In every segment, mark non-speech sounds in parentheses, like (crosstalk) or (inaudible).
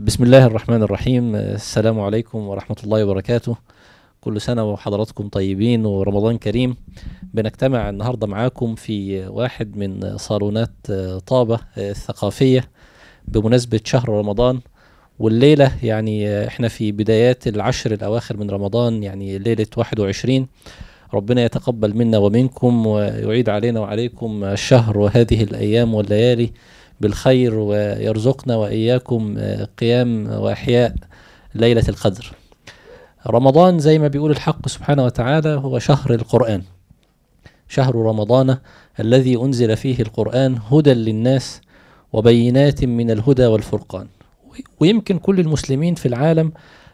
بسم الله الرحمن الرحيم السلام عليكم ورحمة الله وبركاته كل سنة وحضراتكم طيبين ورمضان كريم بنجتمع النهاردة معاكم في واحد من صالونات طابة الثقافية بمناسبة شهر رمضان والليلة يعني احنا في بدايات العشر الأواخر من رمضان يعني ليلة 21 ربنا يتقبل منا ومنكم ويعيد علينا وعليكم الشهر وهذه الأيام والليالي بالخير ويرزقنا وإياكم آه، قيام وإحياء ليلة القدر رمضان زي ما بيقول الحق سبحانه وتعالى هو شهر القرآن شهر رمضان الذي أنزل فيه القرآن هدى للناس وبينات من الهدى والفرقان ويمكن كل المسلمين في العالم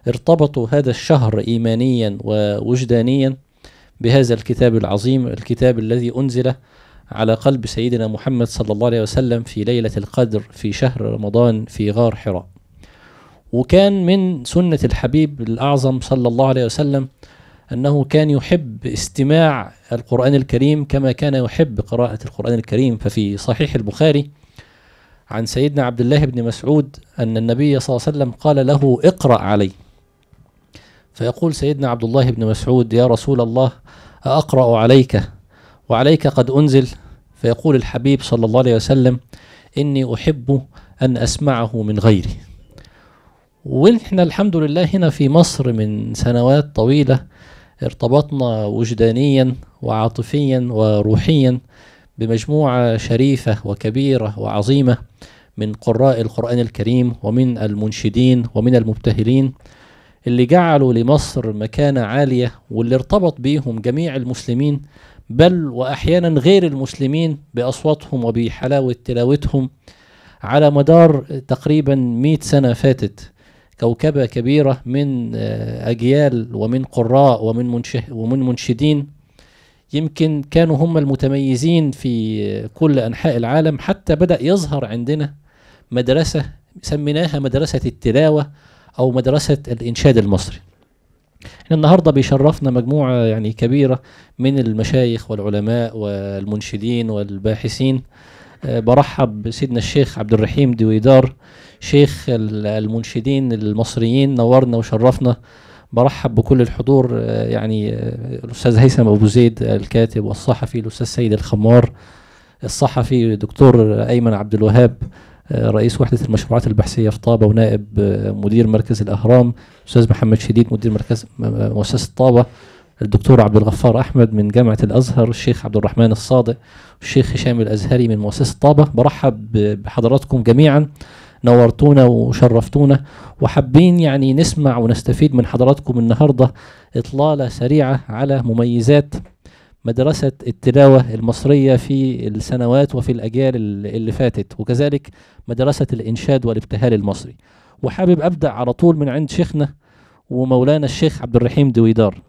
ارتبطوا هذا الشهر إيمانيا ووجدانيا بهذا الكتاب العظيم الكتاب الذي أنزل على قلب سيدنا محمد صلى الله عليه وسلم في ليلة القدر في شهر رمضان في غار حراء وكان من سنة الحبيب الأعظم صلى الله عليه وسلم أنه كان يحب استماع القرآن الكريم كما كان يحب قراءة القرآن الكريم ففي صحيح البخاري عن سيدنا عبد الله بن مسعود أن النبي صلى الله عليه وسلم قال له اقرأ علي فيقول سيدنا عبد الله بن مسعود يا رسول الله أقرأ عليك وعليك قد أنزل فيقول الحبيب صلى الله عليه وسلم إني أحب أن أسمعه من غيري ونحن الحمد لله هنا في مصر من سنوات طويلة ارتبطنا وجدانيا وعاطفيا وروحيا بمجموعة شريفة وكبيرة وعظيمة من قراء القرآن الكريم ومن المنشدين ومن المبتهلين اللي جعلوا لمصر مكانة عالية واللي ارتبط بيهم جميع المسلمين بل وأحيانا غير المسلمين بأصواتهم وبحلاوة تلاوتهم على مدار تقريبا 100 سنة فاتت كوكبة كبيرة من آه، أجيال ومن قراء ومن, منشه ومن منشدين يمكن كانوا هم المتميزين في كل أنحاء العالم حتى بدأ يظهر عندنا مدرسة سميناها مدرسة التلاوة أو مدرسة الإنشاد المصري احنا النهارده بيشرفنا مجموعه يعني كبيره من المشايخ والعلماء والمنشدين والباحثين آه، برحب بسيدنا الشيخ عبد الرحيم دويدار شيخ المنشدين المصريين نورنا وشرفنا برحب بكل الحضور آه، يعني آه، الاستاذ هيثم ابو زيد الكاتب والصحفي الاستاذ سيد الخمار الصحفي دكتور ايمن عبد الوهاب آه، رئيس وحدة المشروعات البحثية في طابة ونائب آه، مدير مركز الأهرام أستاذ محمد شديد مدير مركز آه، مؤسسة طابة الدكتور عبد الغفار أحمد من جامعة الأزهر الشيخ عبد الرحمن الصادق الشيخ هشام الأزهري من مؤسسة طابة برحب بحضراتكم جميعا نورتونا وشرفتونا وحابين يعني نسمع ونستفيد من حضراتكم النهارده اطلاله سريعه على مميزات مدرسة التلاوة المصرية في السنوات وفي الأجيال اللي فاتت وكذلك مدرسة الإنشاد والابتهال المصري وحابب أبدأ على طول من عند شيخنا ومولانا الشيخ عبد الرحيم دويدار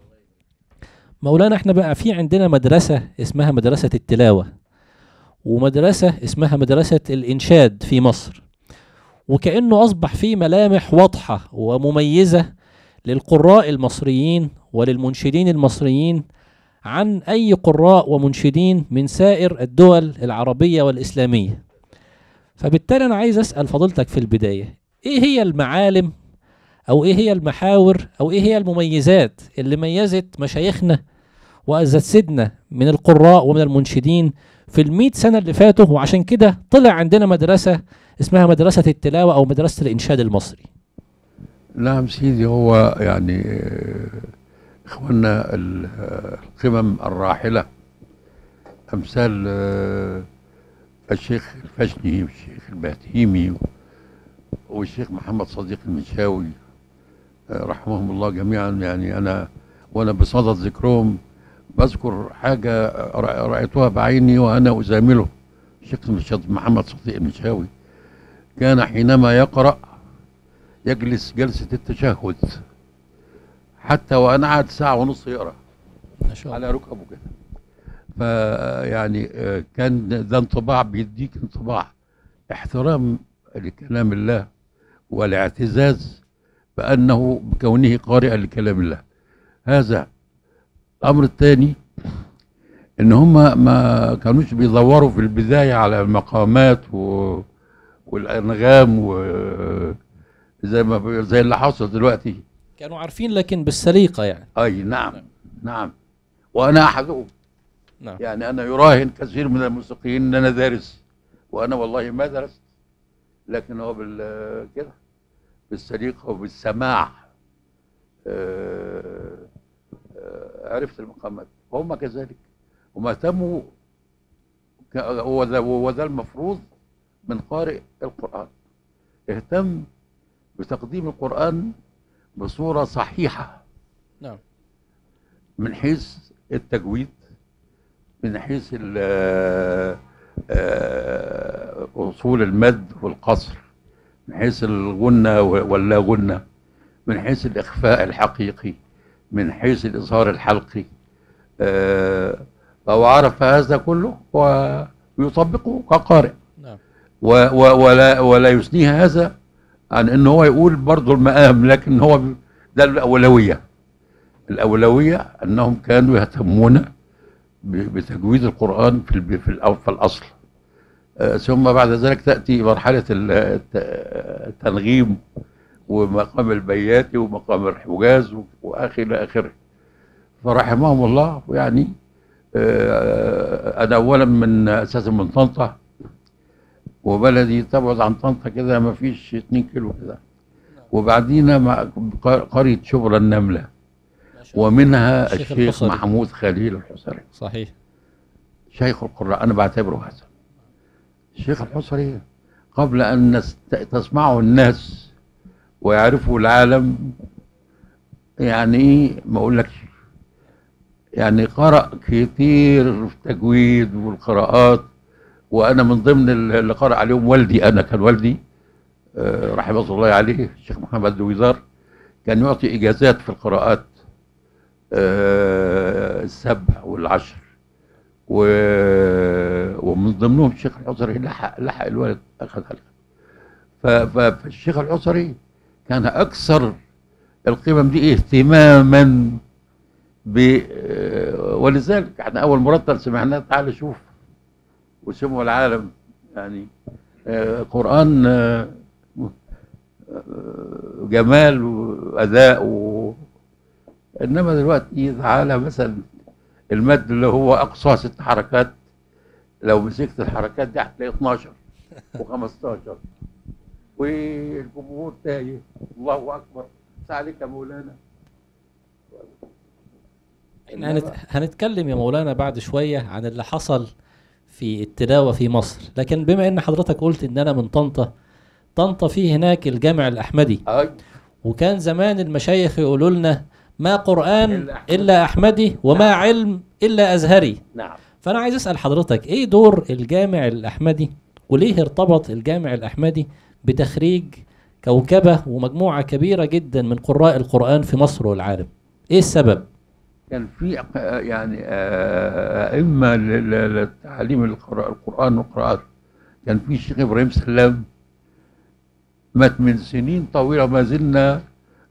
مولانا احنا بقى في عندنا مدرسة اسمها مدرسة التلاوة ومدرسة اسمها مدرسة الإنشاد في مصر وكأنه أصبح في ملامح واضحة ومميزة للقراء المصريين وللمنشدين المصريين عن أي قراء ومنشدين من سائر الدول العربية والإسلامية فبالتالي أنا عايز أسأل فضيلتك في البداية إيه هي المعالم أو إيه هي المحاور أو إيه هي المميزات اللي ميزت مشايخنا سيدنا من القراء ومن المنشدين في المئة سنة اللي فاتوا وعشان كده طلع عندنا مدرسة اسمها مدرسة التلاوة أو مدرسة الإنشاد المصري نعم سيدي هو يعني إخواننا القمم الراحلة أمثال آه، الشيخ الفشني والشيخ البهتيمي والشيخ محمد صديق المنشاوي آه، رحمهم الله جميعا يعني أنا وأنا بصدد ذكرهم بذكر حاجة رأيتها بعيني وأنا أزامله الشيخ محمد صديق المنشاوي كان حينما يقرأ يجلس جلسة التشهد حتى وانا قاعد ساعه ونص يقرا ما شاء الله على ركبه كده فيعني آه، كان ده انطباع بيديك انطباع احترام لكلام الله والاعتزاز بانه بكونه قارئا لكلام الله هذا الامر الثاني ان هم ما كانوش بيدوروا في البدايه على المقامات و... والانغام و... زي ما زي اللي حصل دلوقتي كانوا عارفين لكن بالسليقة يعني أي نعم نعم, وأنا أحدهم نعم. يعني أنا يراهن كثير من الموسيقيين أن أنا دارس وأنا والله ما درست لكن هو بال كده بالسليقة وبالسماع آه آه عرفت المقامات وهم كذلك هم اهتموا ذا المفروض من قارئ القرآن اهتم بتقديم القرآن بصورة صحيحة نعم من حيث التجويد من حيث آه، آه، أصول المد والقصر من حيث الغنة واللا غنة من حيث الإخفاء الحقيقي من حيث الإظهار الحلقي فهو آه، عرف هذا كله ويطبقه كقارئ نعم. ولا ولا يثنيه هذا عن ان هو يقول برضه المقام لكن هو ده الاولويه الاولويه انهم كانوا يهتمون بتجويد القران في في الاصل آه، ثم بعد ذلك تاتي مرحله التنغيم ومقام البياتي ومقام الحجاز واخر الى اخره فرحمهم الله يعني آه، انا اولا من اساس من طنطا وبلدي تبعد عن طنطا كده ما فيش 2 كيلو كده وبعدين قرية شبرا النملة ومنها الشيخ, الحصري. محمود خليل الحصري صحيح شيخ القراء أنا بعتبره هذا الشيخ الحصري قبل أن تسمعه الناس ويعرفه العالم يعني ايه ما اقولكش يعني قرأ كتير في التجويد والقراءات وانا من ضمن اللي قرأ عليهم والدي انا كان والدي آه، رحمه الله عليه الشيخ محمد الوزار كان يعطي اجازات في القراءات آه، السبع والعشر و... ومن ضمنهم الشيخ العصري لحق لحق الوالد اخذ حلقه فالشيخ العصري كان اكثر القمم دي اهتماما ب آه، ولذلك احنا اول مرتب سمعناه تعال شوف وسمو العالم يعني آه، قرآن آه، آه، جمال وأداء و... إنما دلوقتي تعالى مثلا المد اللي هو أقصى ست حركات لو مسكت الحركات دي هتلاقي 12 و15 والجمهور تايه الله أكبر عليك يا مولانا هنتكلم يا مولانا بعد شوية عن اللي حصل في التلاوة في مصر لكن بما أن حضرتك قلت أن أنا من طنطا طنطا فيه هناك الجامع الأحمدي وكان زمان المشايخ يقولوا لنا ما قرآن إلا أحمدي وما نعم. علم إلا أزهري نعم فأنا عايز أسأل حضرتك إيه دور الجامع الأحمدي وليه ارتبط الجامع الأحمدي بتخريج كوكبة ومجموعة كبيرة جدا من قراء القرآن في مصر والعالم إيه السبب؟ كان في يعني آه، ائمه لتعليم القران والقراءات كان في الشيخ ابراهيم سلام مات من سنين طويله ما زلنا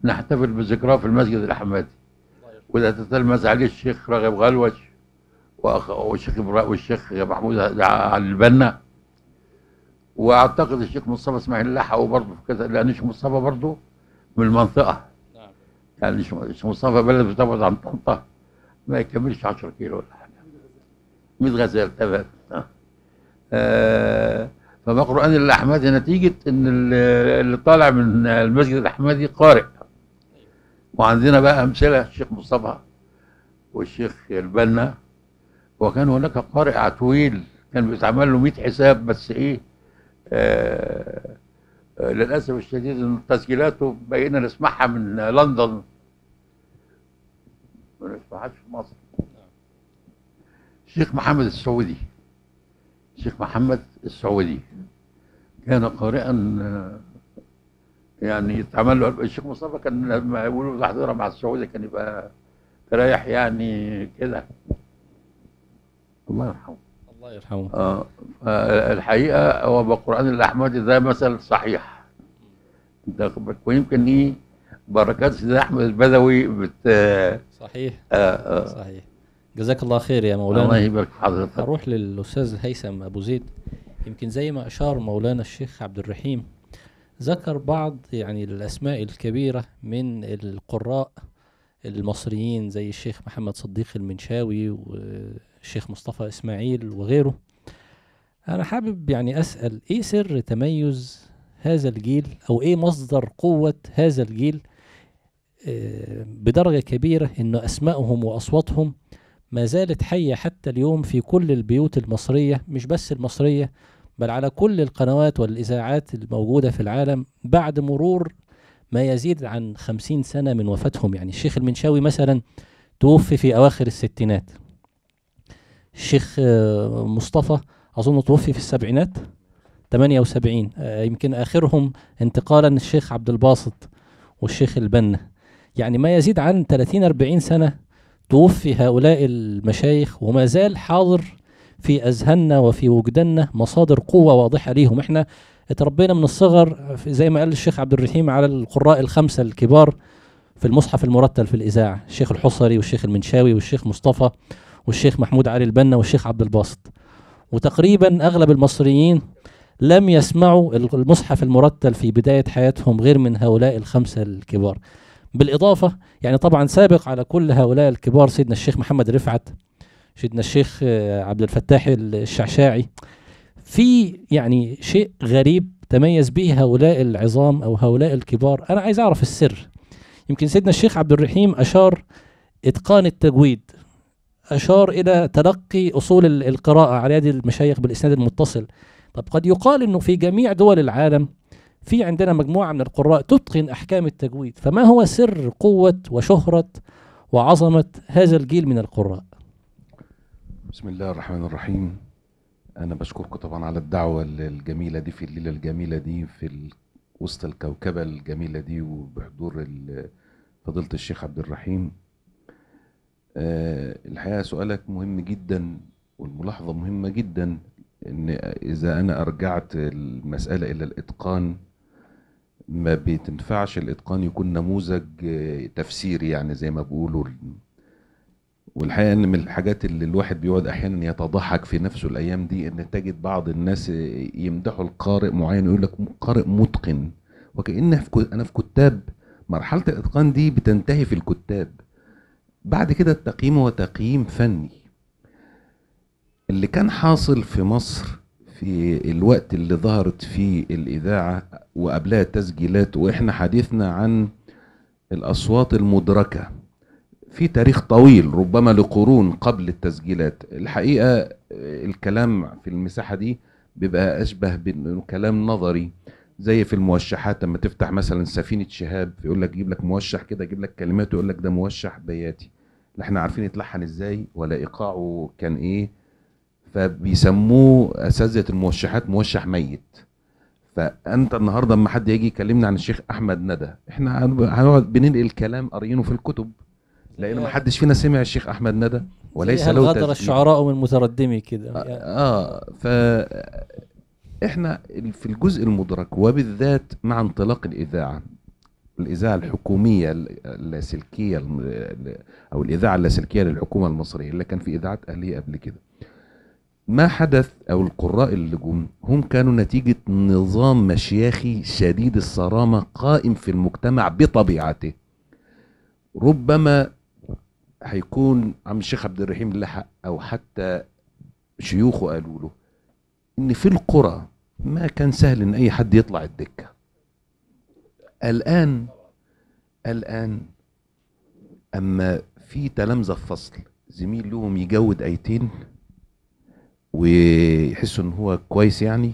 نحتفل بذكراه في المسجد الاحمدي وده تتلمذ عليه الشيخ راغب غلوش والشيخ والشيخ محمود علي البنا واعتقد الشيخ مصطفى اسماعيل لحقه برضه في كذا لان الشيخ مصطفى برضه من المنطقه نعم. يعني الشيخ مصطفى بلد بتبعد عن طنطا ما يكملش 10 كيلو ولا حاجه 100 غزال تمام آه، فما قران الأحمدي نتيجة إن اللي طالع من المسجد الأحمدي قارئ وعندنا بقى أمثلة الشيخ مصطفى والشيخ البنا وكان هناك قارئ عتويل كان بيتعمل له 100 حساب بس إيه آه،, آه للأسف الشديد إن تسجيلاته بقينا نسمعها من لندن ما حد في مصر الشيخ محمد السعودي الشيخ محمد السعودي كان قارئا يعني يتعمل له الشيخ مصطفى كان لما يقولوا تحضيره مع السعودي كان يبقى تريح يعني كده الله يرحمه الله يرحمه آه الحقيقه هو بالقران الاحمدي ده مثل صحيح ده ويمكن ايه بركات سيدنا احمد البدوي بت صحيح آه آه صحيح جزاك الله خير يا مولانا الله يبارك في حضرتك اروح للاستاذ هيثم ابو زيد يمكن زي ما اشار مولانا الشيخ عبد الرحيم ذكر بعض يعني الاسماء الكبيره من القراء المصريين زي الشيخ محمد صديق المنشاوي والشيخ مصطفى اسماعيل وغيره انا حابب يعني اسال ايه سر تميز هذا الجيل او ايه مصدر قوه هذا الجيل آه، بدرجة كبيرة أنه أسمائهم وأصواتهم ما زالت حية حتى اليوم في كل البيوت المصرية مش بس المصرية بل على كل القنوات والإذاعات الموجودة في العالم بعد مرور ما يزيد عن خمسين سنة من وفاتهم يعني الشيخ المنشاوي مثلا توفي في أواخر الستينات الشيخ آه، مصطفى أظن توفي في السبعينات 78 آه، يمكن آخرهم انتقالا الشيخ عبد الباسط والشيخ البنا يعني ما يزيد عن 30 40 سنة توفي هؤلاء المشايخ وما زال حاضر في أذهاننا وفي وجداننا مصادر قوة واضحة ليهم احنا اتربينا من الصغر زي ما قال الشيخ عبد الرحيم على القراء الخمسة الكبار في المصحف المرتل في الإذاعة الشيخ الحصري والشيخ المنشاوي والشيخ مصطفى والشيخ محمود علي البنا والشيخ عبد الباسط وتقريبا أغلب المصريين لم يسمعوا المصحف المرتل في بداية حياتهم غير من هؤلاء الخمسة الكبار بالإضافة يعني طبعا سابق على كل هؤلاء الكبار سيدنا الشيخ محمد رفعت سيدنا الشيخ آه، عبد الفتاح الشعشاعي في يعني شيء غريب تميز به هؤلاء العظام أو هؤلاء الكبار أنا عايز أعرف السر يمكن سيدنا الشيخ عبد الرحيم أشار إتقان التجويد أشار إلى تلقي أصول القراءة على يد المشايخ بالإسناد المتصل طب قد يقال أنه في جميع دول العالم في عندنا مجموعة من القراء تتقن أحكام التجويد فما هو سر قوة وشهرة وعظمة هذا الجيل من القراء بسم الله الرحمن الرحيم أنا بشكركم طبعا على الدعوة الجميلة دي في الليلة الجميلة دي في وسط الكوكبة الجميلة دي وبحضور فضيلة الشيخ عبد الرحيم أه الحقيقة سؤالك مهم جدا والملاحظة مهمة جدا ان اذا انا ارجعت المساله الى الاتقان ما بتنفعش الاتقان يكون نموذج آه، تفسيري يعني زي ما بيقولوا والحقيقه ان من الحاجات اللي الواحد بيقعد احيانا يتضحك في نفسه الايام دي ان تجد بعض الناس آه، يمدحوا القارئ معين ويقول لك قارئ متقن وكان انا في كتاب مرحله الاتقان دي بتنتهي في الكتاب بعد كده التقييم هو تقييم فني اللي كان حاصل في مصر في الوقت اللي ظهرت فيه الإذاعة وقبلها التسجيلات واحنا حديثنا عن الاصوات المدركه في تاريخ طويل ربما لقرون قبل التسجيلات الحقيقه آه، الكلام في المساحه دي بيبقى اشبه بكلام نظري زي في الموشحات لما تفتح مثلا سفينه شهاب يقول لك يجيب لك موشح كده يجيب لك كلمات ويقول لك ده موشح بياتي لا احنا عارفين يتلحن ازاي ولا ايقاعه كان ايه فبيسموه اساتذه الموشحات موشح ميت فانت النهارده اما حد يجي يكلمنا عن الشيخ احمد ندى احنا هنقعد بننقل كلام قاريينه في الكتب لان ما حدش فينا سمع الشيخ احمد ندى وليس له غدر الشعراء من متردمي كده يعني. اه ف احنا في الجزء المدرك وبالذات مع انطلاق الاذاعه الاذاعه الحكوميه اللاسلكيه او الاذاعه اللاسلكيه للحكومه المصريه اللي كان في اذاعات اهليه قبل كده ما حدث أو القراء اللي جم هم كانوا نتيجة نظام مشياخي شديد الصرامة قائم في المجتمع بطبيعته ربما هيكون عم الشيخ عبد الرحيم لحق أو حتى شيوخه قالوا له إن في القرى ما كان سهل إن أي حد يطلع الدكة الآن الآن أما في تلامذة فصل زميل لهم يجود أيتين ويحس ان هو كويس يعني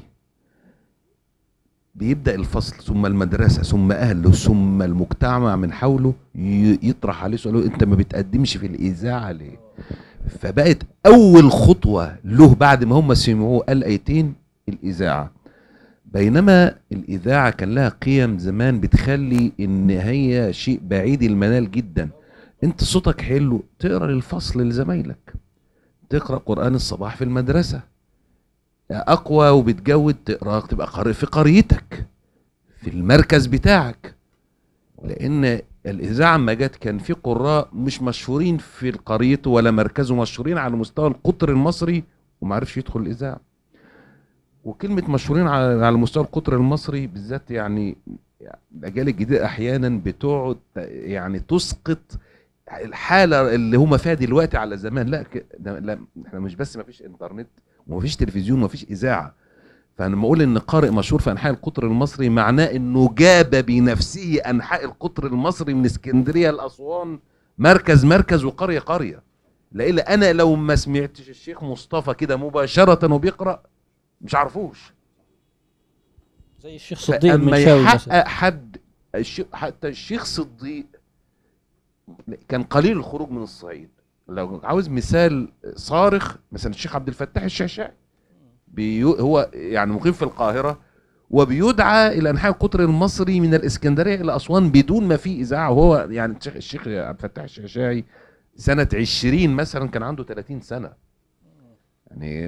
بيبدا الفصل ثم المدرسه ثم اهله ثم المجتمع من حوله يطرح عليه سؤال انت ما بتقدمش في الاذاعه ليه فبقت اول خطوه له بعد ما هم سمعوه قال ايتين الاذاعه بينما الاذاعه كان لها قيم زمان بتخلي ان هي شيء بعيد المنال جدا انت صوتك حلو تقرا للفصل لزمايلك تقرا قران الصباح في المدرسه اقوى وبتجود تقرا تبقى قارئ في قريتك في المركز بتاعك لان الاذاعه اما جت كان في قراء مش مشهورين في قريته ولا مركزه مشهورين على مستوى القطر المصري وما عرفش يدخل الاذاعه وكلمه مشهورين على مستوى القطر المصري بالذات يعني الاجيال يعني الجديده احيانا بتقعد يعني تسقط الحاله اللي هم فيها دلوقتي على زمان لا, ك... لا احنا مش بس ما فيش انترنت وما فيش تلفزيون وما فيش اذاعه فانا لما اقول ان قارئ مشهور في انحاء القطر المصري معناه انه جاب بنفسه انحاء القطر المصري من اسكندريه لاسوان مركز مركز وقريه قريه لإلا انا لو ما سمعتش الشيخ مصطفى كده مباشره وبيقرا مش عارفوش زي الشيخ صديق اما يحقق حد حتى الشيخ صديق كان قليل الخروج من الصعيد لو عاوز مثال صارخ مثلا الشيخ عبد الفتاح الشعشعي بيو هو يعني مقيم في القاهره وبيدعى الى انحاء القطر المصري من الاسكندريه الى اسوان بدون ما في اذاعه وهو يعني الشيخ عبد الفتاح الشعشعي سنه 20 مثلا كان عنده 30 سنه يعني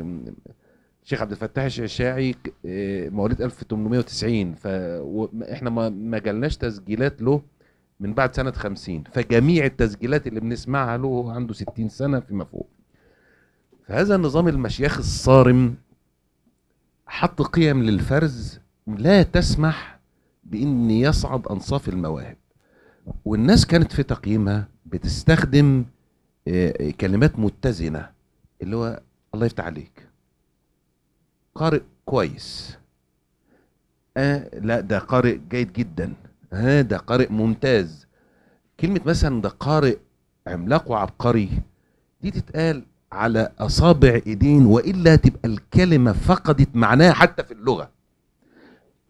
الشيخ عبد الفتاح الشعشاعي آه، مواليد 1890 فاحنا ما جالناش تسجيلات له من بعد سنه 50 فجميع التسجيلات اللي بنسمعها له عنده 60 سنه فيما فوق فهذا النظام المشيخ الصارم حط قيم للفرز لا تسمح بان يصعد انصاف المواهب والناس كانت في تقييمها بتستخدم آه، كلمات متزنه اللي هو الله يفتح عليك قارئ كويس آه لا ده قارئ جيد جدا ها ده قارئ ممتاز كلمة مثلا ده قارئ عملاق وعبقري دي تتقال على أصابع إيدين وإلا تبقى الكلمة فقدت معناها حتى في اللغة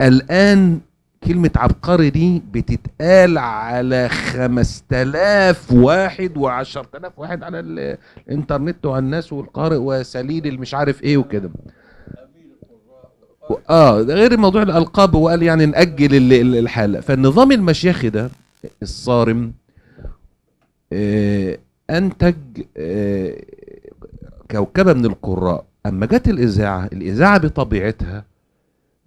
الآن كلمة عبقري دي بتتقال على 5000 واحد و10000 واحد على الانترنت والناس والقارئ وسليل المش عارف ايه وكده اه غير موضوع الالقاب وقال يعني ناجل الحاله فالنظام المشيخي ده الصارم آه انتج آه كوكبه من القراء اما جت الاذاعه الاذاعه بطبيعتها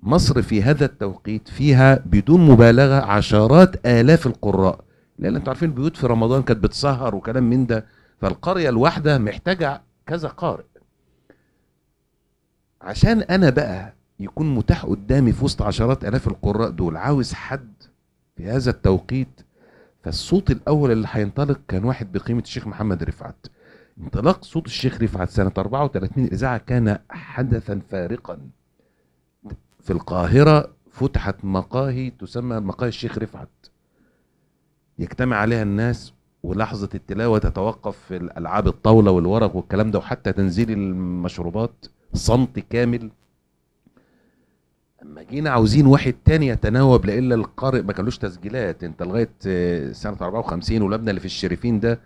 مصر في هذا التوقيت فيها بدون مبالغه عشرات الاف القراء لان انتوا عارفين البيوت في رمضان كانت بتسهر وكلام من ده فالقريه الواحده محتاجه كذا قارئ عشان انا بقى يكون متاح قدامي في وسط عشرات آلاف القراء دول عاوز حد في هذا التوقيت فالصوت الأول اللي هينطلق كان واحد بقيمة الشيخ محمد رفعت انطلاق صوت الشيخ رفعت سنة 34 الإذاعة كان حدثا فارقا في القاهرة فتحت مقاهي تسمى مقاهي الشيخ رفعت يجتمع عليها الناس ولحظة التلاوة تتوقف في ألعاب الطاولة والورق والكلام ده وحتى تنزيل المشروبات صمت كامل اما جينا عاوزين واحد تاني يتناوب لإلا القارئ ما كانلوش تسجيلات انت لغايه آه، سنه 54 والمبنى اللي في الشريفين ده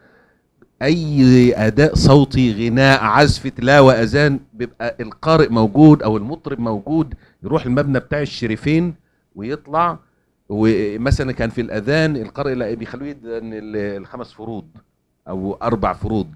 اي اداء صوتي غناء عزف تلاوه اذان بيبقى القارئ موجود او المطرب موجود يروح المبنى بتاع الشريفين ويطلع ومثلا كان في الاذان القارئ بيخلوه يدن الخمس فروض او اربع فروض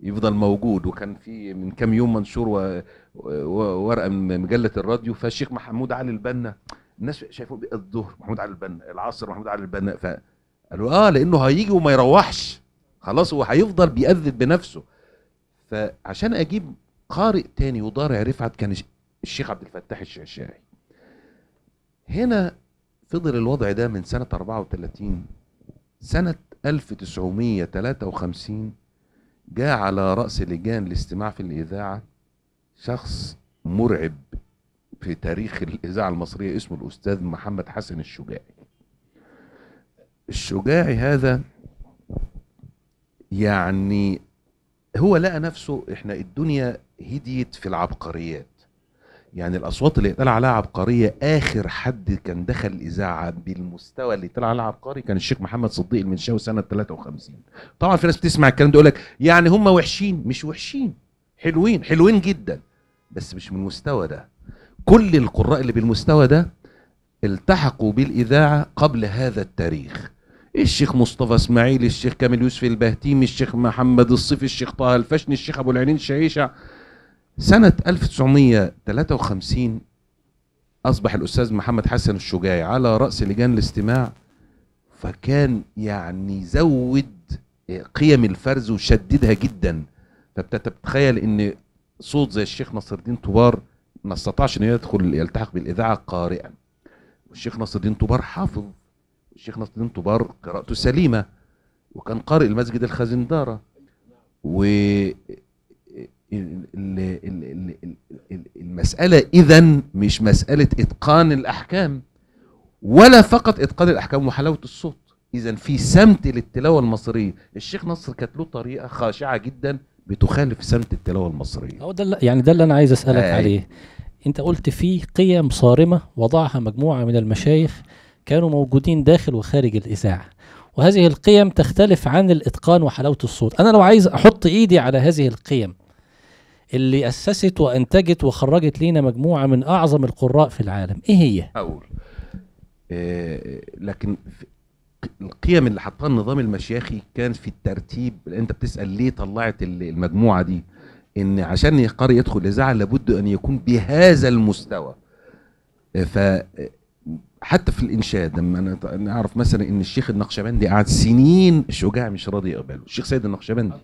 يفضل موجود وكان في من كام يوم منشور ورقه من مجله الراديو فالشيخ محمود علي البنا الناس شايفه الظهر محمود علي البنا العصر محمود علي البنا فقالوا اه لانه هيجي وما يروحش خلاص هو هيفضل بيأذب بنفسه فعشان اجيب قارئ تاني وضارع رفعت كان الشيخ عبد الفتاح الشعشاعي هنا فضل الوضع ده من سنة 34 سنة 1953 جاء على رأس لجان الاستماع في الإذاعة شخص مرعب في تاريخ الاذاعه المصريه اسمه الاستاذ محمد حسن الشجاعي الشجاعي هذا يعني هو لقى نفسه احنا الدنيا هديت في العبقريات يعني الاصوات اللي طلع عليها عبقريه اخر حد كان دخل الاذاعه بالمستوى اللي طلع عليه عبقري كان الشيخ محمد صديق المنشاوي سنه 53 طبعا في ناس بتسمع الكلام ده يقول لك يعني هم وحشين مش وحشين حلوين حلوين جدا بس مش من المستوى ده كل القراء اللي بالمستوى ده التحقوا بالإذاعة قبل هذا التاريخ الشيخ مصطفى اسماعيل الشيخ كامل يوسف البهتيمي الشيخ محمد الصيفي الشيخ طه الفشني الشيخ ابو العينين الشعيشة سنة 1953 أصبح الأستاذ محمد حسن الشجاعي على رأس لجان الاستماع فكان يعني زود قيم الفرز وشددها جدا فبتتخيل ان صوت زي الشيخ نصر الدين طوبار ما استطاعش ان يدخل يلتحق بالاذاعه قارئا والشيخ نصر الدين طوبار حافظ الشيخ نصر الدين طوبار قراءته سليمه وكان قارئ المسجد الخزندارة و المسألة إذا مش مسألة إتقان الأحكام ولا فقط إتقان الأحكام وحلاوة الصوت إذا في سمت للتلاوة المصرية الشيخ نصر كانت له طريقة خاشعة جدا بتخالف سمت التلاوه المصريه هو ده يعني ده اللي انا عايز اسالك آه عليه انت قلت في قيم صارمه وضعها مجموعه من المشايخ كانوا موجودين داخل وخارج الاذاعه وهذه القيم تختلف عن الاتقان وحلاوه الصوت انا لو عايز احط ايدي على هذه القيم اللي اسست وانتجت وخرجت لينا مجموعه من اعظم القراء في العالم ايه هي اقول إيه لكن القيم اللي حطها النظام المشيخي كان في الترتيب انت بتسال ليه طلعت المجموعه دي ان عشان يقرر يدخل اذاعه لابد ان يكون بهذا المستوى ف حتى في الانشاد لما انا نعرف مثلا ان الشيخ النقشبندي قعد سنين الشجاع مش راضي يقبله الشيخ سيد النقشبندي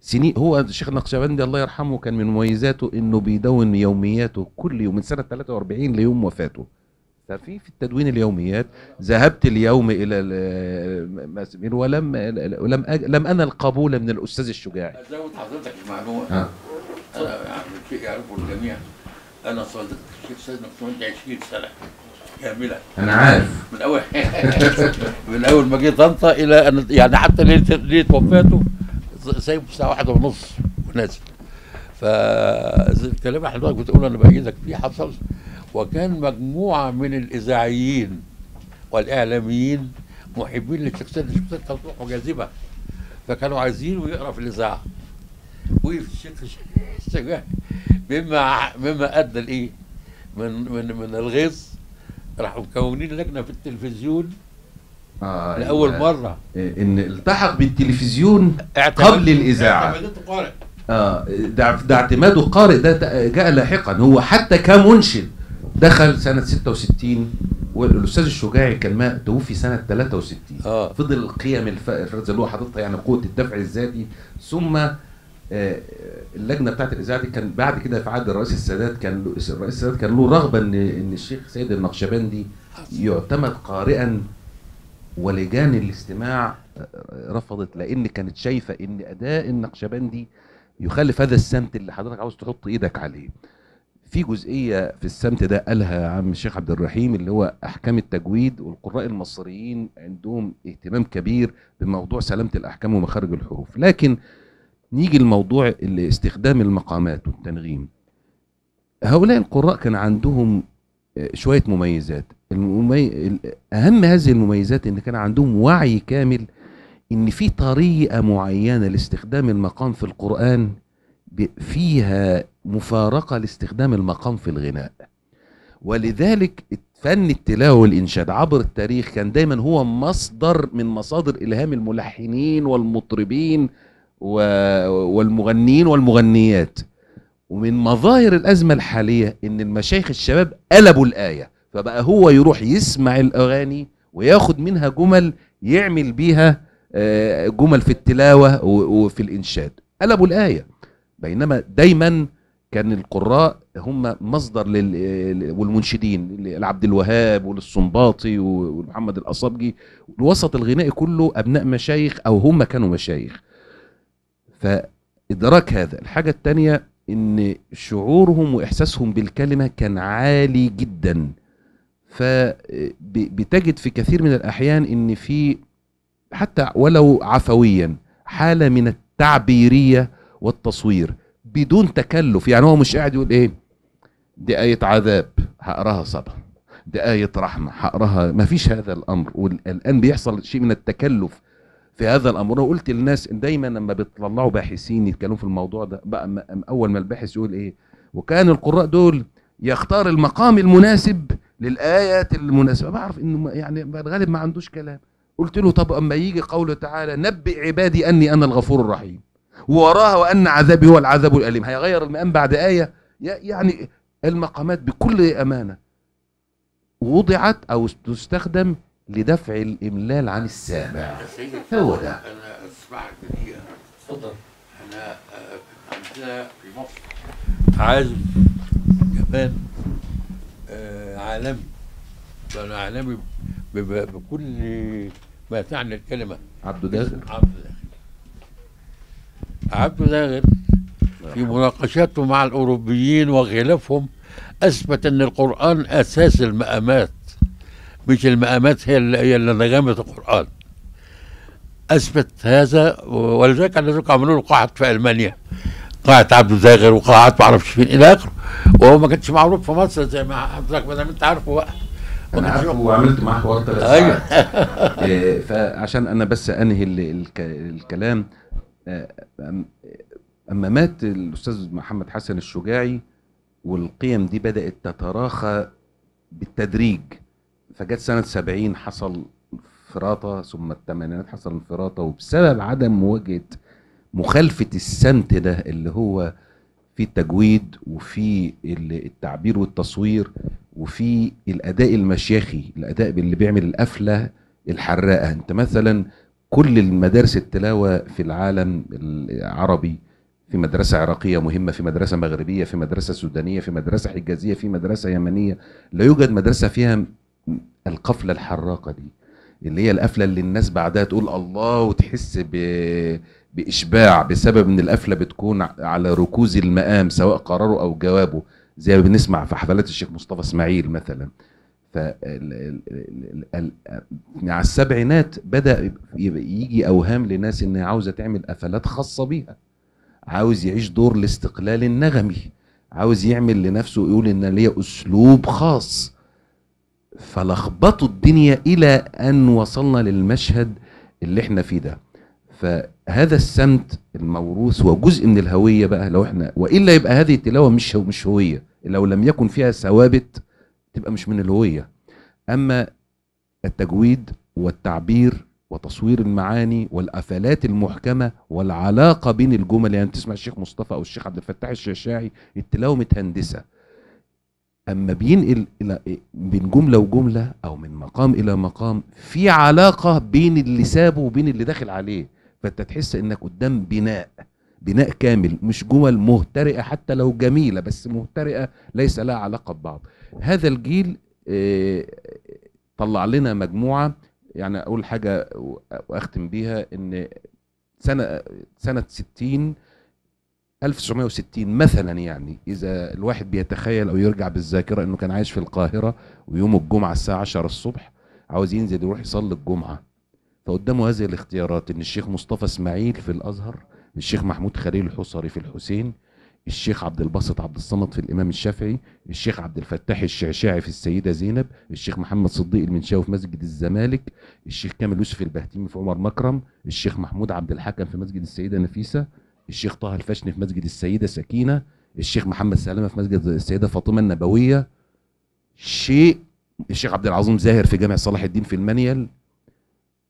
سنين هو الشيخ النقشبندي الله يرحمه كان من مميزاته انه بيدون يومياته كل يوم من سنه 43 ليوم وفاته ففي في التدوين اليوميات ذهبت اليوم الى ولم لم لم انا القبول من الاستاذ الشجاعي ازود حضرتك المعلومه انا شيء يعني يعرفه الجميع انا صادق الشيخ سيدنا عندي 20 سنه كامله انا عارف من اول (laughs) من اول ما جيت طنطا الى أن يعني حتى ليله ليله وفاته سايب الساعه واحدة ونص ونازل فالكلام اللي حضرتك بتقوله انا بايدك فيه حصل وكان مجموعة من الإذاعيين والإعلاميين محبين لشكسبير شكسبير كانت روحه جاذبة فكانوا عايزين يقرا في الإذاعة (laughs) مما مما ادى لايه؟ من من من الغيظ راحوا مكونين لجنه في التلفزيون آه لاول إن مره ان التحق بالتلفزيون قبل الاذاعه اه ده ده اعتماده قارئ ده جاء لاحقا هو حتى كمنشد دخل سنه 66 والاستاذ الشجاعي كان ما توفي سنه 63 آه. فضل القيم الفرز اللي هو حاططها يعني قوه الدفع الذاتي ثم آه، اللجنه بتاعت الاذاعه دي كان بعد كده في عهد الرئيس السادات كان الرئيس السادات كان له رغبه ان ان الشيخ سيد النقشبندي يعتمد قارئا ولجان الاستماع آه، رفضت لان كانت شايفه ان اداء النقشبندي يخالف هذا السمت اللي حضرتك عاوز تحط ايدك عليه في جزئيه في السمت ده قالها يا عم الشيخ عبد الرحيم اللي هو احكام التجويد والقراء المصريين عندهم اهتمام كبير بموضوع سلامه الاحكام ومخارج الحروف لكن نيجي لموضوع استخدام المقامات والتنغيم هؤلاء القراء كان عندهم آه، شويه مميزات الممي... اهم هذه المميزات ان كان عندهم وعي كامل ان في طريقه معينه لاستخدام المقام في القران فيها مفارقة لاستخدام المقام في الغناء ولذلك فن التلاوة والإنشاد عبر التاريخ كان دايما هو مصدر من مصادر إلهام الملحنين والمطربين والمغنيين والمغنيات ومن مظاهر الأزمة الحالية إن المشايخ الشباب قلبوا الآية فبقى هو يروح يسمع الأغاني وياخد منها جمل يعمل بيها آه، جمل في التلاوة وفي الإنشاد قلبوا الآية بينما دايما كان القراء هم مصدر لل... والمنشدين لعبد الوهاب وللصنباطي ومحمد الاصابجي الوسط الغنائي كله ابناء مشايخ او هم كانوا مشايخ فادراك هذا الحاجه الثانيه ان شعورهم واحساسهم بالكلمه كان عالي جدا فبتجد في كثير من الاحيان ان في حتى ولو عفويا حاله من التعبيريه والتصوير بدون تكلف يعني هو مش قاعد يقول ايه دي آية عذاب هقراها صبا دي آية رحمة هقراها ما فيش هذا الأمر والآن بيحصل شيء من التكلف في هذا الأمر أنا قلت للناس دايما لما بيطلعوا باحثين يتكلموا في الموضوع ده بقى أول ما الباحث يقول ايه وكان القراء دول يختار المقام المناسب للآيات المناسبة بعرف إنه يعني الغالب ما عندوش كلام قلت له طب أما يجي قوله تعالى نبئ عبادي أني أنا الغفور الرحيم وراها وأن عذابي هو العذاب الأليم هيغير المقام بعد آية يعني المقامات بكل أمانة وضعت أو تستخدم لدفع الإملال عن السامع هو ده أنا أسمعك دقيقة اتفضل أنا عندنا في مصر عالم كمان آه، عالمي أنا عالمي بكل ما تعني الكلمة عبد الداخل عبد الداخل عبد داغر في مناقشاته مع الأوروبيين وغلافهم أثبت أن القرآن أساس المقامات مش المقامات هي اللي, هي اللي نجمت القرآن أثبت هذا ولذلك لذلك عملوا له قاعة في ألمانيا قاعة عبد الزاغر وقاعات ما أعرفش فين إلى آخره وهو ما كانش معروف في مصر زي ما حضرتك ما دام أنت عارفه بقى انا عارفه وعملت معاه حوار ثلاث أيوه. ساعات (laughs) آه، فعشان انا بس انهي الكلام اما مات الاستاذ محمد حسن الشجاعي والقيم دي بدات تتراخى بالتدريج فجت سنه 70 حصل انفراطه ثم الثمانينات حصل انفراطه وبسبب عدم مواجهه مخالفه السمت ده اللي هو في التجويد وفي التعبير والتصوير وفي الاداء المشيخي الاداء اللي بيعمل القفله الحراقه انت مثلا كل المدارس التلاوه في العالم العربي في مدرسة عراقية مهمة في مدرسة مغربية في مدرسة سودانية في مدرسة حجازية في مدرسة يمنية لا يوجد مدرسة فيها القفلة الحراقة دي اللي هي القفلة اللي الناس بعدها تقول الله وتحس ب... بإشباع بسبب إن القفلة بتكون على ركوز المقام سواء قراره أو جوابه زي ما بنسمع في حفلات الشيخ مصطفى إسماعيل مثلا ف مع السبعينات بدا يجي اوهام لناس هي عاوزه تعمل قفلات خاصه بيها عاوز يعيش دور الاستقلال النغمي عاوز يعمل لنفسه يقول ان ليا اسلوب خاص فلخبطوا الدنيا الى ان وصلنا للمشهد اللي احنا فيه ده فهذا السمت الموروث هو جزء من الهويه بقى لو احنا والا يبقى هذه التلاوه مش مش هويه لو لم يكن فيها ثوابت تبقى مش من الهويه اما التجويد والتعبير وتصوير المعاني والافلات المحكمه والعلاقه بين الجمل يعني تسمع الشيخ مصطفى او الشيخ عبد الفتاح الشاشاعي التلاوه متهندسه اما بينقل الى بين جمله وجمله او من مقام الى مقام في علاقه بين اللي سابه وبين اللي داخل عليه فانت تحس انك قدام بناء بناء كامل مش جمل مهترئه حتى لو جميله بس مهترئه ليس لها علاقه ببعض هذا الجيل آه، طلع لنا مجموعه يعني اقول حاجه واختم بيها ان سنه سنه 60 1960 مثلا يعني اذا الواحد بيتخيل او يرجع بالذاكره انه كان عايش في القاهره ويوم الجمعه الساعه 10 الصبح عاوز ينزل يروح يصلي الجمعه فقدامه هذه الاختيارات ان الشيخ مصطفى اسماعيل في الازهر الشيخ محمود خليل الحصري في الحسين الشيخ عبد الباسط عبد الصمد في الامام الشافعي الشيخ عبد الفتاح الشعشاعي في السيده زينب الشيخ محمد صديق المنشاوي في مسجد الزمالك الشيخ كامل يوسف البهتيمي في عمر مكرم الشيخ محمود عبد الحكم في مسجد السيده نفيسه الشيخ طه الفشني في مسجد السيده سكينه الشيخ محمد سلامه في مسجد السيده فاطمه النبويه شيء الشيخ عبد العظيم زاهر في جامع صلاح الدين في المنيل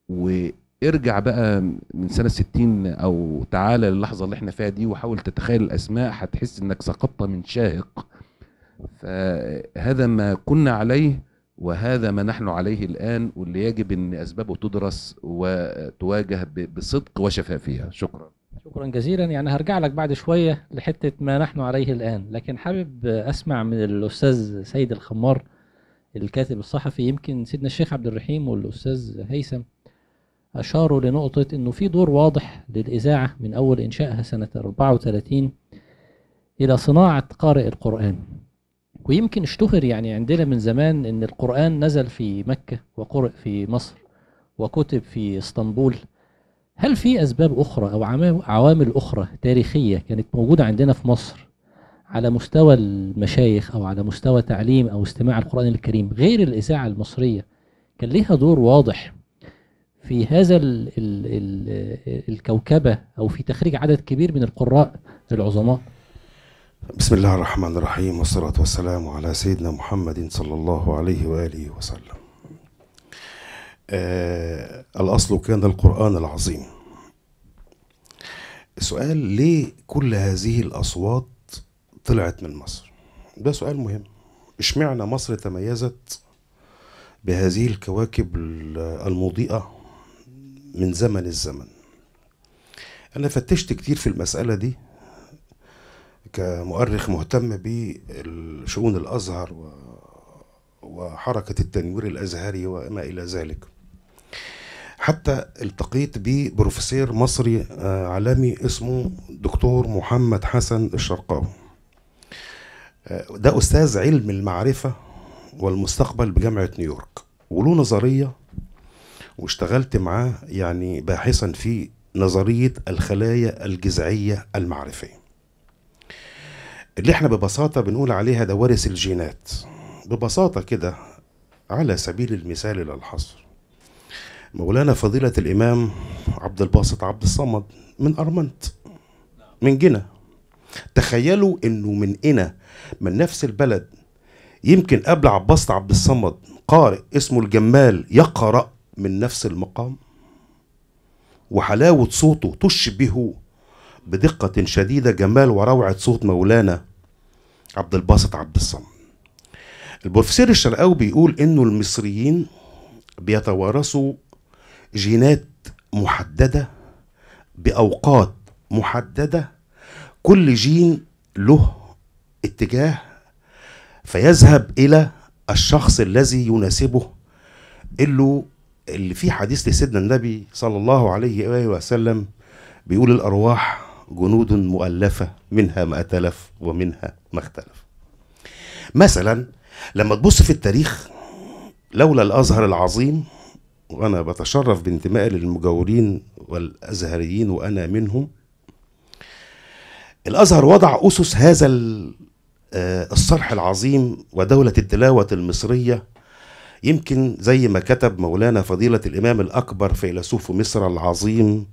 و ارجع بقى من سنه 60 او تعالى للحظه اللي احنا فيها دي وحاول تتخيل الاسماء هتحس انك سقطت من شاهق فهذا ما كنا عليه وهذا ما نحن عليه الان واللي يجب ان اسبابه تدرس وتواجه بصدق وشفافيه شكرا شكرا جزيلا يعني هرجع لك بعد شويه لحته ما نحن عليه الان لكن حابب اسمع من الاستاذ سيد الخمار الكاتب الصحفي يمكن سيدنا الشيخ عبد الرحيم والاستاذ هيثم أشاروا لنقطة أنه في دور واضح للإذاعة من أول إنشائها سنة 34 إلى صناعة قارئ القرآن ويمكن اشتهر يعني عندنا من زمان أن القرآن نزل في مكة وقرئ في مصر وكتب في اسطنبول هل في أسباب أخرى أو عوامل أخرى تاريخية كانت موجودة عندنا في مصر على مستوى المشايخ أو على مستوى تعليم أو استماع القرآن الكريم غير الإذاعة المصرية كان لها دور واضح في هذا الـ الـ الـ الكوكبة أو في تخريج عدد كبير من القراء العظماء بسم الله الرحمن الرحيم والصلاة والسلام على سيدنا محمد صلى الله عليه وآله وسلم آه الأصل كان القرآن العظيم سؤال ليه كل هذه الأصوات طلعت من مصر ده سؤال مهم اشمعنى مصر تميزت بهذه الكواكب المضيئة من زمن الزمن أنا فتشت كتير في المسألة دي كمؤرخ مهتم بشؤون الأزهر و... وحركة التنوير الأزهري وما إلى ذلك حتى التقيت ببروفيسور مصري آه، عالمي اسمه دكتور محمد حسن الشرقاوي آه، ده أستاذ علم المعرفة والمستقبل بجامعة نيويورك وله نظرية واشتغلت معاه يعني باحثا في نظرية الخلايا الجذعية المعرفية اللي احنا ببساطة بنقول عليها دوارس الجينات ببساطة كده على سبيل المثال للحصر مولانا فضيلة الإمام عبد الباسط عبد الصمد من أرمنت من جنة تخيلوا انه من هنا من نفس البلد يمكن قبل عباسط عبد الصمد قارئ اسمه الجمال يقرأ من نفس المقام وحلاوة صوته تشبه بدقة شديدة جمال وروعة صوت مولانا عبد الباسط عبد الصمد البروفيسور الشرقاوي بيقول انه المصريين بيتوارثوا جينات محددة بأوقات محددة كل جين له اتجاه فيذهب إلى الشخص الذي يناسبه اللي اللي في حديث لسيدنا النبي صلى الله عليه واله وسلم بيقول الارواح جنود مؤلفه منها ما اتلف ومنها ما اختلف. مثلا لما تبص في التاريخ لولا الازهر العظيم وانا بتشرف بانتمائي للمجاورين والازهريين وانا منهم الازهر وضع اسس هذا آه، الصرح العظيم ودوله التلاوه المصريه يمكن زي ما كتب مولانا فضيلة الإمام الأكبر فيلسوف مصر العظيم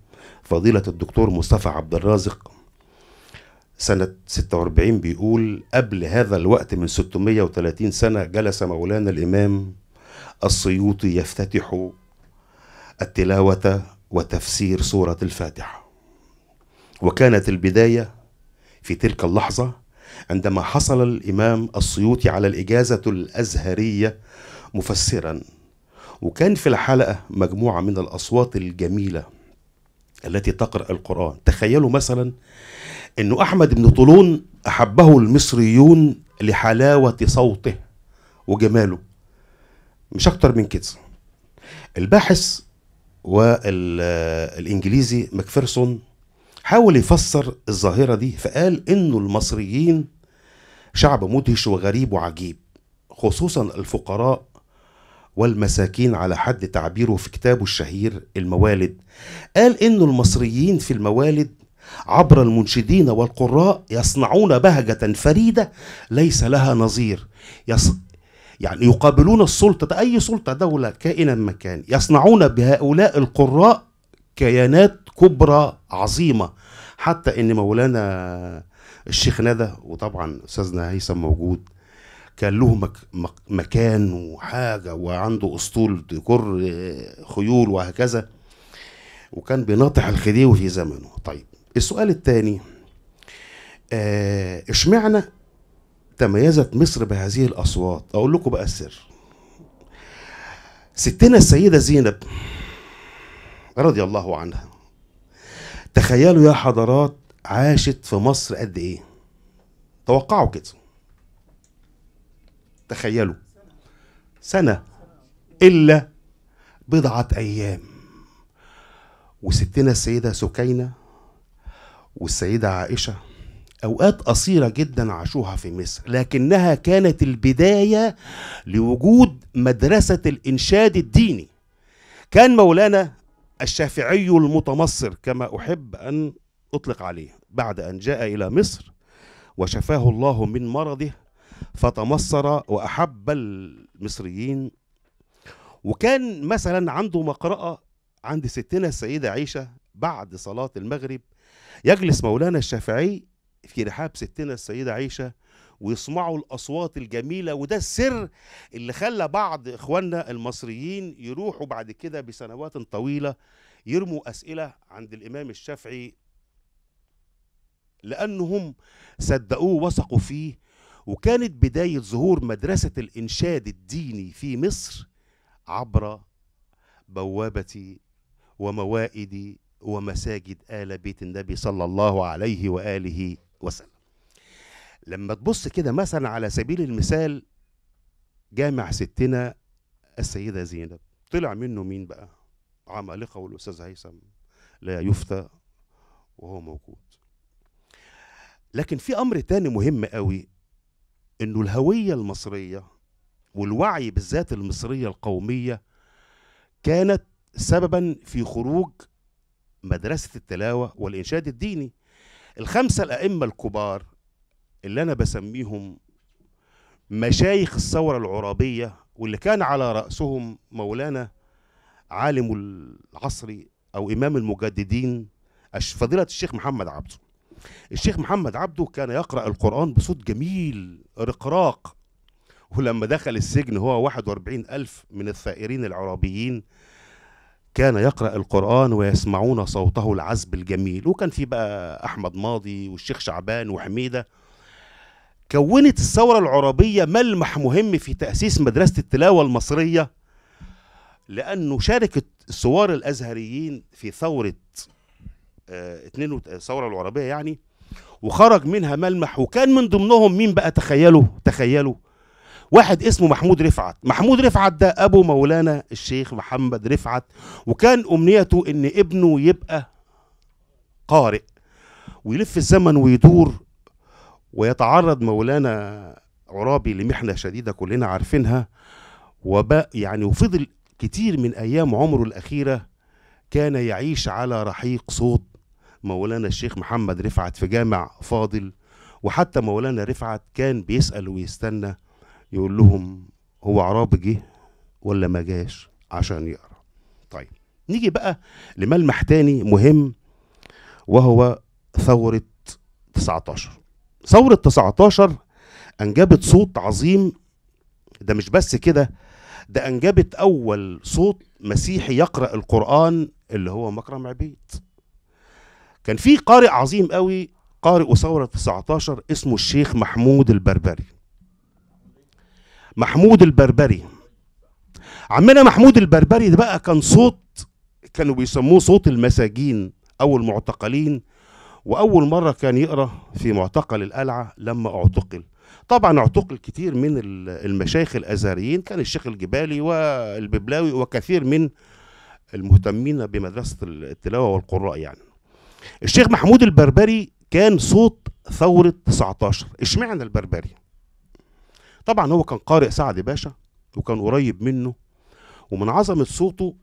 فضيلة الدكتور مصطفى عبد الرازق سنة 46 بيقول قبل هذا الوقت من 630 سنة جلس مولانا الإمام السيوطي يفتتح التلاوة وتفسير سورة الفاتحة وكانت البداية في تلك اللحظة عندما حصل الإمام السيوطي على الإجازة الأزهرية مفسرا وكان في الحلقة مجموعة من الأصوات الجميلة التي تقرأ القرآن تخيلوا مثلا أنه أحمد بن طولون أحبه المصريون لحلاوة صوته وجماله مش أكتر من كده الباحث والإنجليزي ماكفيرسون حاول يفسر الظاهرة دي فقال إنه المصريين شعب مدهش وغريب وعجيب خصوصا الفقراء والمساكين على حد تعبيره في كتابه الشهير الموالد قال ان المصريين في الموالد عبر المنشدين والقراء يصنعون بهجة فريدة ليس لها نظير يص... يعني يقابلون السلطة أي سلطة دولة كائنا ما كان يصنعون بهؤلاء القراء كيانات كبرى عظيمة حتى إن مولانا الشيخ ندى وطبعا أستاذنا هيثم موجود كان له مك مكان وحاجة وعنده أسطول ديكور آه، خيول وهكذا وكان بيناطح الخديوي في زمنه طيب السؤال الثاني آه، اشمعنى آه تميزت مصر بهذه الأصوات أقول لكم بقى السر ستنا السيدة زينب رضي الله عنها تخيلوا يا حضرات عاشت في مصر قد ايه توقعوا كده تخيلوا سنة إلا بضعة أيام وستنا السيدة سكينة والسيدة عائشة أوقات قصيرة جدا عاشوها في مصر لكنها كانت البداية لوجود مدرسة الإنشاد الديني كان مولانا الشافعي المتمصر كما أحب أن أطلق عليه بعد أن جاء إلى مصر وشفاه الله من مرضه فتمصر وأحب المصريين وكان مثلا عنده مقرأة عند ستنا السيدة عيشة بعد صلاة المغرب يجلس مولانا الشافعي في رحاب ستنا السيدة عيشة ويسمعوا الأصوات الجميلة وده السر اللي خلى بعض إخواننا المصريين يروحوا بعد كده بسنوات طويلة يرموا أسئلة عند الإمام الشافعي لأنهم صدقوه وثقوا فيه وكانت بداية ظهور مدرسة الإنشاد الديني في مصر عبر بوابة وموائد ومساجد آل بيت النبي صلى الله عليه وآله وسلم لما تبص كده مثلا على سبيل المثال جامع ستنا السيدة زينب طلع منه مين بقى عمالقة والأستاذ هيثم لا يفتى وهو موجود لكن في أمر تاني مهم قوي انه الهويه المصريه والوعي بالذات المصريه القوميه كانت سببا في خروج مدرسه التلاوه والانشاد الديني الخمسه الائمه الكبار اللي انا بسميهم مشايخ الثوره العرابيه واللي كان على راسهم مولانا عالم العصر او امام المجددين فضيله الشيخ محمد عبده الشيخ محمد عبده كان يقرأ القرآن بصوت جميل رقراق ولما دخل السجن هو 41 ألف من الثائرين العربيين كان يقرأ القرآن ويسمعون صوته العذب الجميل وكان في بقى أحمد ماضي والشيخ شعبان وحميدة كونت الثورة العربية ملمح مهم في تأسيس مدرسة التلاوة المصرية لأنه شاركت الثوار الأزهريين في ثورة آه، اتنين الثوره آه، العربيه يعني وخرج منها ملمح وكان من ضمنهم مين بقى تخيلوا تخيلوا واحد اسمه محمود رفعت محمود رفعت ده ابو مولانا الشيخ محمد رفعت وكان امنيته ان ابنه يبقى قارئ ويلف الزمن ويدور ويتعرض مولانا عرابي لمحنة شديدة كلنا عارفينها وبقى يعني وفضل كتير من أيام عمره الأخيرة كان يعيش على رحيق صوت مولانا الشيخ محمد رفعت في جامع فاضل وحتى مولانا رفعت كان بيسأل ويستنى يقول لهم هو عرابي جه ولا ما جاش عشان يقرا طيب نيجي بقى لملمح تاني مهم وهو ثورة 19 ثورة 19 أنجبت صوت عظيم ده مش بس كده ده أنجبت أول صوت مسيحي يقرأ القرآن اللي هو مكرم عبيد كان في قارئ عظيم قوي قارئ وثورة 19 اسمه الشيخ محمود البربري محمود البربري عمنا محمود البربري ده بقى كان صوت كانوا بيسموه صوت المساجين أو المعتقلين وأول مرة كان يقرأ في معتقل القلعة لما اعتقل طبعا اعتقل كتير من المشايخ الازهريين كان الشيخ الجبالي والببلاوي وكثير من المهتمين بمدرسه التلاوه والقراء يعني الشيخ محمود البربري كان صوت ثورة 19 اشمعنى البربري طبعا هو كان قارئ سعد باشا وكان قريب منه ومن عظمة صوته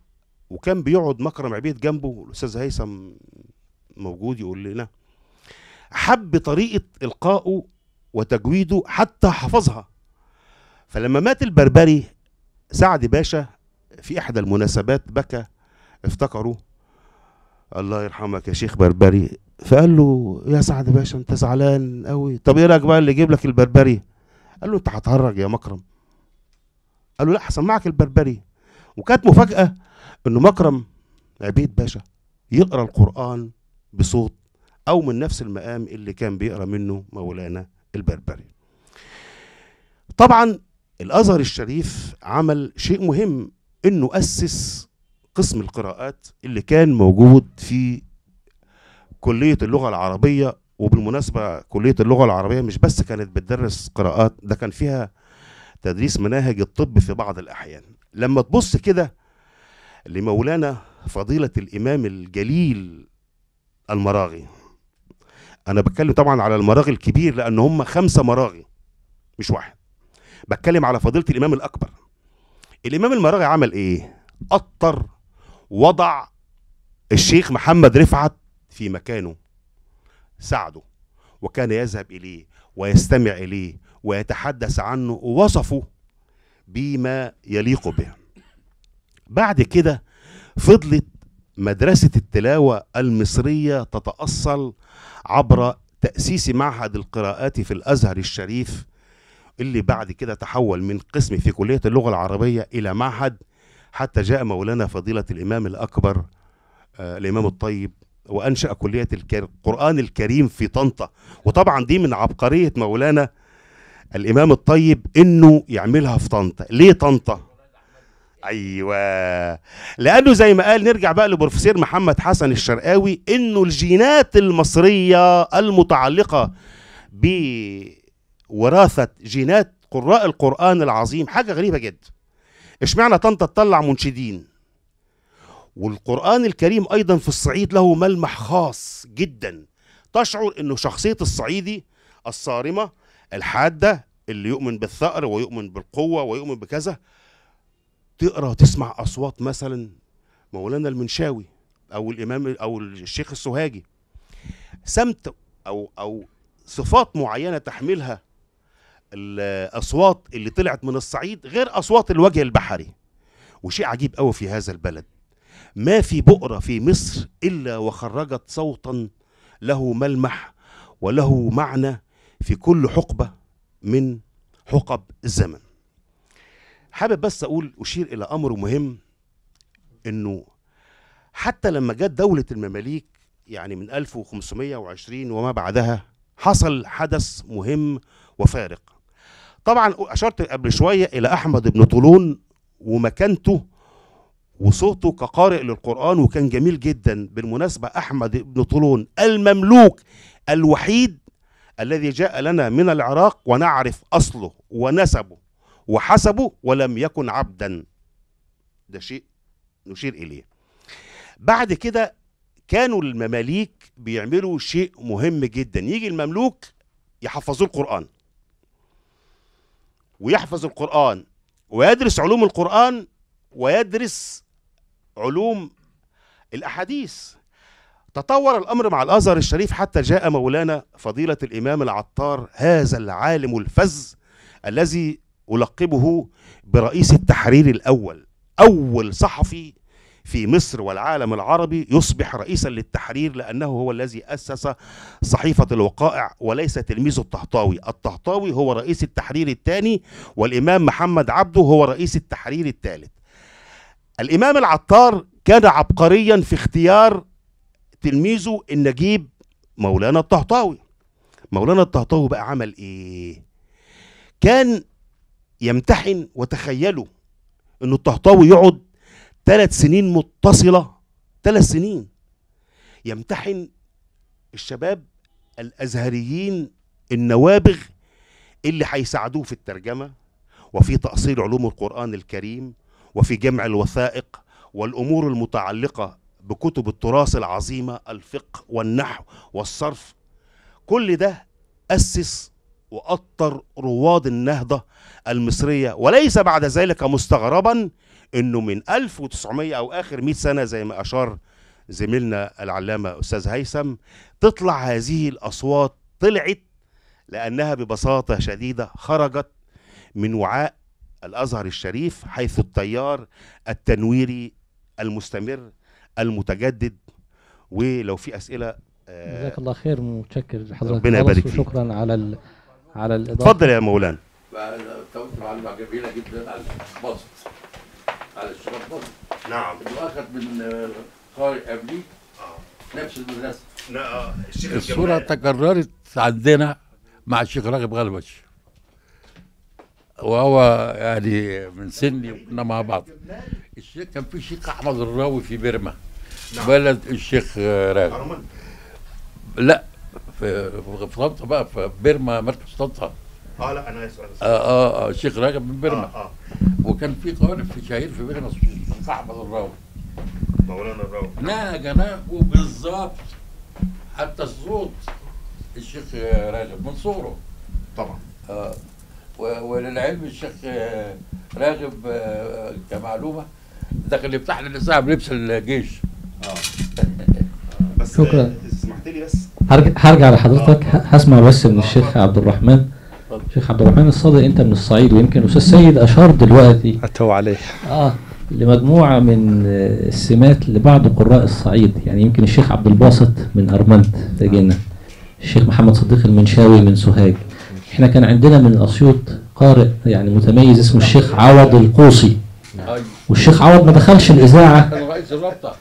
وكان بيقعد مكرم عبيد جنبه الأستاذ هيثم موجود يقول لنا حب طريقة إلقائه وتجويده حتى حفظها فلما مات البربري سعد باشا في إحدى المناسبات بكى افتكره الله يرحمك يا شيخ بربري فقال له يا سعد باشا انت زعلان قوي طب ايه رايك بقى اللي يجيب لك البربري قال له انت هتهرج يا مكرم قال له لا هسمعك البربري وكانت مفاجاه انه مكرم عبيد باشا يقرا القران بصوت او من نفس المقام اللي كان بيقرا منه مولانا البربري طبعا الازهر الشريف عمل شيء مهم انه اسس قسم القراءات اللي كان موجود في كلية اللغة العربية وبالمناسبة كلية اللغة العربية مش بس كانت بتدرس قراءات ده كان فيها تدريس مناهج الطب في بعض الأحيان لما تبص كده لمولانا فضيلة الإمام الجليل المراغي أنا بتكلم طبعا على المراغي الكبير لأن هم خمسة مراغي مش واحد بتكلم على فضيلة الإمام الأكبر الإمام المراغي عمل إيه؟ قطر وضع الشيخ محمد رفعت في مكانه ساعده وكان يذهب إليه ويستمع إليه ويتحدث عنه ووصفه بما يليق به بعد كده فضلت مدرسة التلاوة المصرية تتأصل عبر تأسيس معهد القراءات في الأزهر الشريف اللي بعد كده تحول من قسم في كلية اللغة العربية إلى معهد حتى جاء مولانا فضيلة الإمام الأكبر آه، الإمام الطيب وأنشأ كلية القرآن الكريم في طنطا وطبعا دي من عبقرية مولانا الإمام الطيب إنه يعملها في طنطا ليه طنطا؟ ايوه لانه زي ما قال نرجع بقى لبروفيسور محمد حسن الشرقاوي انه الجينات المصريه المتعلقه بوراثه جينات قراء القران العظيم حاجه غريبه جدا اشمعنى طنطا تطلع منشدين والقرآن الكريم أيضا في الصعيد له ملمح خاص جدا تشعر أنه شخصية الصعيدي الصارمة الحادة اللي يؤمن بالثأر ويؤمن بالقوة ويؤمن بكذا تقرأ وتسمع أصوات مثلا مولانا المنشاوي أو الإمام أو الشيخ السوهاجي سمت أو أو صفات معينة تحملها الاصوات اللي طلعت من الصعيد غير اصوات الوجه البحري وشيء عجيب قوي في هذا البلد ما في بؤره في مصر الا وخرجت صوتا له ملمح وله معنى في كل حقبه من حقب الزمن حابب بس اقول اشير الى امر مهم انه حتى لما جت دوله المماليك يعني من 1520 وما بعدها حصل حدث مهم وفارق طبعا اشرت قبل شويه الى احمد بن طولون ومكانته وصوته كقارئ للقران وكان جميل جدا بالمناسبه احمد بن طولون المملوك الوحيد الذي جاء لنا من العراق ونعرف اصله ونسبه وحسبه ولم يكن عبدا ده شيء نشير اليه بعد كده كانوا المماليك بيعملوا شيء مهم جدا يجي المملوك يحفظوه القرآن ويحفظ القرآن ويدرس علوم القرآن ويدرس علوم الأحاديث تطور الأمر مع الأزهر الشريف حتى جاء مولانا فضيلة الإمام العطار هذا العالم الفز الذي ألقبه برئيس التحرير الأول أول صحفي في مصر والعالم العربي يصبح رئيسا للتحرير لأنه هو الذي أسس صحيفة الوقائع وليس تلميذه الطهطاوي الطهطاوي هو رئيس التحرير الثاني والإمام محمد عبده هو رئيس التحرير الثالث الإمام العطار كان عبقريا في اختيار تلميذه النجيب مولانا الطهطاوي مولانا الطهطاوي بقى عمل ايه كان يمتحن وتخيلوا ان الطهطاوي يقعد ثلاث سنين متصلة ثلاث سنين يمتحن الشباب الأزهريين النوابغ اللي هيساعدوه في الترجمة وفي تأصيل علوم القرآن الكريم وفي جمع الوثائق والأمور المتعلقة بكتب التراث العظيمة الفقه والنحو والصرف كل ده أسس وأطر رواد النهضة المصرية وليس بعد ذلك مستغربا انه من 1900 او اخر 100 سنه زي ما اشار زميلنا العلامه استاذ هيثم تطلع هذه الاصوات طلعت لانها ببساطه شديده خرجت من وعاء الازهر الشريف حيث التيار التنويري المستمر المتجدد ولو في اسئله آه، جزاك الله خير متشكر لحضرتك ربنا يبارك فيك شكرا على على الاضافه اتفضل يا مولانا معلومه جميله جدا على مصر على الشرطة نعم اللي من آه، خارج أمريكا آه. نفس المدرسة آه، الصورة تكررت عندنا مع الشيخ راغب غلبش وهو يعني من سني وكنا مع بعض الشيخ كان في شيخ احمد الراوي في بيرما نعم. بلد الشيخ راغب لا في طنطا بقى في بيرما مركز طنطا اه لا انا اسال آه،, اه اه الشيخ رجب من بيرنا آه آه. وكان في قوانين في شهير في بيرنا اسمه احمد الراوي مولانا الراوي نهج نهجه بالظبط حتى الصوت الشيخ راغب من صوره طبعا آه وللعلم الشيخ راغب آه، آه، كمعلومه ده كان يفتح لنا ساعه بلبس الجيش اه بس شكرا سمحت لي بس هرجع لحضرتك هسمع بس من الشيخ عبد الرحمن شيخ عبد الرحمن الصادق انت من الصعيد ويمكن استاذ سيد اشار دلوقتي اتوا عليه اه لمجموعه من السمات لبعض قراء الصعيد يعني يمكن الشيخ عبد الباسط من ارمنت تجينا نعم. الشيخ محمد صديق المنشاوي من سوهاج احنا كان عندنا من اسيوط قارئ يعني متميز اسمه الشيخ عوض القوصي نعم. والشيخ عوض ما دخلش الاذاعه كان رئيس الرابطه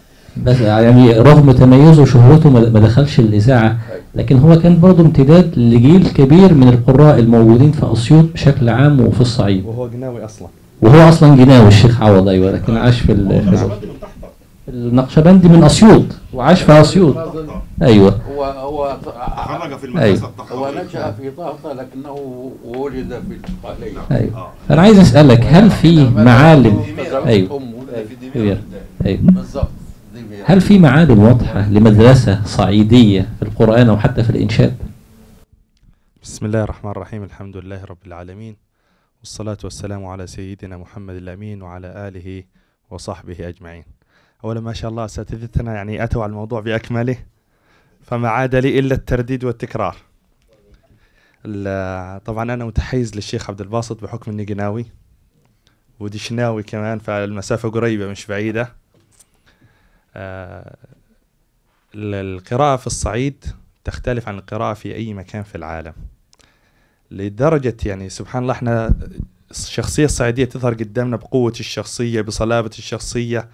بس يعني رغم تميزه وشهرته ما دخلش الاذاعه أيوة. لكن هو كان برضه امتداد لجيل كبير من القراء الموجودين في أسيوط بشكل عام وفي الصعيد وهو جناوي أصلا وهو أصلا جناوي الشيخ عوض أيوه لكن عاش في النقشبندي من أسيوط وعاش في أسيوط أيوه هو هو خرج في المدرسة أيوه. هو نشأ في طهطة لكنه ولد في القليل أيوه أنا عايز أسألك هل في معالم أيوة. أيوه أيوه بالظبط هل في معادل واضحة لمدرسة صعيدية في القرآن أو حتى في الإنشاد؟ بسم الله الرحمن الرحيم الحمد لله رب العالمين والصلاة والسلام على سيدنا محمد الأمين وعلى آله وصحبه أجمعين أولا ما شاء الله أساتذتنا يعني أتوا على الموضوع بأكمله فما عاد لي إلا الترديد والتكرار طبعا أنا متحيز للشيخ عبد الباسط بحكم أني قناوي ودشناوي كمان فالمسافة قريبة مش بعيدة آه، القراءة في الصعيد تختلف عن القراءة في أي مكان في العالم لدرجة يعني سبحان الله احنا الشخصية الصعيدية تظهر قدامنا بقوة الشخصية بصلابة الشخصية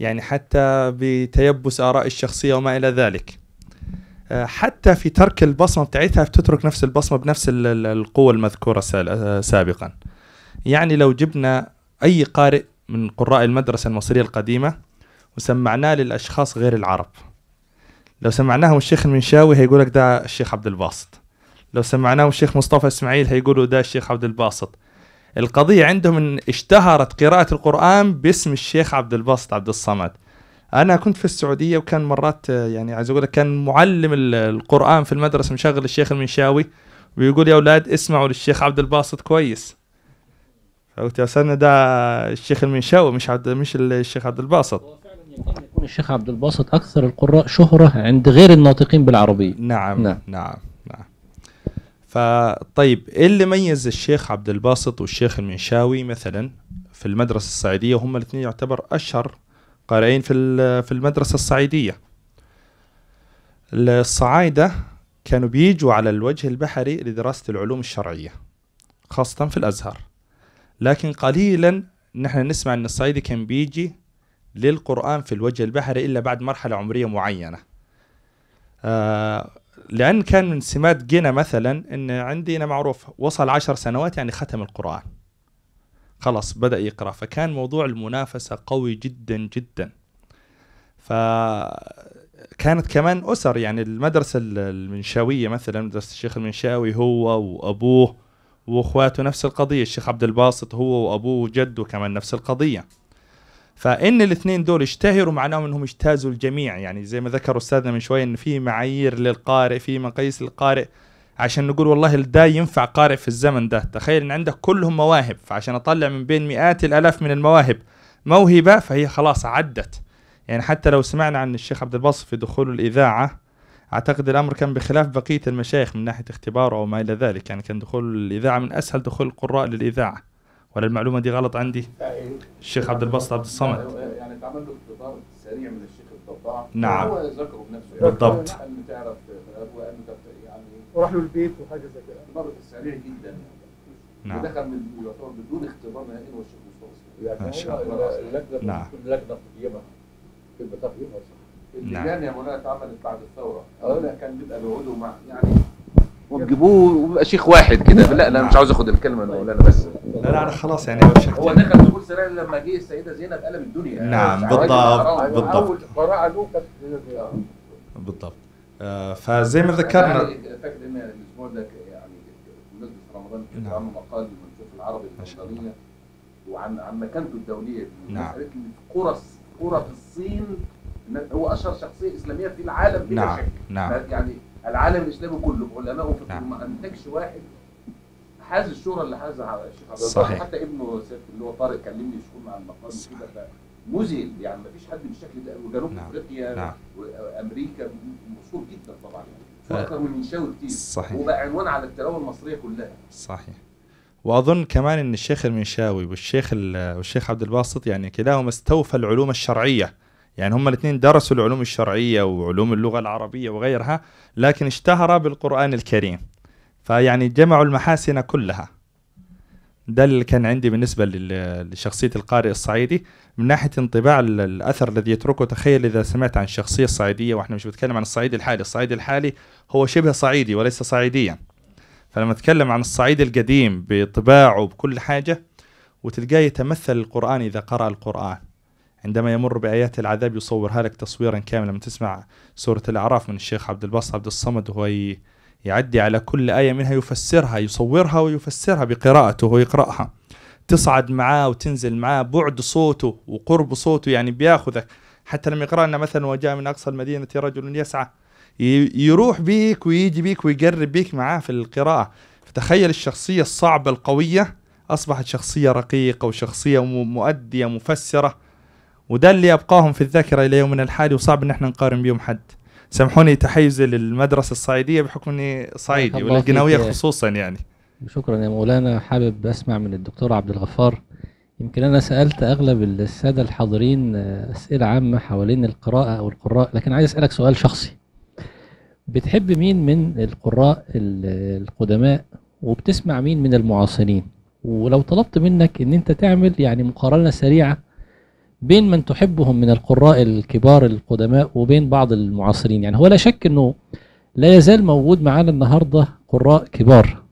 يعني حتى بتيبس آراء الشخصية وما إلى ذلك آه، حتى في ترك البصمة بتاعتها بتترك نفس البصمة بنفس القوة المذكورة آه، سابقا يعني لو جبنا أي قارئ من قراء المدرسة المصرية القديمة وسمعناه للاشخاص غير العرب لو سمعناهم الشيخ المنشاوي هيقول لك ده الشيخ عبد الباسط لو سمعناهم الشيخ مصطفى اسماعيل هيقولوا ده الشيخ عبد الباسط القضية عندهم ان اشتهرت قراءة القرآن باسم الشيخ عبد الباسط عبد الصمد انا كنت في السعودية وكان مرات يعني عايز اقول لك كان معلم القرآن في المدرسة مشغل الشيخ المنشاوي ويقول يا اولاد اسمعوا للشيخ عبد الباسط كويس فقلت يا سنة ده الشيخ المنشاوي مش عبد مش الشيخ عبد الباسط يكون الشيخ عبد الباسط أكثر القراء شهرة عند غير الناطقين بالعربية نعم نعم نعم, نعم. فطيب ايه اللي ميز الشيخ عبد الباسط والشيخ المنشاوي مثلا في المدرسة الصعيدية وهم الاثنين يعتبر أشهر قارئين في في المدرسة الصعيدية الصعايدة كانوا بيجوا على الوجه البحري لدراسة العلوم الشرعية خاصة في الأزهر لكن قليلا نحن نسمع أن الصعيدي كان بيجي للقرآن في الوجه البحري إلا بعد مرحلة عمرية معينة آه لأن كان من سمات جينا مثلا أن عندي أنا معروف وصل عشر سنوات يعني ختم القرآن خلاص بدأ يقرأ فكان موضوع المنافسة قوي جدا جدا فكانت كمان أسر يعني المدرسة المنشاوية مثلا مدرسة الشيخ المنشاوي هو وأبوه وأخواته نفس القضية الشيخ عبد الباسط هو وأبوه وجده كمان نفس القضية فان الاثنين دول اشتهروا معناه انهم اجتازوا الجميع يعني زي ما ذكر استاذنا من شويه ان في معايير للقارئ في مقاييس للقارئ عشان نقول والله دا ينفع قارئ في الزمن ده تخيل ان عندك كلهم مواهب فعشان اطلع من بين مئات الالاف من المواهب موهبه فهي خلاص عدت يعني حتى لو سمعنا عن الشيخ عبد الباسط في دخوله الاذاعه اعتقد الامر كان بخلاف بقيه المشايخ من ناحيه اختباره وما الى ذلك يعني كان دخول الاذاعه من اسهل دخول القراء للاذاعه ولا المعلومه دي غلط عندي؟ إيه؟ الشيخ عبد الباسط عبد الصمد يعني, يعني اتعمل له اختبار سريع من الشيخ الضباع نعم هو ذكره بنفسه بالضبط يعني تعرف يعني وراح له البيت وحاجه زي كده اختبار سريع جدا نعم ودخل من يعتبر بدون اختبار نهائي هو الشيخ مصطفى يعني ما شاء الله نعم اللجنه في البطاقة تقييمها صح اللجان يا مولانا اتعملت بعد الثوره اولا كان بيبقى بيقعدوا مع يعني وتجيبوه ويبقى شيخ واحد كده لا لا مش عاوز اخد الكلمه من مولانا بس لا لا انا خلاص يعني هو دخل دخول سرايا لما جه السيده زينب قلب الدنيا نعم يعني بالضبط بالضبط اول له كانت بالضبط آه، فزي ما ذكرنا يعني فاكر ان الاسبوع ده يعني بمناسبه رمضان كنت نعم. عامل مقال من الشيخ العربي الوطنيه وعن عن مكانته الدوليه نعم مساله قرى قرى الصين هو اشهر شخصيه اسلاميه في العالم بلا نعم. شك نعم يعني العالم الاسلامي كله علمائه في نعم. ما انتجش واحد حاز الشهره اللي حازها الشيخ عبد صحيح حتى ابنه اللي هو طارق كلمني يشكرني على المقام كده مذهل يعني ما فيش حد بالشكل ده وجنوب نعم. افريقيا نعم. وامريكا مشهور جدا طبعا يعني اكثر من منشاوي كتير صحيح وبقى عنوان على التلاوه المصريه كلها صحيح واظن كمان ان الشيخ المنشاوي والشيخ والشيخ عبد الباسط يعني كلاهما استوفى العلوم الشرعيه يعني هم الاثنين درسوا العلوم الشرعية وعلوم اللغة العربية وغيرها لكن اشتهر بالقرآن الكريم فيعني جمعوا المحاسن كلها ده اللي كان عندي بالنسبة لشخصية القارئ الصعيدي من ناحية انطباع الأثر الذي يتركه تخيل إذا سمعت عن الشخصية الصعيدية وإحنا مش بنتكلم عن الصعيدي الحالي الصعيدي الحالي هو شبه صعيدي وليس صعيديا فلما أتكلم عن الصعيد القديم بطباعه بكل حاجة وتلقاه يتمثل القرآن إذا قرأ القرآن عندما يمر بآيات العذاب يصورها لك تصويرا كاملا لما تسمع سورة الأعراف من الشيخ عبد الباسط عبد الصمد وهو يعدي على كل آية منها يفسرها يصورها ويفسرها بقراءته وهو يقرأها تصعد معاه وتنزل معاه بعد صوته وقرب صوته يعني بياخذك حتى لما يقرأ لنا مثلا وجاء من أقصى المدينة رجل يسعى يروح بيك ويجي بيك ويقرب بيك معاه في القراءة فتخيل الشخصية الصعبة القوية أصبحت شخصية رقيقة وشخصية مؤدية مفسرة وده اللي ابقاهم في الذاكره الى يومنا الحالي وصعب ان احنا نقارن بيهم حد سامحوني تحيزي للمدرسه الصعيديه بحكم اني صعيدي والقناويه خصوصا يعني شكرا يا مولانا حابب اسمع من الدكتور عبد الغفار يمكن انا سالت اغلب الساده الحاضرين اسئله عامه حوالين القراءه او القراء لكن عايز اسالك سؤال شخصي بتحب مين من القراء القدماء وبتسمع مين من المعاصرين ولو طلبت منك ان انت تعمل يعني مقارنه سريعه بين من تحبهم من القراء الكبار القدماء وبين بعض المعاصرين يعني هو لا شك أنه لا يزال موجود معانا النهاردة قراء كبار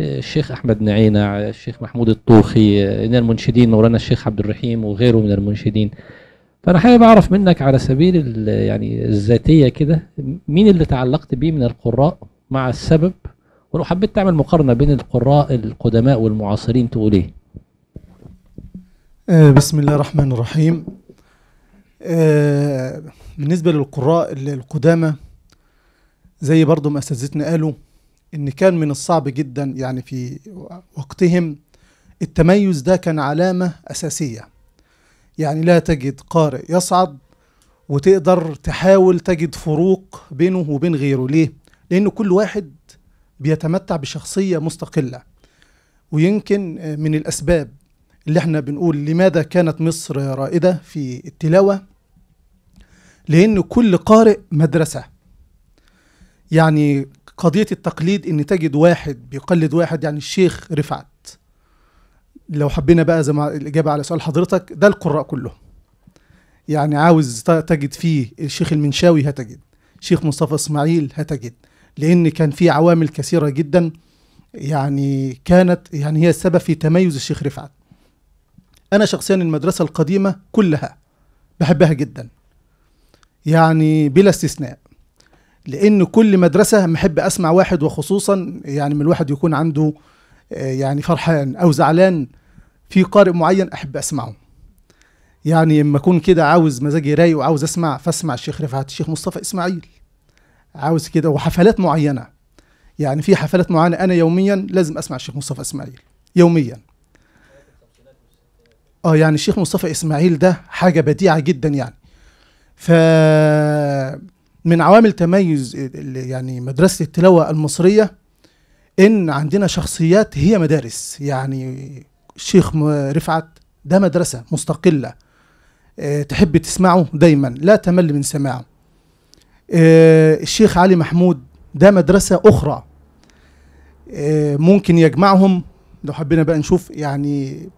الشيخ أحمد نعينة الشيخ محمود الطوخي من المنشدين مولانا الشيخ عبد الرحيم وغيره من المنشدين فأنا حابب أعرف منك على سبيل يعني الذاتية كده مين اللي تعلقت بيه من القراء مع السبب ولو حبيت تعمل مقارنة بين القراء القدماء والمعاصرين تقول إيه؟ آه، بسم الله الرحمن الرحيم آه، بالنسبة للقراء القدامى زي برضو ما أساتذتنا قالوا إن كان من الصعب جدا يعني في وقتهم التميز ده كان علامة أساسية يعني لا تجد قارئ يصعد وتقدر تحاول تجد فروق بينه وبين غيره ليه؟ لأن كل واحد بيتمتع بشخصية مستقلة ويمكن آه، من الأسباب اللي احنا بنقول لماذا كانت مصر رائدة في التلاوة لأن كل قارئ مدرسة يعني قضية التقليد إن تجد واحد بيقلد واحد يعني الشيخ رفعت لو حبينا بقى زي ما الإجابة على سؤال حضرتك ده القراء كلهم يعني عاوز تجد فيه الشيخ المنشاوي هتجد شيخ مصطفى إسماعيل هتجد لأن كان في عوامل كثيرة جدا يعني كانت يعني هي السبب في تميز الشيخ رفعت أنا شخصيا المدرسة القديمة كلها بحبها جدا يعني بلا استثناء لأن كل مدرسة محب أسمع واحد وخصوصا يعني من الواحد يكون عنده آه، يعني فرحان أو زعلان في قارئ معين أحب أسمعه يعني لما اكون كده عاوز مزاجي رايق وعاوز اسمع فاسمع الشيخ رفعت الشيخ مصطفى اسماعيل عاوز كده وحفلات معينه يعني في حفلات معينه انا يوميا لازم اسمع الشيخ مصطفى اسماعيل يوميا اه يعني الشيخ مصطفى اسماعيل ده حاجه بديعه جدا يعني ف من عوامل تميز يعني مدرسه التلاوه المصريه ان عندنا شخصيات هي مدارس يعني الشيخ رفعت ده مدرسه مستقله آه، تحب تسمعه دايما لا تمل من سماعه آه، الشيخ علي محمود ده مدرسه اخرى آه، ممكن يجمعهم لو حبينا بقى نشوف يعني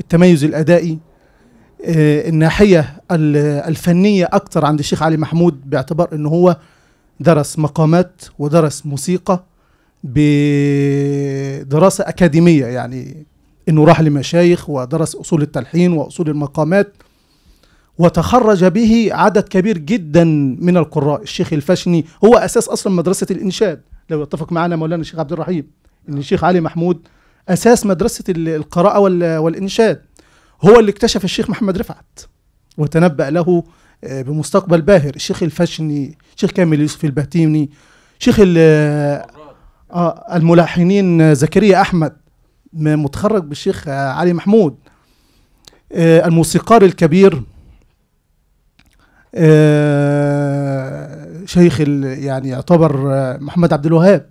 التميز الادائي آه، الناحيه الفنيه اكثر عند الشيخ علي محمود باعتبار ان هو درس مقامات ودرس موسيقى بدراسه اكاديميه يعني انه راح لمشايخ ودرس اصول التلحين واصول المقامات وتخرج به عدد كبير جدا من القراء الشيخ الفاشني هو اساس اصلا مدرسه الانشاد لو يتفق معنا مولانا الشيخ عبد الرحيم ان الشيخ علي محمود اساس مدرسه القراءه والانشاد هو اللي اكتشف الشيخ محمد رفعت وتنبأ له آه، بمستقبل باهر الشيخ الفاشني الشيخ كامل يوسف البهتيمي شيخ الملحنين آه، آه، زكريا احمد متخرج بالشيخ علي محمود الموسيقار الكبير شيخ يعني يعتبر محمد عبد الوهاب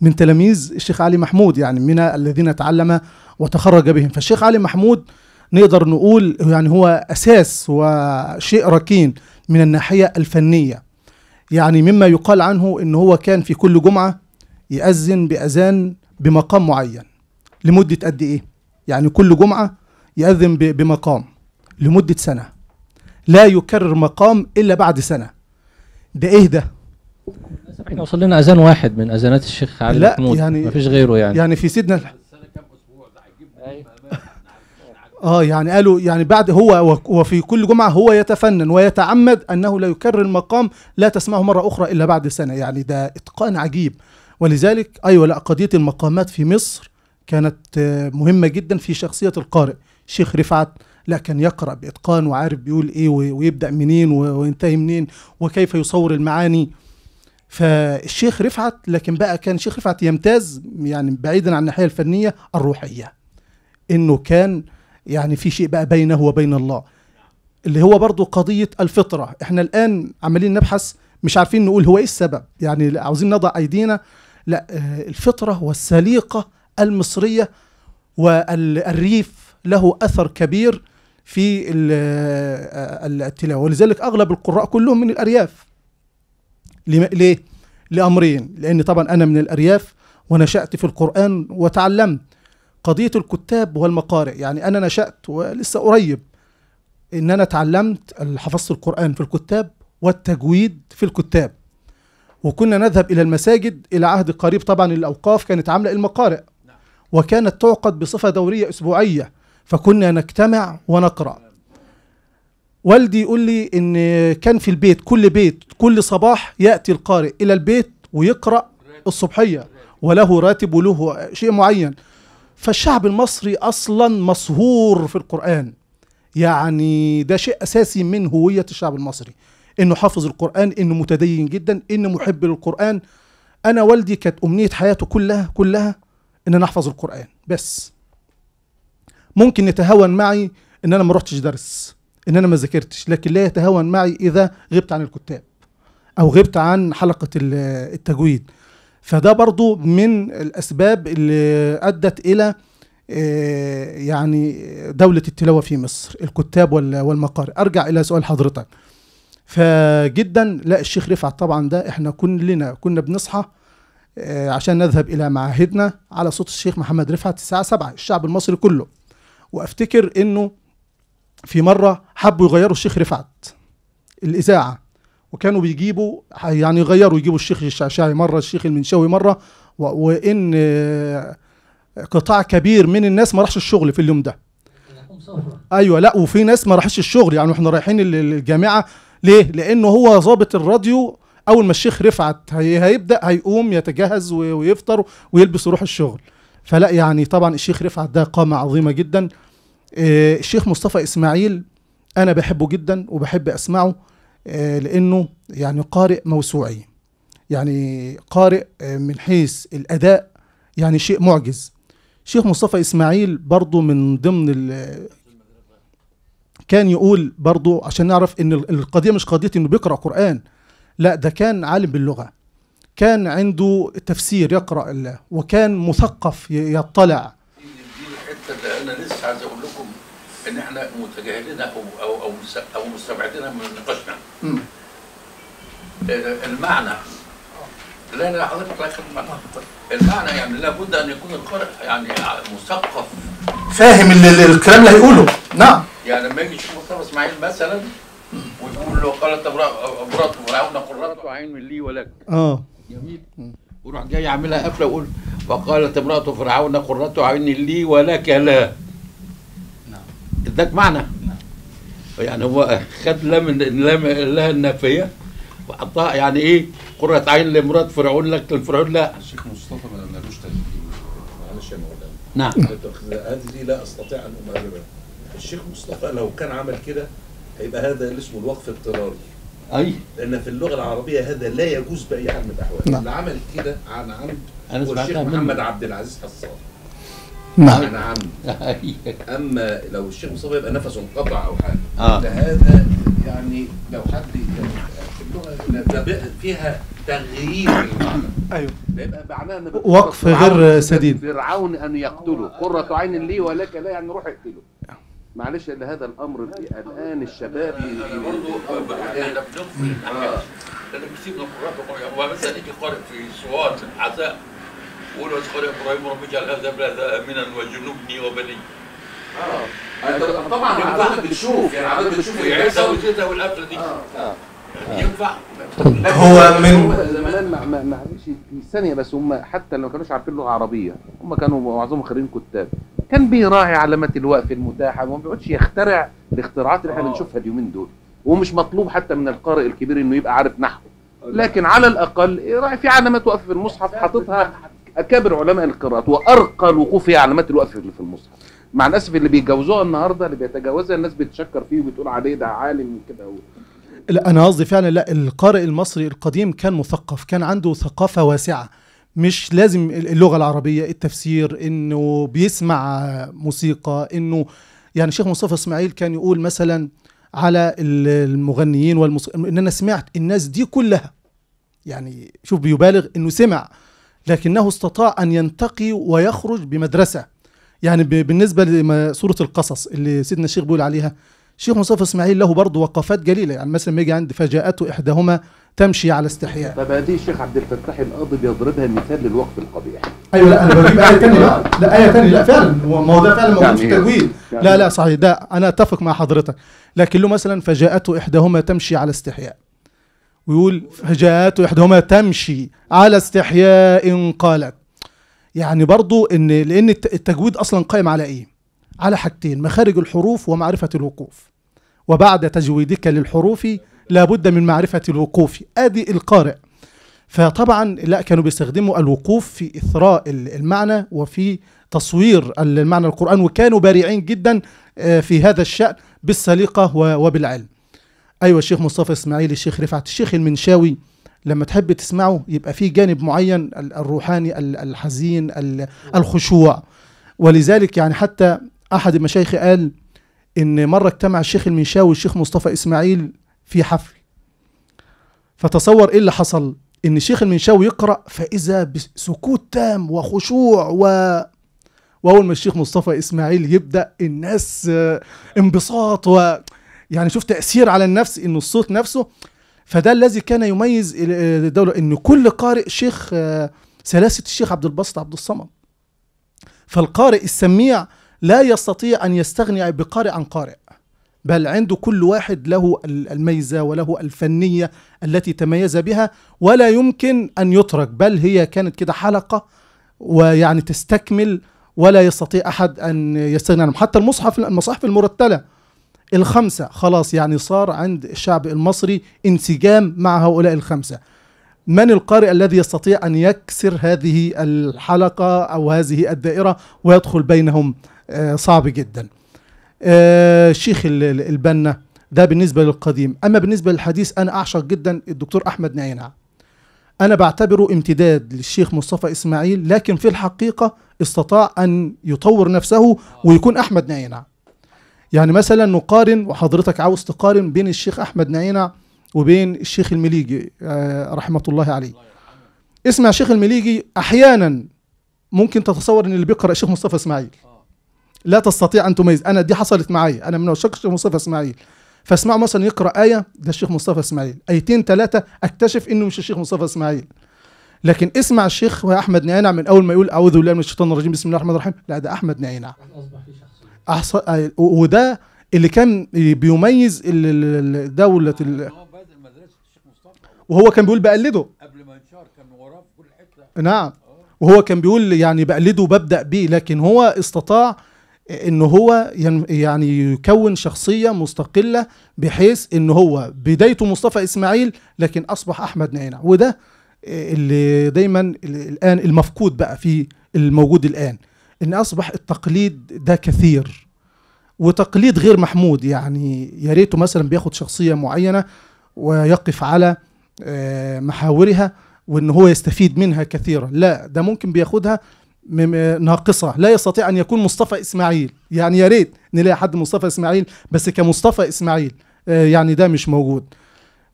من تلاميذ الشيخ علي محمود يعني من الذين تعلم وتخرج بهم فالشيخ علي محمود نقدر نقول يعني هو أساس وشيء ركين من الناحية الفنية يعني مما يقال عنه إن هو كان في كل جمعة يأذن بأذان بمقام معين لمدة قد إيه؟ يعني كل جمعة يأذن بمقام لمدة سنة لا يكرر مقام إلا بعد سنة ده إيه ده؟ احنا وصل لنا اذان واحد من اذانات الشيخ علي لا محمود يعني ما فيش غيره يعني يعني في سيدنا اه يعني قالوا يعني بعد هو وفي كل جمعه هو يتفنن ويتعمد انه لا يكرر المقام لا تسمعه مره اخرى الا بعد سنه يعني ده اتقان عجيب ولذلك ايوه لا قضيه المقامات في مصر كانت آه، مهمه جدا في شخصيه القارئ شيخ رفعت لا كان يقرا باتقان وعارف بيقول ايه ويبدا منين وينتهي منين وكيف يصور المعاني فالشيخ رفعت لكن بقى كان الشيخ رفعت يمتاز يعني بعيدا عن الناحيه الفنيه الروحيه انه كان يعني في شيء بقى بينه وبين الله اللي هو برضو قضيه الفطره احنا الان عمالين نبحث مش عارفين نقول هو ايه السبب يعني عاوزين نضع ايدينا لا آه، الفطره والسليقه المصريه والريف له اثر كبير في آه، آه، التلاوه ولذلك اغلب القراء كلهم من الارياف ليه؟ لأمرين لأن طبعا أنا من الأرياف ونشأت في القرآن وتعلمت قضية الكتاب والمقارئ يعني أنا نشأت ولسه قريب إن أنا اتعلمت حفظت القرآن في الكتاب والتجويد في الكتاب وكنا نذهب إلى المساجد إلى عهد قريب طبعا الأوقاف كانت عاملة المقارئ وكانت تعقد بصفة دورية أسبوعية فكنا نجتمع ونقرأ والدي يقول لي ان كان في البيت كل بيت كل صباح ياتي القارئ الى البيت ويقرا الصبحيه وله راتب وله شيء معين فالشعب المصري اصلا مصهور في القران يعني ده شيء اساسي من هويه الشعب المصري انه حافظ القران انه متدين جدا انه محب للقران انا والدي كانت امنيه حياته كلها كلها ان انا احفظ القران بس ممكن يتهاون معي ان انا ما رحتش درس ان انا ما ذاكرتش لكن لا يتهاون معي اذا غبت عن الكتاب او غبت عن حلقه التجويد فده برضو من الاسباب اللي ادت الى آه، يعني دولة التلاوة في مصر الكتاب والمقارئ أرجع إلى سؤال حضرتك فجدا لا الشيخ رفعت طبعا ده احنا كلنا كنا بنصحى آه، عشان نذهب إلى معاهدنا على صوت الشيخ محمد رفعت الساعة 7 الشعب المصري كله وافتكر انه في مرة حبوا يغيروا الشيخ رفعت الإذاعة وكانوا بيجيبوا يعني يغيروا يجيبوا الشيخ الشعشاعي مرة الشيخ المنشاوي مرة وإن آه، قطاع كبير من الناس ما راحش الشغل في اليوم ده ايوه لا وفي ناس ما راحش الشغل يعني احنا رايحين الجامعه ليه لانه هو ظابط الراديو اول ما الشيخ رفعت هي هيبدا هيقوم يتجهز ويفطر ويلبس ويروح الشغل فلا يعني طبعا الشيخ رفعت ده قامه عظيمه جدا آه، الشيخ مصطفى اسماعيل انا بحبه جدا وبحب اسمعه آه، لانه يعني قارئ موسوعي يعني قارئ آه، من حيث الاداء يعني شيء معجز شيخ مصطفى اسماعيل برضه من ضمن كان يقول برضه عشان نعرف ان القضيه مش قضيه انه بيقرا قران لا ده كان عالم باللغه كان عنده تفسير يقرا الله وكان مثقف يطلع الحته اللي انا لسه عايز ان احنا متجاهلين او او او او مستبعدين من نقاشنا. آه، المعنى لا لا حضرتك لكن المعنى المعنى يعني لابد ان يكون القارئ يعني مثقف فاهم الكلام اللي هيقوله نعم يعني لما يجي يشوف مصطفى اسماعيل مثلا ويقول له قالت امرأة فرعون قرات عين لي ولك اه جميل وروح جاي عاملها قفله ويقول وقالت امرأة فرعون قرات عين لي ولك لا اداك معنى يعني هو خد لام لام لها النافيه وحطها يعني ايه قرة عين لمراد فرعون لك الفرعون لا الشيخ مصطفى ما لهوش تجديد معلش يا مولانا نعم هذه لا استطيع ان امررها الشيخ مصطفى لو كان عمل كده هيبقى هذا اللي اسمه الوقف اضطراري اي لان في اللغه العربيه هذا لا يجوز باي حال من الاحوال نعم. اللي عمل كده عن عمد الشيخ محمد عبد العزيز حصان نعم (laughs) اما لو الشيخ مصطفى يبقى نفسه انقطع او حاجه آه. فهذا يعني لو حد فيها تغيير المعنى ايوه يبقى معناها وقف غير سديد فرعون ان يقتله قره عين لي ولك لا يعني روح اقتله معلش ان هذا الامر الان الشباب برضه احنا بنقصد الحاجات لان آه. بيسيب قراءته مثلا يجي قارئ في سوات العزاء يقول وإذ قال إبراهيم رب اجعل هذا بلد آمنا وجنبني وبني اه, آه، طبعا يعني عادات بتشوف يعني عادات بتشوف العزة والزيتة والقفلة دي آه. يعني اه ينفع هو من زمان ما ما ثانيه بس هم حتى لو ما كانوش عارفين لغه عربيه هم كانوا معظمهم خارجين كتاب كان بيراعي علامات الوقف المتاحه وما بيقعدش يخترع الاختراعات اللي احنا آه. بنشوفها اليومين دول ومش مطلوب حتى من القارئ الكبير انه يبقى عارف نحو لكن على الاقل راعي في علامات وقف في المصحف حاططها اكابر علماء القراءات وارقى الوقوف هي علامات الوقف اللي في المصحف مع الاسف اللي بيتجاوزوها النهارده اللي بيتجاوزها الناس بتشكر فيه وبتقول عليه ده عالم كده لا انا قصدي فعلا لا القارئ المصري القديم كان مثقف كان عنده ثقافه واسعه مش لازم اللغه العربيه التفسير انه بيسمع موسيقى انه يعني شيخ مصطفى اسماعيل كان يقول مثلا على المغنيين والموسيقى ان انا سمعت الناس دي كلها يعني شوف بيبالغ انه سمع لكنه استطاع أن ينتقي ويخرج بمدرسة يعني بالنسبة لسورة القصص اللي سيدنا الشيخ بيقول عليها شيخ مصطفى اسماعيل له برضه وقفات جليله يعني مثلا ما يجي عند فجاءته احداهما تمشي على استحياء طب هذه الشيخ عبد الفتاح القاضي بيضربها مثال للوقت القبيح ايوه لا انا بجيب ايه ثانيه لا آه. لا ايه ثانيه لا فعلا ما نعم، هو ده فعلا موجود نعم، في التجويد نعم. لا لا صحيح ده انا اتفق مع حضرتك لكن له مثلا فجاءته احداهما تمشي على استحياء ويقول فجاءت احدهما تمشي على استحياء قالت يعني برضو ان لان التجويد اصلا قائم على ايه على حاجتين مخارج الحروف ومعرفه الوقوف وبعد تجويدك للحروف لابد من معرفه الوقوف ادي القارئ فطبعا لا كانوا بيستخدموا الوقوف في اثراء المعنى وفي تصوير المعنى القران وكانوا بارعين جدا آه، في هذا الشان بالسليقه وبالعلم ايوه الشيخ مصطفى اسماعيل الشيخ رفعت الشيخ المنشاوي لما تحب تسمعه يبقى في جانب معين الروحاني الحزين الخشوع ولذلك يعني حتى احد المشايخ قال ان مره اجتمع الشيخ المنشاوي والشيخ مصطفى اسماعيل في حفل فتصور ايه اللي حصل ان الشيخ المنشاوي يقرا فاذا بسكوت تام وخشوع و واول ما الشيخ مصطفى اسماعيل يبدا الناس انبساط و يعني شوف تاثير على النفس انه الصوت نفسه فده الذي كان يميز الدوله ان كل قارئ شيخ آه، سلاسه الشيخ عبد الباسط عبد الصمد فالقارئ السميع لا يستطيع ان يستغني بقارئ عن قارئ بل عنده كل واحد له الميزة وله الفنية التي تميز بها ولا يمكن أن يترك بل هي كانت كده حلقة ويعني تستكمل ولا يستطيع أحد أن يستغني عنهم حتى المصحف المصاحف المرتلة الخمسة خلاص يعني صار عند الشعب المصري انسجام مع هؤلاء الخمسة من القارئ الذي يستطيع أن يكسر هذه الحلقة أو هذه الدائرة ويدخل بينهم آه، صعب جدا آه، الشيخ البنا ده بالنسبة للقديم أما بالنسبة للحديث أنا أعشق جدا الدكتور أحمد نعينع أنا بعتبره امتداد للشيخ مصطفى إسماعيل لكن في الحقيقة استطاع أن يطور نفسه آه. ويكون أحمد نعينع يعني مثلا نقارن وحضرتك عاوز تقارن بين الشيخ أحمد نعينع وبين الشيخ المليجي آه، رحمة الله عليه اسمع شيخ المليجي أحيانا ممكن تتصور ان اللي بيقرا الشيخ مصطفى اسماعيل لا تستطيع ان تميز انا دي حصلت معايا انا من عشاق الشيخ مصطفى اسماعيل فاسمعه مثلا يقرا ايه ده الشيخ مصطفى اسماعيل ايتين ثلاثه اكتشف انه مش الشيخ مصطفى اسماعيل لكن اسمع الشيخ احمد نعينع من اول ما يقول اعوذ بالله من الشيطان الرجيم بسم الله الرحمن الرحيم لا ده احمد نعينع أحصل وده اللي كان بيميز دولة ال... يعني وهو كان بيقول بقلده قبل ما ينشر كان وراه في كل حته نعم آه. وهو كان بيقول يعني بقلده وببدا بيه لكن هو استطاع ان هو يعني يكون شخصيه مستقله بحيث ان هو بدايته مصطفى اسماعيل لكن اصبح احمد نعينا وده اللي دايما الان المفقود بقى في الموجود الان ان اصبح التقليد ده كثير وتقليد غير محمود يعني يا ريته مثلا بياخد شخصيه معينه ويقف على آه، محاورها وان هو يستفيد منها كثيرا لا ده ممكن بياخدها آه، ناقصه لا يستطيع ان يكون مصطفى اسماعيل يعني يا ريت نلاقي حد مصطفى اسماعيل بس كمصطفى اسماعيل آه، يعني ده مش موجود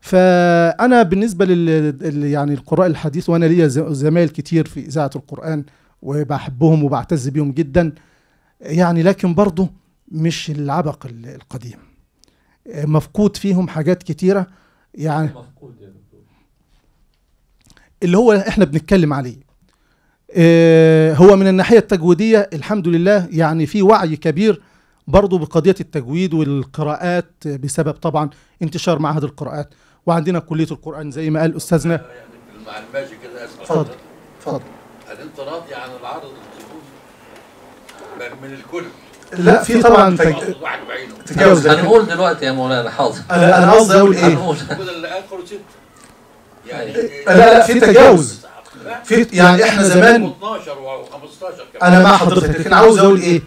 فانا بالنسبه لل يعني القراء الحديث وانا ليا زمايل كتير في اذاعه القران وبحبهم وبعتز بيهم جدا يعني لكن برضه مش العبق القديم مفقود فيهم حاجات كتيرة يعني مفقود يا دكتور اللي هو احنا بنتكلم عليه آه، هو من الناحية التجويدية الحمد لله يعني في وعي كبير برضه بقضية التجويد والقراءات بسبب طبعا انتشار معهد القراءات وعندنا كلية القرآن زي ما قال أستاذنا آه، يعني المعلومات كده اتفضل اتفضل انت راضي يعني عن العرض من الكل لا في طبعا تجاوز تجاوز هنقول دلوقتي يا مولانا حاضر انا قصدي اقول ايه؟ هنقول يعني أيوة. إيه؟ لا لا في تجاوز في يعني احنا زمان 12 و15 انا مع حضرتك لكن عاوز اقول ايه؟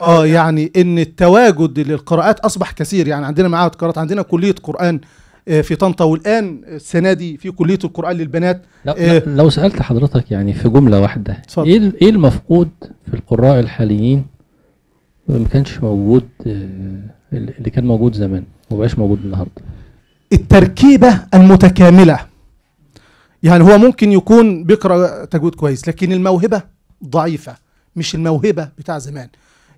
اه يعني ان التواجد للقراءات اصبح كثير يعني عندنا معاهد قراءات عندنا كليه قران آه، في طنطا والان السنه دي في كليه القران للبنات لو, آه لو سالت حضرتك يعني في جمله واحده صدق. إيه, ايه المفقود في القراء الحاليين ما كانش موجود آه، اللي كان موجود زمان وما بقاش موجود النهارده التركيبه المتكامله يعني هو ممكن يكون بيقرا تجويد كويس لكن الموهبه ضعيفه مش الموهبه بتاع زمان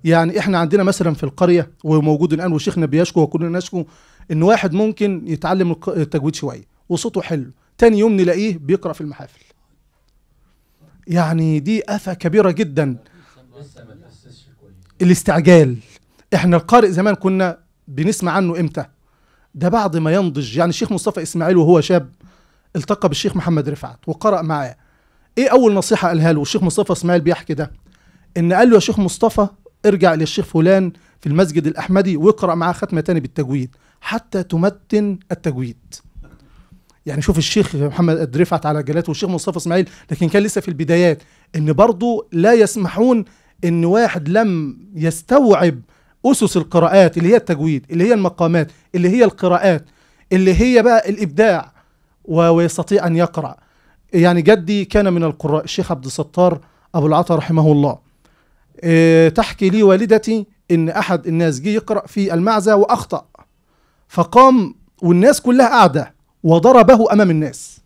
يعني احنا عندنا مثلا في القريه وموجود الان وشيخنا بيشكو وكلنا نشكو ان واحد ممكن يتعلم التجويد شويه وصوته حلو تاني يوم نلاقيه بيقرا في المحافل يعني دي افه كبيره جدا الاستعجال احنا القارئ زمان كنا بنسمع عنه امتى ده بعد ما ينضج يعني الشيخ مصطفى اسماعيل وهو شاب التقى بالشيخ محمد رفعت وقرأ معاه ايه اول نصيحة قالها له الشيخ مصطفى اسماعيل بيحكي ده ان قال له يا شيخ مصطفى ارجع للشيخ فلان في المسجد الاحمدي واقرأ معاه ختمة تاني بالتجويد حتى تمتن التجويد يعني شوف الشيخ محمد الدريفعت رفعت على جلاته والشيخ مصطفى اسماعيل لكن كان لسه في البدايات ان برضه لا يسمحون ان واحد لم يستوعب اسس القراءات اللي هي التجويد اللي هي المقامات اللي هي القراءات اللي هي بقى الابداع ويستطيع ان يقرا يعني جدي كان من القراء الشيخ عبد الستار ابو العطا رحمه الله إيه، تحكي لي والدتي ان احد الناس جه يقرا في المعزه واخطا فقام والناس كلها قاعدة وضربه أمام الناس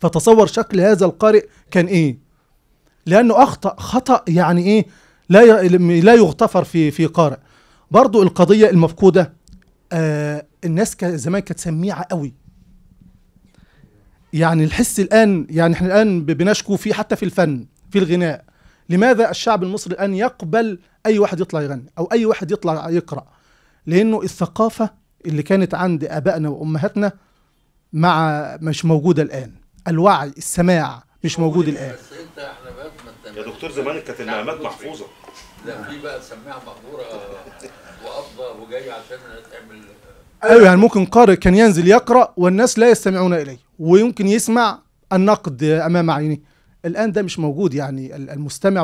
فتصور شكل هذا القارئ كان إيه لأنه أخطأ خطأ يعني إيه لا لا يغتفر في في قارئ برضو القضية المفقودة آه الناس زمان كانت سميعة قوي يعني الحس الآن يعني إحنا الآن بنشكو فيه حتى في الفن في الغناء لماذا الشعب المصري الآن يقبل أي واحد يطلع يغني أو أي واحد يطلع يقرأ لانه الثقافه اللي كانت عند ابائنا وامهاتنا مع مش موجوده الان الوعي السماع مش موجود إيه؟ الان يا دكتور زمان كانت نعم، النعمات محفوظه لا في بقى سماعه مقبوره وقبضه وجاي عشان تعمل ايوه يعني ممكن قارئ كان ينزل يقرا والناس لا يستمعون اليه ويمكن يسمع النقد امام عينه الان ده مش موجود يعني المستمع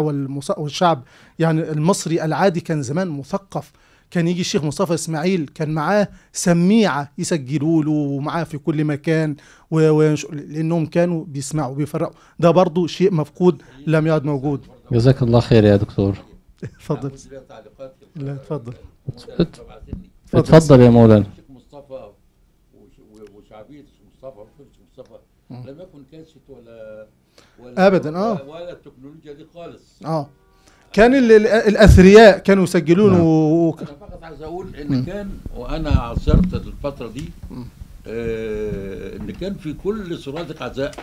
والشعب يعني المصري العادي كان زمان مثقف كان يجي الشيخ مصطفى اسماعيل كان معاه سميعه يسجلوا له ومعاه في كل مكان و... و... لانهم كانوا بيسمعوا وبيفرقوا ده برضو شيء مفقود لم يعد موجود جزاك الله خير يا دكتور اتفضل لا اتفضل اتفضل يا مولانا الشيخ مصطفى وشعبيه الشيخ مصطفى مصطفى لم يكن كاسيت ولا ولا ابدا اه ولا التكنولوجيا دي خالص اه كان الاثرياء كانوا يسجلون نعم. و... عايز اقول ان كان وانا عصرت الفتره دي آه ان كان في كل سرادق عزاء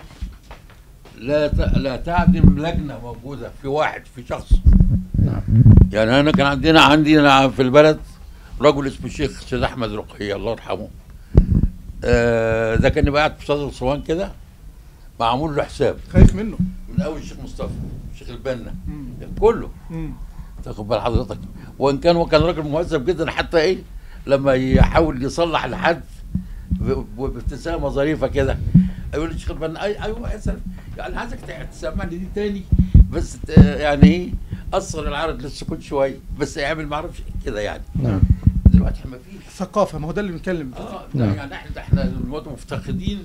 لا لا تعدم لجنه موجوده في واحد في شخص نعم. يعني انا كان عندنا عندي في البلد رجل اسمه الشيخ سيد احمد رقيه الله يرحمه آه ده كان قاعد في صدر الصوان كده معمول له حساب خايف منه من اول الشيخ مصطفى الشيخ البنا كله مم. تاخد بال حضرتك وان كان وكان راجل مهذب جدا حتى ايه لما يحاول يصلح لحد بابتسامه ظريفه كده يقول أيوة، لي شيخ اي ايوه اسف يعني عايزك تسمعني دي تاني بس يعني ايه اصغر العرض للسكوت شويه بس يعمل ما اعرفش كده يعني نعم دلوقتي احنا ما فيش ثقافه ما هو ده اللي بنتكلم اه نعم. يعني احنا احنا دلوقتي مفتقدين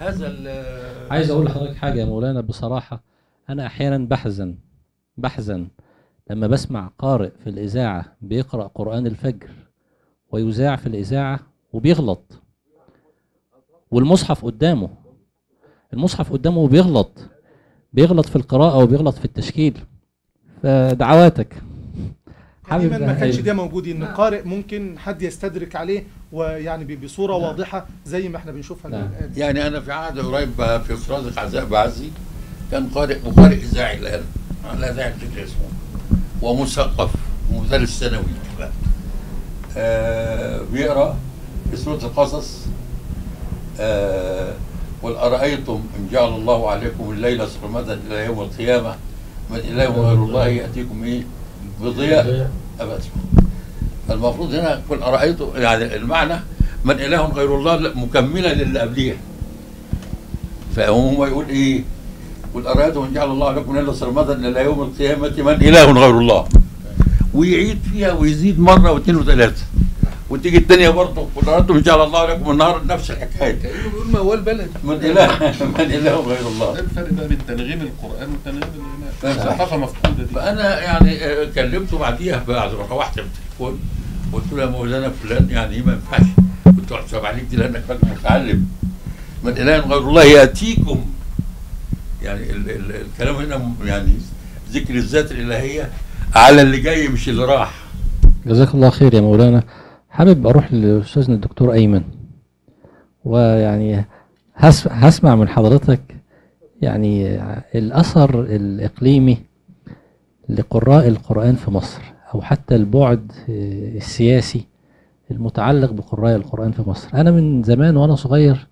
هذا ال عايز اقول لحضرتك حاجه يا مولانا بصراحه انا احيانا بحزن بحزن لما بسمع قارئ في الإذاعة بيقرأ قرآن الفجر ويذاع في الإذاعة وبيغلط والمصحف قدامه المصحف قدامه وبيغلط بيغلط في القراءة وبيغلط في التشكيل فدعواتك يعني حبيب ما يعني كانش ده موجود ان القارئ ممكن حد يستدرك عليه ويعني بصوره لا. نعم. واضحه زي ما احنا بنشوفها نعم. الان يعني انا في عهد قريب في صرادق عزاء بعزي كان قارئ وقارئ اذاعي الان على ذاك اسمه ومثقف مدرس ثانوي كمان آه بيقرا سوره القصص آه قل أرأيتم إن جعل الله عليكم الليل سرمدا إلى يوم القيامة من إله غير الله يأتيكم إيه بضياء أبدا المفروض هنا قل أرأيتم يعني المعنى من إله غير الله مكملة للي قبليها فهو يقول إيه قل أرادوا أن يجعل الله لكم إلا سرمدا إلى يوم القيامة من إله غير الله ويعيد فيها ويزيد مرة واثنين وثلاثة وتيجي الدنيا برضه قل أرادوا أن يجعل الله لكم النهار نفس الحكاية كأنه بيقول ما هو البلد من إله من إله غير الله ده الفرق بين تنغيم القرآن وتنغيم الإيمان الصحافة أه. مفقودة دي فأنا يعني آه، كلمته بعديها بعد ما روحت بالتليفون قلت له يا مولانا فلان يعني ايه ما ينفعش قلت له عليك دي لأنك راجل متعلم من إله غير الله يأتيكم يعني الكلام هنا يعني ذكر الذات الالهيه على اللي جاي مش اللي راح جزاك الله خير يا مولانا حابب اروح لاستاذنا الدكتور ايمن ويعني هسمع من حضرتك يعني الاثر الاقليمي لقراء القران في مصر او حتى البعد السياسي المتعلق بقراء القرآن في مصر أنا من زمان وأنا صغير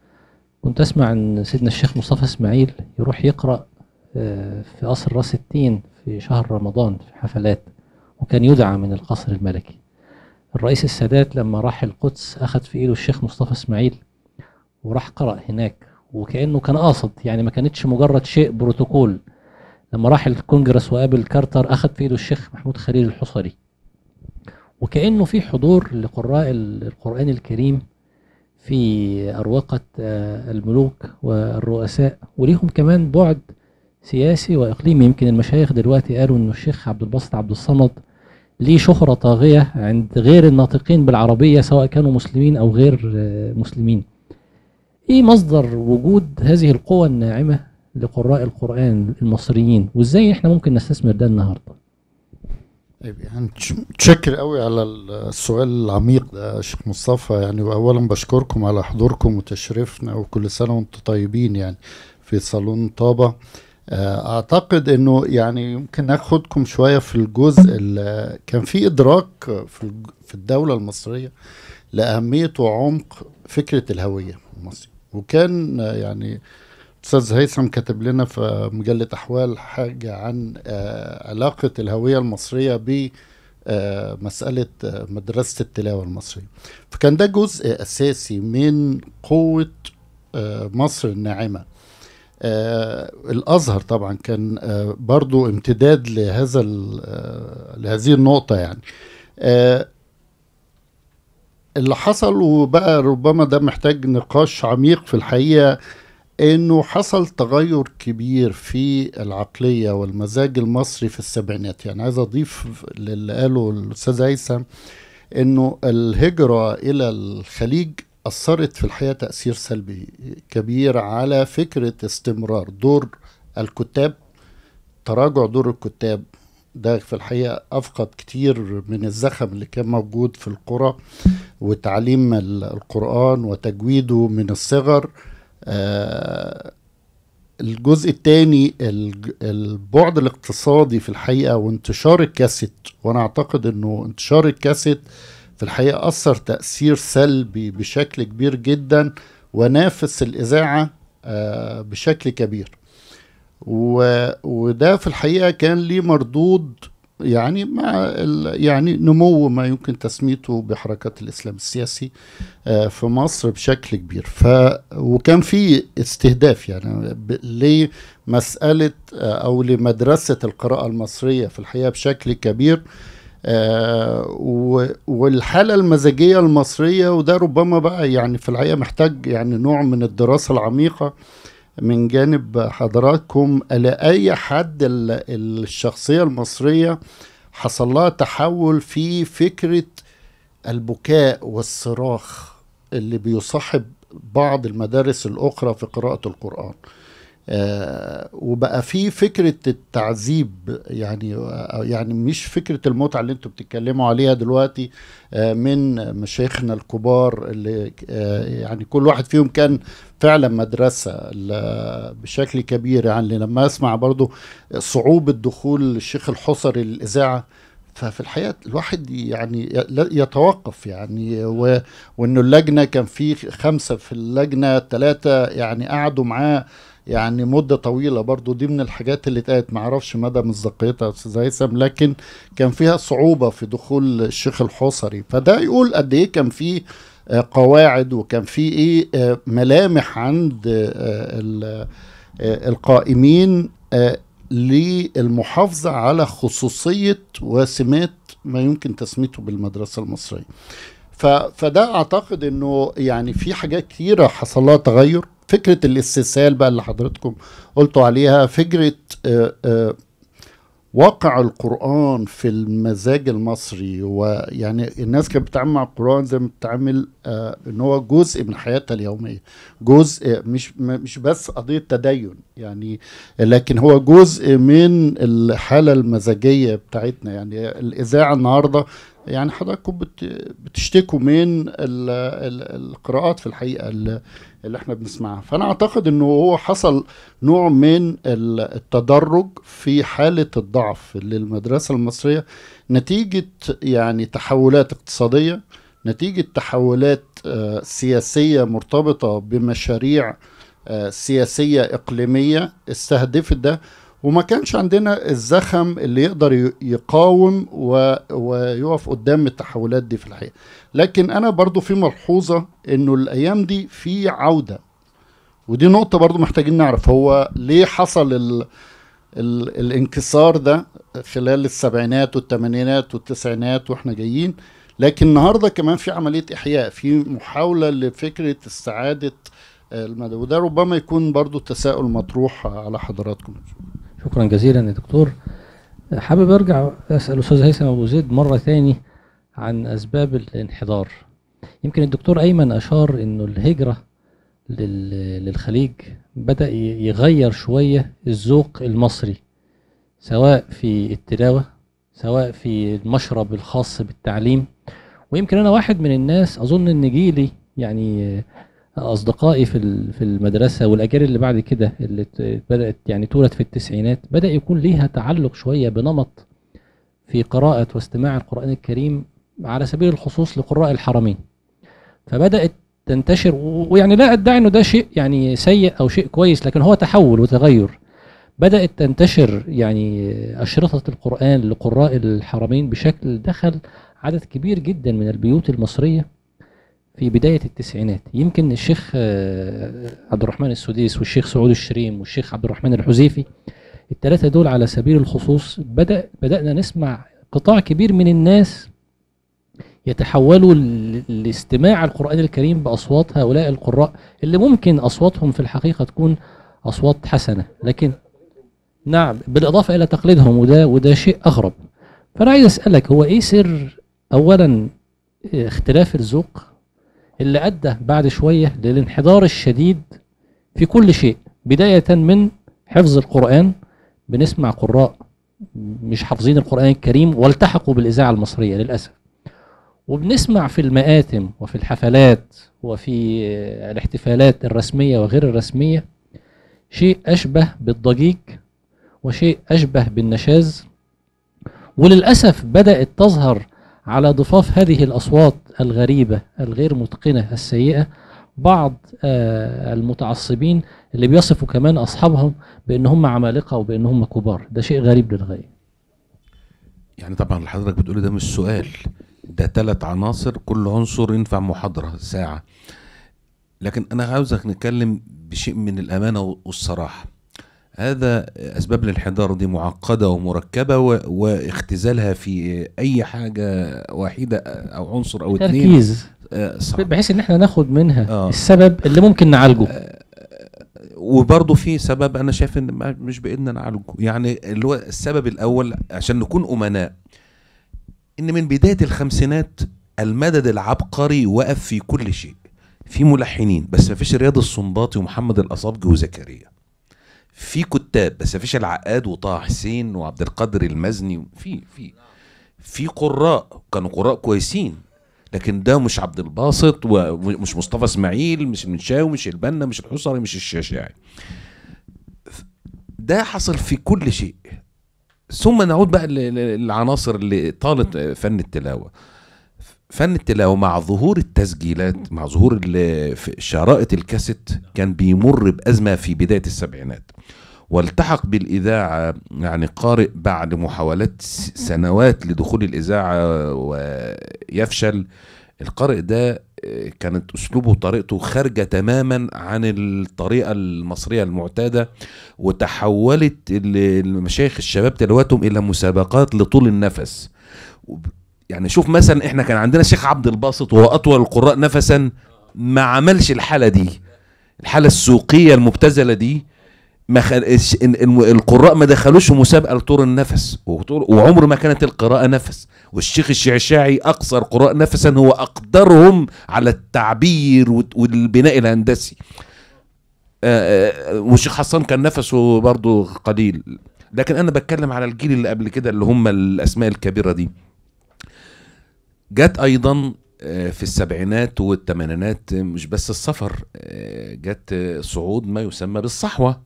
كنت أسمع ان سيدنا الشيخ مصطفى إسماعيل يروح يقرأ آه، في قصر راس التين في شهر رمضان في حفلات وكان يدعى من القصر الملكي الرئيس السادات لما راح القدس أخذ في إيده الشيخ مصطفى إسماعيل وراح قرأ هناك وكأنه كان قاصد يعني ما كانتش مجرد شيء بروتوكول لما راح الكونجرس وقابل كارتر أخذ في إيده الشيخ محمود خليل الحصري وكأنه في حضور لقراء القرآن الكريم في أروقة آه، الملوك والرؤساء وليهم كمان بعد سياسي وإقليمي يمكن المشايخ دلوقتي قالوا أن الشيخ عبد الباسط عبد الصمد ليه شهرة طاغية عند غير الناطقين بالعربية سواء كانوا مسلمين أو غير آه، مسلمين إيه مصدر وجود هذه القوى الناعمة لقراء القرآن المصريين وإزاي إحنا ممكن نستثمر ده النهاردة طيب، يعني تشكر قوي على السؤال العميق ده شيخ مصطفى يعني واولا بشكركم على حضوركم وتشريفنا وكل سنه وانتم طيبين يعني في صالون طابه آه، اعتقد انه يعني يمكن اخدكم شويه في الجزء اللي كان في ادراك في الدوله المصريه لاهميه وعمق فكره الهويه المصريه وكان يعني استاذ هيثم كاتب لنا في مجله احوال حاجه عن آه، علاقه الهويه المصريه ب آه، مسألة آه، مدرسة التلاوة المصرية فكان ده جزء أساسي من قوة مصر الناعمة الأزهر طبعا كان برضو امتداد لهذا لهذه النقطة يعني اللي حصل وبقى ربما ده محتاج نقاش عميق في الحقيقة انه حصل تغير كبير في العقليه والمزاج المصري في السبعينات يعني عايز اضيف للي قاله الاستاذ عيسى انه الهجره الى الخليج اثرت في الحقيقه تاثير سلبي كبير على فكره استمرار دور الكتاب تراجع دور الكتاب ده في الحقيقه افقد كتير من الزخم اللي كان موجود في القرى وتعليم القران وتجويده من الصغر آه، الجزء الثاني البعد الاقتصادي في الحقيقه وانتشار الكاسيت وانا اعتقد انه انتشار الكاسيت في الحقيقه اثر تاثير سلبي بشكل كبير جدا ونافس الاذاعه آه، بشكل كبير وده في الحقيقه كان ليه مردود يعني مع يعني نمو ما يمكن تسميته بحركات الإسلام السياسي آه، في مصر بشكل كبير ف وكان في استهداف يعني لمسألة آه، أو لمدرسة القراءة المصرية في الحقيقة بشكل كبير آه، والحالة المزاجية المصرية وده ربما بقى يعني في الحقيقة محتاج يعني نوع من الدراسة العميقة من جانب حضراتكم الى اي حد الشخصية المصرية حصل لها تحول في فكرة البكاء والصراخ اللي بيصاحب بعض المدارس الأخرى في قراءة القرآن آه وبقى في فكرة التعذيب يعني آه يعني مش فكرة المتعة اللي انتم بتتكلموا عليها دلوقتي آه من مشايخنا الكبار اللي آه، يعني كل واحد فيهم كان فعلا مدرسة بشكل كبير يعني لما أسمع برضو صعوبة دخول الشيخ الحصري للإذاعة ففي الحقيقه الواحد يعني يتوقف يعني و... وانه اللجنه كان في خمسه في اللجنه ثلاثه يعني قعدوا معاه يعني مدة طويلة برضو دي من الحاجات اللي اتقالت معرفش مدى مصداقيتها أستاذ هيثم لكن كان فيها صعوبة في دخول الشيخ الحصري فده يقول قد إيه كان فيه قواعد وكان في ايه ملامح عند آه، آه، القائمين آه، للمحافظة على خصوصية وسمات ما يمكن تسميته بالمدرسة المصرية فده اعتقد انه يعني في حاجات كثيرة حصل لها تغير فكرة الاستسهال بقى اللي حضرتكم قلتوا عليها فكرة واقع القرآن في المزاج المصري ويعني الناس كانت بتتعامل مع القرآن زي ما بتتعامل آه ان هو جزء من حياتها اليومية جزء مش مش بس قضية تدين يعني لكن هو جزء من الحالة المزاجية بتاعتنا يعني الإذاعة النهاردة يعني حضراتكم بتشتكوا من القراءات في الحقيقة اللي احنا بنسمعها فانا اعتقد انه هو حصل نوع من التدرج في حاله الضعف للمدرسه المصريه نتيجه يعني تحولات اقتصاديه نتيجه تحولات آه، سياسيه مرتبطه بمشاريع آه، سياسيه اقليميه استهدفت ده وما كانش عندنا الزخم اللي يقدر يقاوم و... ويقف قدام التحولات دي في الحقيقه لكن انا برضو في ملحوظه انه الايام دي في عوده ودي نقطه برضو محتاجين نعرف هو ليه حصل ال... ال... الانكسار ده خلال السبعينات والثمانينات والتسعينات واحنا جايين لكن النهارده كمان في عمليه احياء في محاوله لفكره استعاده آه، المدى وده ربما يكون برضو تساؤل مطروح على حضراتكم شكرا جزيلا يا دكتور حابب ارجع اسال استاذ هيثم ابو زيد مره ثاني عن اسباب الانحدار يمكن الدكتور ايمن اشار انه الهجره للخليج بدا يغير شويه الذوق المصري سواء في التلاوه سواء في المشرب الخاص بالتعليم ويمكن انا واحد من الناس اظن ان جيلي يعني اصدقائي في في المدرسه والاجيال اللي بعد كده اللي بدات يعني تولد في التسعينات بدا يكون ليها تعلق شويه بنمط في قراءه واستماع القران الكريم على سبيل الخصوص لقراء الحرمين فبدات تنتشر ويعني لا ادعي انه ده شيء يعني سيء او شيء كويس لكن هو تحول وتغير بدات تنتشر يعني اشرطه القران لقراء الحرمين بشكل دخل عدد كبير جدا من البيوت المصريه في بداية التسعينات يمكن الشيخ آه، عبد الرحمن السديس والشيخ سعود الشريم والشيخ عبد الرحمن الحزيفي الثلاثة دول على سبيل الخصوص بدأ بدأنا نسمع قطاع كبير من الناس يتحولوا لاستماع القرآن الكريم بأصوات هؤلاء القراء اللي ممكن أصواتهم في الحقيقة تكون أصوات حسنة لكن نعم بالإضافة إلى تقليدهم وده وده شيء أغرب فأنا عايز أسألك هو إيه سر أولا آه، اختلاف الذوق اللي أدى بعد شوية للانحدار الشديد في كل شيء بداية من حفظ القرآن بنسمع قراء مش حافظين القرآن الكريم والتحقوا بالإذاعة المصرية للأسف وبنسمع في المآتم وفي الحفلات وفي الاحتفالات الرسمية وغير الرسمية شيء أشبه بالضجيج وشيء أشبه بالنشاز وللأسف بدأت تظهر على ضفاف هذه الأصوات الغريبة الغير متقنة السيئة بعض آه، المتعصبين اللي بيصفوا كمان أصحابهم بأنهم عمالقة وبأنهم كبار ده شيء غريب للغاية يعني طبعا حضرتك بتقولي ده مش سؤال ده ثلاث عناصر كل عنصر ينفع محاضرة ساعة لكن أنا عاوزك نتكلم بشيء من الأمانة والصراحة هذا اسباب الانحدار دي معقده ومركبه و... واختزالها في اي حاجه واحده او عنصر او اثنين تركيز آه بحيث ان احنا ناخد منها آه. السبب اللي ممكن نعالجه آه وبرضه في سبب انا شايف ان مش بايدنا نعالجه يعني اللي هو السبب الاول عشان نكون امناء ان من بدايه الخمسينات المدد العبقري وقف في كل شيء في ملحنين بس ما فيش رياض السنباطي ومحمد الاصابجي وزكريا في كتاب بس مفيش العقاد وطه حسين وعبد القادر المزني في في في قراء كانوا قراء كويسين لكن ده مش عبد الباسط ومش مصطفى اسماعيل مش المنشاوي مش البنا مش الحصري مش الشاشعي ده حصل في كل شيء ثم نعود بقى للعناصر اللي طالت فن التلاوه فن التلاوة مع ظهور التسجيلات مع ظهور شرائط الكاسيت كان بيمر بأزمة في بداية السبعينات والتحق بالإذاعة يعني قارئ بعد محاولات سنوات لدخول الإذاعة ويفشل القارئ ده آه، كانت اسلوبه وطريقته خارجه تماما عن الطريقه المصريه المعتاده وتحولت المشايخ الشباب تلواتهم الى مسابقات لطول النفس يعني شوف مثلا احنا كان عندنا الشيخ عبد الباسط وهو اطول القراء نفسا ما عملش الحاله دي الحاله السوقيه المبتذله دي ما خلقش القراء ما دخلوش في مسابقه لطول النفس وعمر ما كانت القراءه نفس والشيخ الشعشاعي اقصر قراء نفسا هو اقدرهم على التعبير والبناء الهندسي آه، آه، والشيخ حسان كان نفسه برضه قليل لكن انا بتكلم على الجيل اللي قبل كده اللي هم الاسماء الكبيره دي جت ايضا آه، في السبعينات والثمانينات مش بس السفر آه، جت صعود ما يسمى بالصحوه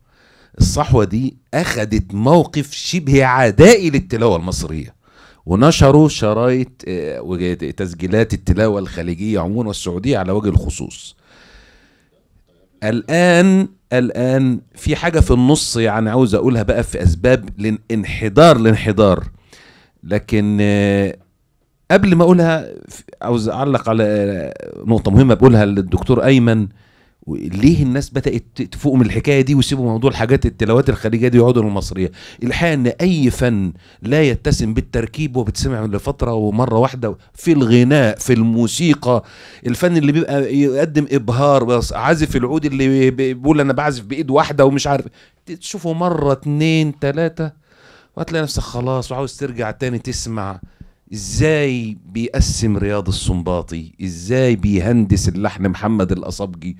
الصحوه دي اخذت موقف شبه عدائي للتلاوه المصريه ونشروا شرايط آه، وتسجيلات التلاوه الخليجيه عموما والسعوديه على وجه الخصوص الان الان في حاجه في النص يعني عاوز اقولها بقى في اسباب الانحدار الانحدار لكن قبل ما اقولها عاوز اعلق على نقطه مهمه بقولها للدكتور ايمن ليه الناس بدات تفوق من الحكايه دي ويسيبوا موضوع الحاجات التلاوات الخارجيه دي ويقعدوا للمصريه الحقيقه ان اي فن لا يتسم بالتركيب وبتسمع لفتره ومره واحده في الغناء في الموسيقى الفن اللي بيبقى يقدم ابهار بس عازف العود اللي بيقول انا بعزف بايد واحده ومش عارف تشوفه مره اتنين تلاته وهتلاقي نفسك خلاص وعاوز ترجع تاني تسمع ازاي بيقسم رياض السنباطي ازاي بيهندس اللحن محمد الاصبجي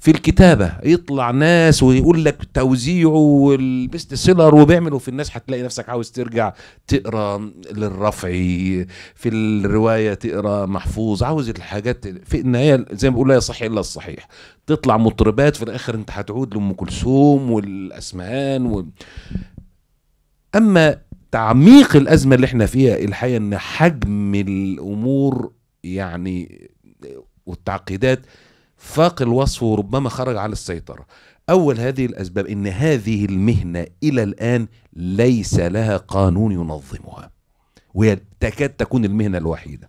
في الكتابة يطلع ناس ويقول لك توزيعه والبيست سيلر وبيعملوا في الناس هتلاقي نفسك عاوز ترجع تقرا للرفعي في الرواية تقرا محفوظ عاوز الحاجات في النهاية زي ما بقول لا يصح إلا الصحيح تطلع مطربات في الآخر أنت هتعود لأم كلثوم والأسمهان و... أما تعميق الازمه اللي احنا فيها الحقيقه ان حجم الامور يعني والتعقيدات فاق الوصف وربما خرج على السيطره اول هذه الاسباب ان هذه المهنه الى الان ليس لها قانون ينظمها وهي تكاد تكون المهنه الوحيده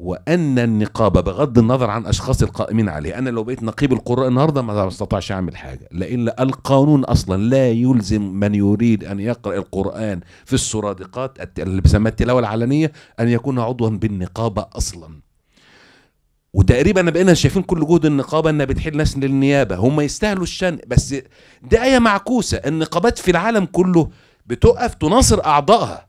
وان النقابة بغض النظر عن اشخاص القائمين عليه انا لو بقيت نقيب القراء النهارده ما استطعش اعمل حاجه لان القانون اصلا لا يلزم من يريد ان يقرا القران في السرادقات اللي بيسموها التلاوه العلنيه ان يكون عضوا بالنقابه اصلا وتقريبا بقينا شايفين كل جهد النقابه انها بتحل ناس للنيابه هم يستاهلوا الشن بس دي ايه معكوسه النقابات في العالم كله بتقف تناصر اعضائها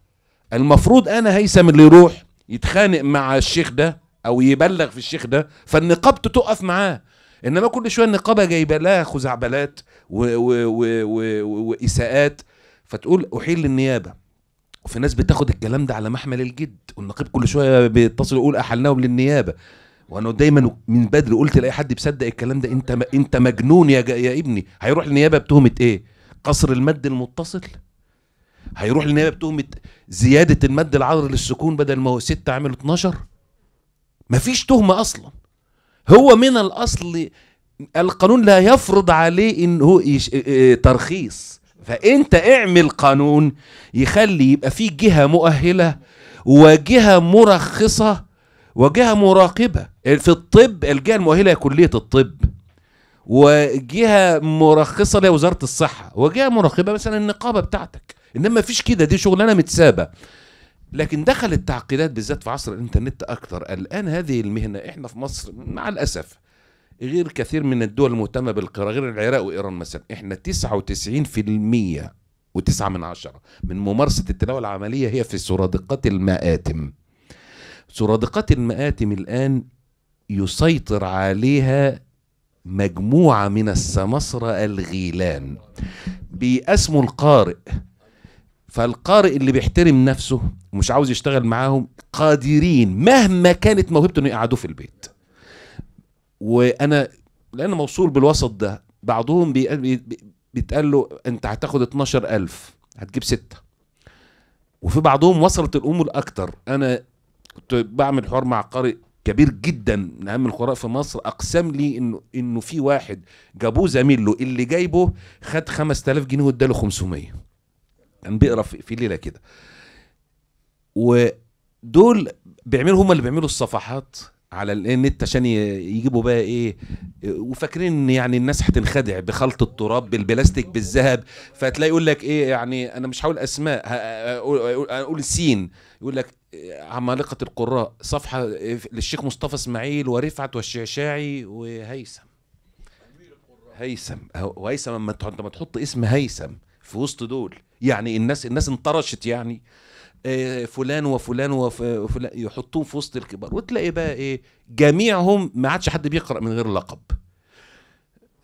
المفروض انا هيثم اللي يروح يتخانق مع الشيخ ده او يبلغ في الشيخ ده فالنقابته تقف معاه انما كل شويه النقابه جايبه لها خزعبلات واساءات فتقول احيل للنيابه وفي ناس بتاخد الكلام ده على محمل الجد والنقيب كل شويه بيتصل يقول احلناهم للنيابه وانا دايما من بدري قلت لاي حد بيصدق الكلام ده انت م... انت مجنون يا ج... يا ابني هيروح للنيابه بتهمه ايه قصر المد المتصل هيروح للنيابه بتهمه زياده المد العضلي للسكون بدل ما هو 6 عملوا 12 مفيش تهمه اصلا هو من الاصل القانون لا يفرض عليه ان هو آه، آه، ترخيص فانت اعمل قانون يخلي يبقى في جهه مؤهله وجهه مرخصه وجهه مراقبه في الطب الجهه المؤهله كليه الطب وجهه مرخصه لوزاره الصحه وجهه مراقبه مثلا النقابه بتاعتك انما فيش كده دي شغلانه متسابه لكن دخل التعقيدات بالذات في عصر الانترنت اكتر الان هذه المهنه احنا في مصر مع الاسف غير كثير من الدول المهتمة بالقراءة غير العراق وإيران مثلا إحنا 99% وتسعة من عشرة من ممارسة التلاوة العملية هي في سرادقات المآتم سرادقات المآتم الآن يسيطر عليها مجموعة من السمصرة الغيلان بيقسموا القارئ فالقارئ اللي بيحترم نفسه ومش عاوز يشتغل معاهم قادرين مهما كانت موهبته انه يقعدوه في البيت وانا لان موصول بالوسط ده بعضهم بيتقال له انت هتاخد 12000 هتجيب ستة وفي بعضهم وصلت الامور اكتر انا كنت بعمل حوار مع قارئ كبير جدا من اهم القراء في مصر اقسم لي انه انه في واحد جابوه زميله اللي جايبه خد 5000 جنيه واداله 500 كان بيقرا في ليله كده ودول بيعملوا هم اللي بيعملوا الصفحات على النت عشان يجيبوا بقى ايه وفاكرين ان يعني الناس هتنخدع بخلط التراب بالبلاستيك بالذهب فتلاقي يقول لك ايه يعني انا مش هقول اسماء هقول سين يقول لك عمالقه القراء صفحه للشيخ مصطفى اسماعيل ورفعت والشعشاعي وهيثم هيثم هيثم اما انت ما تحط اسم هيثم في وسط دول يعني الناس الناس انطرشت يعني آه، فلان وفلان وفلان يحطوه في وسط الكبار وتلاقي بقى ايه جميعهم ما عادش حد بيقرا من غير لقب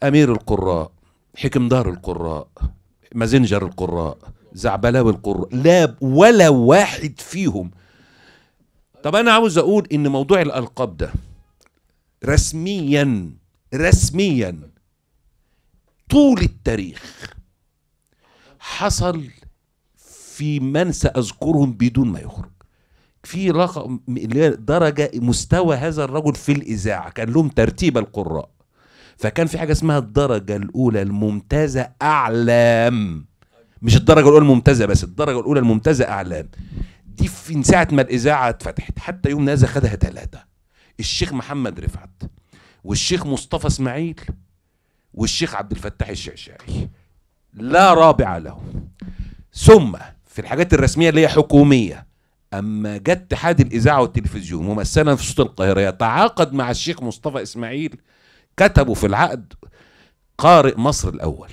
امير القراء حكم دار القراء مازنجر القراء زعبلاوي القراء لا ولا واحد فيهم طب انا عاوز اقول ان موضوع الالقاب ده رسميا رسميا طول التاريخ حصل في من سأذكرهم بدون ما يخرج في رقم درجة مستوى هذا الرجل في الإذاعة كان لهم ترتيب القراء فكان في حاجة اسمها الدرجة الأولى الممتازة أعلام مش الدرجة الأولى الممتازة بس الدرجة الأولى الممتازة أعلام دي من ساعة ما الإذاعة اتفتحت حتى يوم هذا خدها ثلاثة الشيخ محمد رفعت والشيخ مصطفى اسماعيل والشيخ عبد الفتاح الشعشعي لا رابع له ثم في الحاجات الرسميه اللي هي حكوميه اما جت اتحاد الاذاعه والتلفزيون ممثلا في صوت القاهره يتعاقد مع الشيخ مصطفى اسماعيل كتبوا في العقد قارئ مصر الاول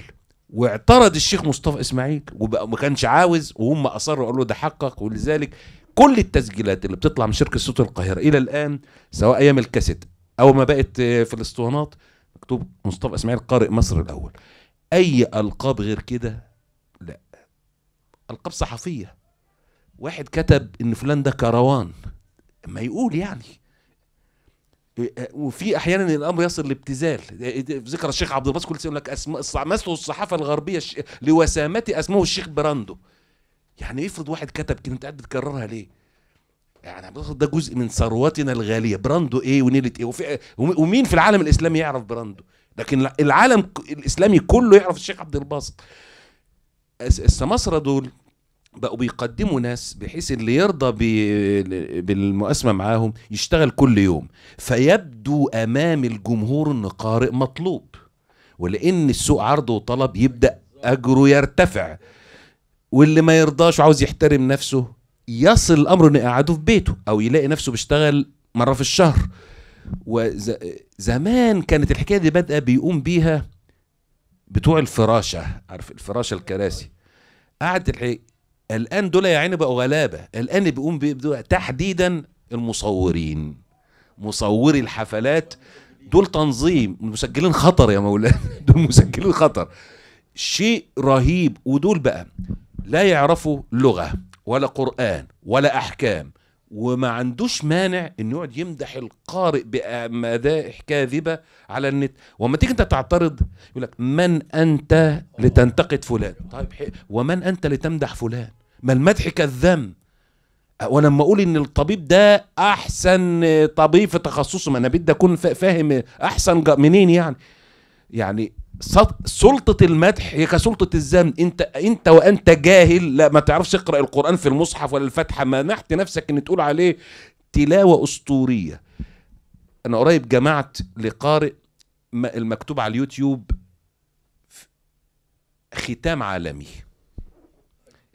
واعترض الشيخ مصطفى اسماعيل وما كانش عاوز وهم اصروا قالوا ده حقق ولذلك كل التسجيلات اللي بتطلع من شركه صوت القاهره الى الان سواء ايام الكاسيت او ما بقت في الاسطوانات مكتوب مصطفى اسماعيل قارئ مصر الاول اي القاب غير كده لا القاب صحفيه واحد كتب ان فلان ده كروان ما يقول يعني إيه، إيه، وفي احيانا الامر يصل لابتذال إيه، ذكر الشيخ عبد الباسط كل سنه يقول لك اسماء مثل الصحافه الغربيه لوسامتي اسمه الشيخ براندو يعني افرض واحد كتب كده انت قاعد بتكررها ليه؟ يعني عبد ده جزء من ثروتنا الغاليه براندو ايه ونيله ايه وفي... ومين في العالم الاسلامي يعرف براندو؟ لكن العالم الاسلامي كله يعرف الشيخ عبد الباسط السماسره دول بقوا بيقدموا ناس بحيث اللي يرضى بالمقاسمه معاهم يشتغل كل يوم فيبدو امام الجمهور ان قارئ مطلوب ولان السوق عرض وطلب يبدا اجره يرتفع واللي ما يرضاش وعاوز يحترم نفسه يصل الامر انه يقعده في بيته او يلاقي نفسه بيشتغل مره في الشهر وزمان كانت الحكايه دي بادئه بيقوم بيها بتوع الفراشه عارف الفراشه الكراسي قعدت الحي... الان دول يا عيني بقوا غلابه الان بيقوم بيبدوا تحديدا المصورين مصوري الحفلات دول تنظيم مسجلين خطر يا مولانا (laughs) دول مسجلين خطر شيء رهيب ودول بقى لا يعرفوا لغه ولا قران ولا احكام وما عندوش مانع انه يقعد يمدح القارئ بمدائح كاذبه على النت وما تيجي انت تعترض يقول لك من انت لتنتقد فلان طيب ومن انت لتمدح فلان ما المدح كالذم وانا لما اقول ان الطبيب ده احسن طبيب في تخصصه ما انا بدي اكون فاهم احسن منين يعني يعني سلطة المدح هي كسلطة الذم انت انت وانت جاهل لا ما تعرفش تقرا القرآن في المصحف ولا الفاتحة منحت نفسك ان تقول عليه تلاوة اسطورية انا قريب جمعت لقارئ المكتوب على اليوتيوب ختام عالمي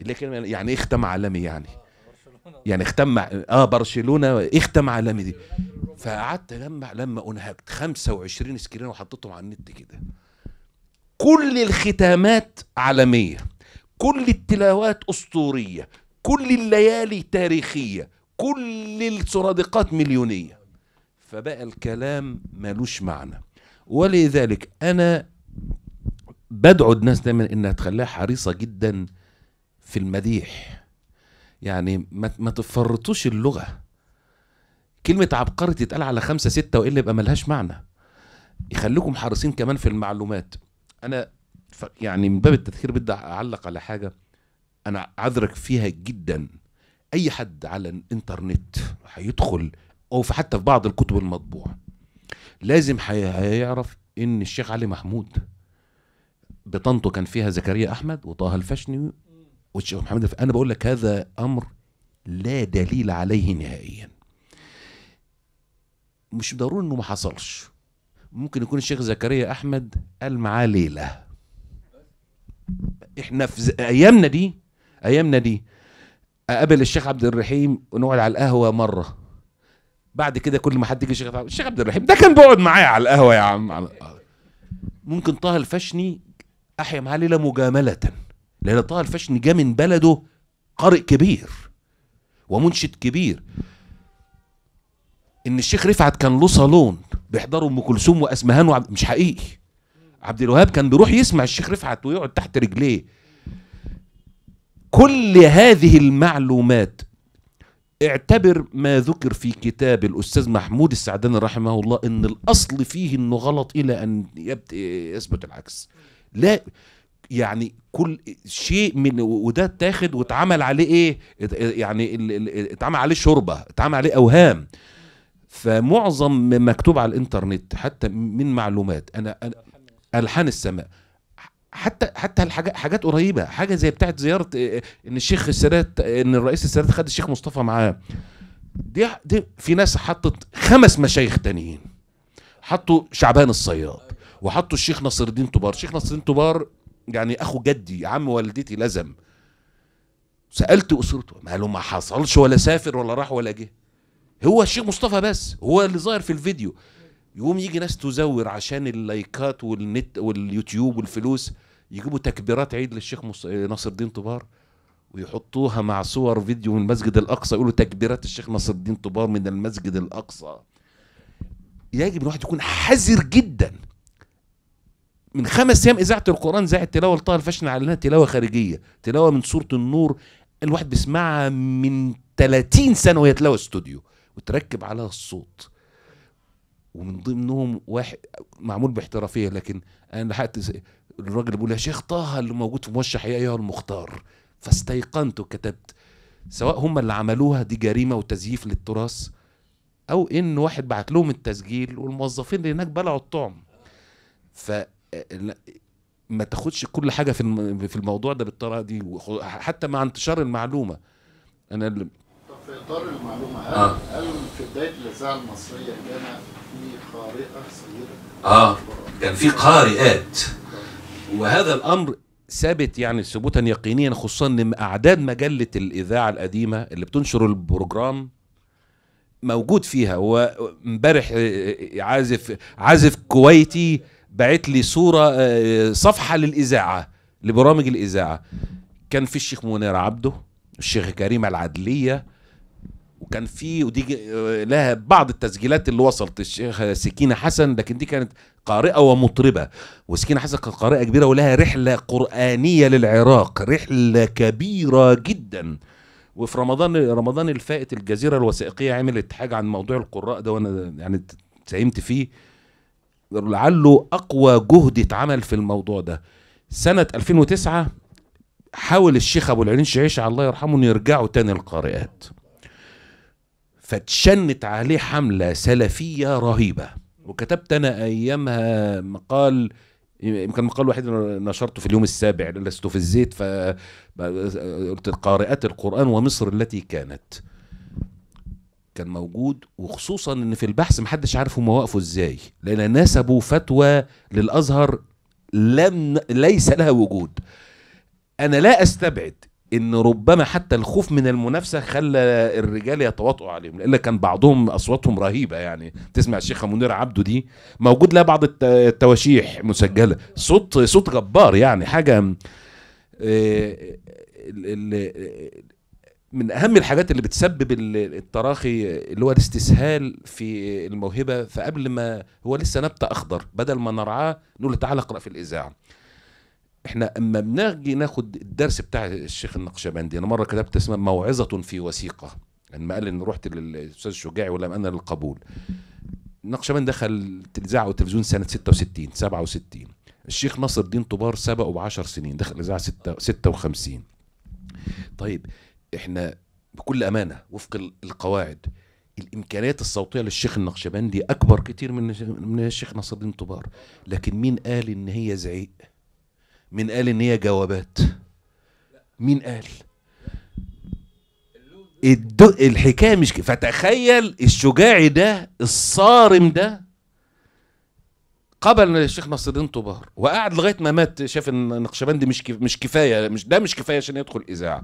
اللي كلمة يعني, يعني ايه ختام عالمي يعني يعني اختم اه برشلونه ايه ختم عالمي دي فقعدت لما لما انهكت 25 سكرين وحطيتهم على النت كده كل الختامات عالمية كل التلاوات أسطورية كل الليالي تاريخية كل السرادقات مليونية فبقى الكلام مالوش معنى ولذلك أنا بدعو الناس دايما إنها تخليها حريصة جدا في المديح يعني ما تفرطوش اللغة كلمة عبقري تتقال على خمسة ستة وإلا يبقى ملهاش معنى يخليكم حريصين كمان في المعلومات انا يعني من باب التذكير بدي اعلق على حاجه انا عذرك فيها جدا اي حد على الانترنت هيدخل او في حتى في بعض الكتب المطبوعه لازم هيعرف ان الشيخ علي محمود بطنته كان فيها زكريا احمد وطه الفشني والشيخ محمد انا بقول لك هذا امر لا دليل عليه نهائيا مش ضروري انه ما حصلش ممكن يكون الشيخ زكريا احمد قال معاه ليله احنا في ايامنا دي ايامنا دي اقابل الشيخ عبد الرحيم ونقعد على القهوه مره بعد كده كل ما حد يجي الشيخ الشيخ عبد الرحيم ده كان بيقعد معايا على القهوه يا عم ممكن طه الفشني احيا معاه ليله مجامله لان طه الفشني جه من بلده قارئ كبير ومنشد كبير ان الشيخ رفعت كان له صالون بيحضروا ام كلثوم واسمهان وعب... مش حقيقي عبد الوهاب كان بيروح يسمع الشيخ رفعت ويقعد تحت رجليه كل هذه المعلومات اعتبر ما ذكر في كتاب الاستاذ محمود السعداني رحمه الله ان الاصل فيه انه غلط الى ان يثبت العكس لا يعني كل شيء من وده اتاخد واتعمل عليه ايه يعني اتعمل عليه شوربه اتعمل عليه اوهام فمعظم ما مكتوب على الانترنت حتى من معلومات انا, الحان السماء حتى حتى الحاجات حاجات قريبه حاجه زي بتاعه زياره آه، ان الشيخ السادات ان الرئيس السادات خد الشيخ مصطفى معاه دي دي في ناس حطت خمس مشايخ تانيين حطوا شعبان الصياد وحطوا الشيخ نصر الدين طبار الشيخ نصر الدين طبار يعني اخو جدي عم والدتي لزم سالت اسرته ما له ما حصلش ولا سافر ولا راح ولا جه هو الشيخ مصطفى بس هو اللي ظاهر في الفيديو يقوم يجي ناس تزور عشان اللايكات والنت واليوتيوب والفلوس يجيبوا تكبيرات عيد للشيخ مص... ناصر الدين طبار ويحطوها مع صور فيديو من المسجد الاقصى يقولوا تكبيرات الشيخ ناصر الدين طبار من المسجد الاقصى يجب الواحد يكون حذر جدا من خمس ايام اذاعه القران زي التلاوه لطه الفشن على تلاوه خارجيه تلاوه من سوره النور الواحد بيسمعها من 30 سنه وهي تلاوه استوديو وتركب على الصوت ومن ضمنهم واحد معمول باحترافيه لكن انا لحقت الراجل بيقول يا شيخ طه اللي موجود في موشح يا ايها المختار فاستيقنت وكتبت سواء هم اللي عملوها دي جريمه وتزييف للتراث او ان واحد بعت لهم التسجيل والموظفين اللي هناك بلعوا الطعم ف آه، ما تاخدش كل حاجه في في الموضوع ده بالطريقه دي حتى مع انتشار المعلومه انا في اطار المعلومه هل آه. هل في بدايه الاذاعه المصريه كان في قارئه سيده؟ اه كان في قارئات وهذا الامر ثابت يعني ثبوتا يقينيا خصوصا ان اعداد مجله الاذاعه القديمه اللي بتنشر البروجرام موجود فيها وامبارح آه، آه، عازف عازف كويتي بعت لي صوره آه، صفحه للاذاعه لبرامج الاذاعه كان في الشيخ منير عبده الشيخ كريم العدليه وكان في ودي لها بعض التسجيلات اللي وصلت الشيخ سكينه حسن لكن دي كانت قارئه ومطربه وسكينه حسن كانت قارئه كبيره ولها رحله قرانيه للعراق رحله كبيره جدا وفي رمضان رمضان الفائت الجزيره الوثائقيه عملت حاجه عن موضوع القراء ده وانا يعني ساهمت فيه لعله اقوى جهد اتعمل في الموضوع ده سنه 2009 حاول الشيخ ابو العلين شعيش الله يرحمه انه يرجعوا تاني القارئات فتشنت عليه حملة سلفية رهيبة وكتبت أنا أيامها مقال يمكن مقال واحد نشرته في اليوم السابع لست في الزيت فقلت قارئات القرآن ومصر التي كانت كان موجود وخصوصا ان في البحث محدش عارف هم وقفوا ازاي لان نسبوا فتوى للازهر لم ليس لها وجود انا لا استبعد ان ربما حتى الخوف من المنافسه خلى الرجال يتواطؤوا عليهم لان كان بعضهم اصواتهم رهيبه يعني تسمع الشيخه منير عبده دي موجود لها بعض التواشيح مسجله صوت صوت جبار يعني حاجه آه، من اهم الحاجات اللي بتسبب التراخي اللي هو الاستسهال في الموهبه فقبل ما هو لسه نبته اخضر بدل ما نرعاه نقول تعالى اقرا في الاذاعه احنا اما بنجي ناخد الدرس بتاع الشيخ النقشبندي انا مره كتبت اسمه موعظه في وثيقه لما يعني قال ان رحت للاستاذ الشجاعي ولما انا للقبول النقشبند دخل الاذاعه والتلفزيون سنه 66 67 الشيخ نصر الدين طبار سبقه ب 10 سنين دخل الاذاعه 56 طيب احنا بكل امانه وفق القواعد الامكانيات الصوتيه للشيخ النقشبندي اكبر كتير من من الشيخ نصر الدين طبار لكن مين قال ان هي زعيق مين قال ان هي جوابات مين قال الدو... الحكايه مش فتخيل الشجاع ده الصارم ده قبل الشيخ نصر الدين طبار وقعد لغايه ما مات شاف ان نقشبندي مش كف... مش كفايه مش ده مش كفايه عشان يدخل اذاعه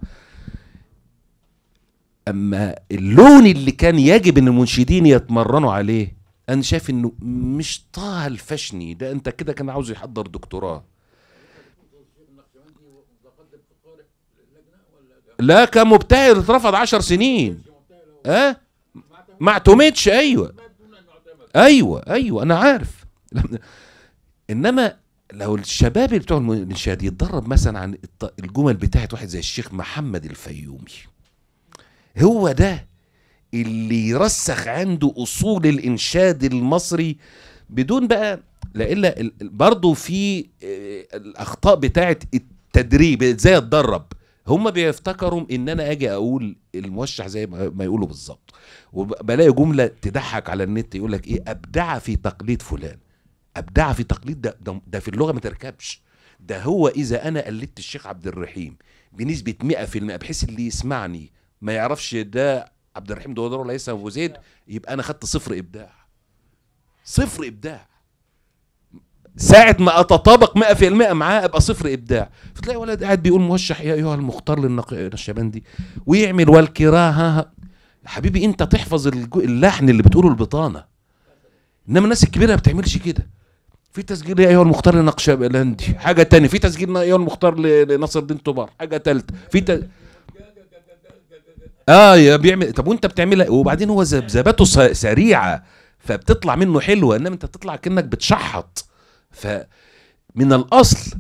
اما اللون اللي كان يجب ان المنشدين يتمرنوا عليه انا شايف انه مش طه الفشني ده انت كده كان عاوز يحضر دكتوراه لا كان مبتهل اترفض عشر سنين اه ما اعتمدش ايوه ايوه ايوه انا عارف (laughs) انما لو الشباب بتوع المنشآت يتدرب مثلا عن الجمل بتاعت واحد زي الشيخ محمد الفيومي هو ده اللي يرسخ عنده اصول الانشاد المصري بدون بقى لا الا برضه في آه، الاخطاء بتاعت التدريب ازاي اتدرب هم بيفتكروا ان انا اجي اقول الموشح زي ما يقولوا بالظبط وبلاقي جمله تضحك على النت يقول لك ايه ابدع في تقليد فلان ابدع في تقليد ده ده, ده في اللغه ما تركبش ده هو اذا انا قلدت الشيخ عبد الرحيم بنسبه 100% بحيث اللي يسمعني ما يعرفش ده عبد الرحيم دوادر ولا ليس ابو زيد يبقى انا خدت صفر ابداع صفر ابداع ساعة ما أتطابق 100% معاه أبقى صفر إبداع فتلاقي ولد قاعد بيقول موشح يا أيها المختار للنقشبندي ويعمل والكراهة حبيبي أنت تحفظ اللحن اللي بتقوله البطانة إنما الناس الكبيرة ما بتعملش كده في تسجيل يا ايها المختار لنقشبندي حاجه تانية في تسجيل يا ايها المختار لناصر الدين طبار حاجه ثالثه في ت... اه يا بيعمل طب وانت بتعملها وبعدين هو ذبذباته سريعه فبتطلع منه حلوه انما انت بتطلع كانك بتشحط فمن الاصل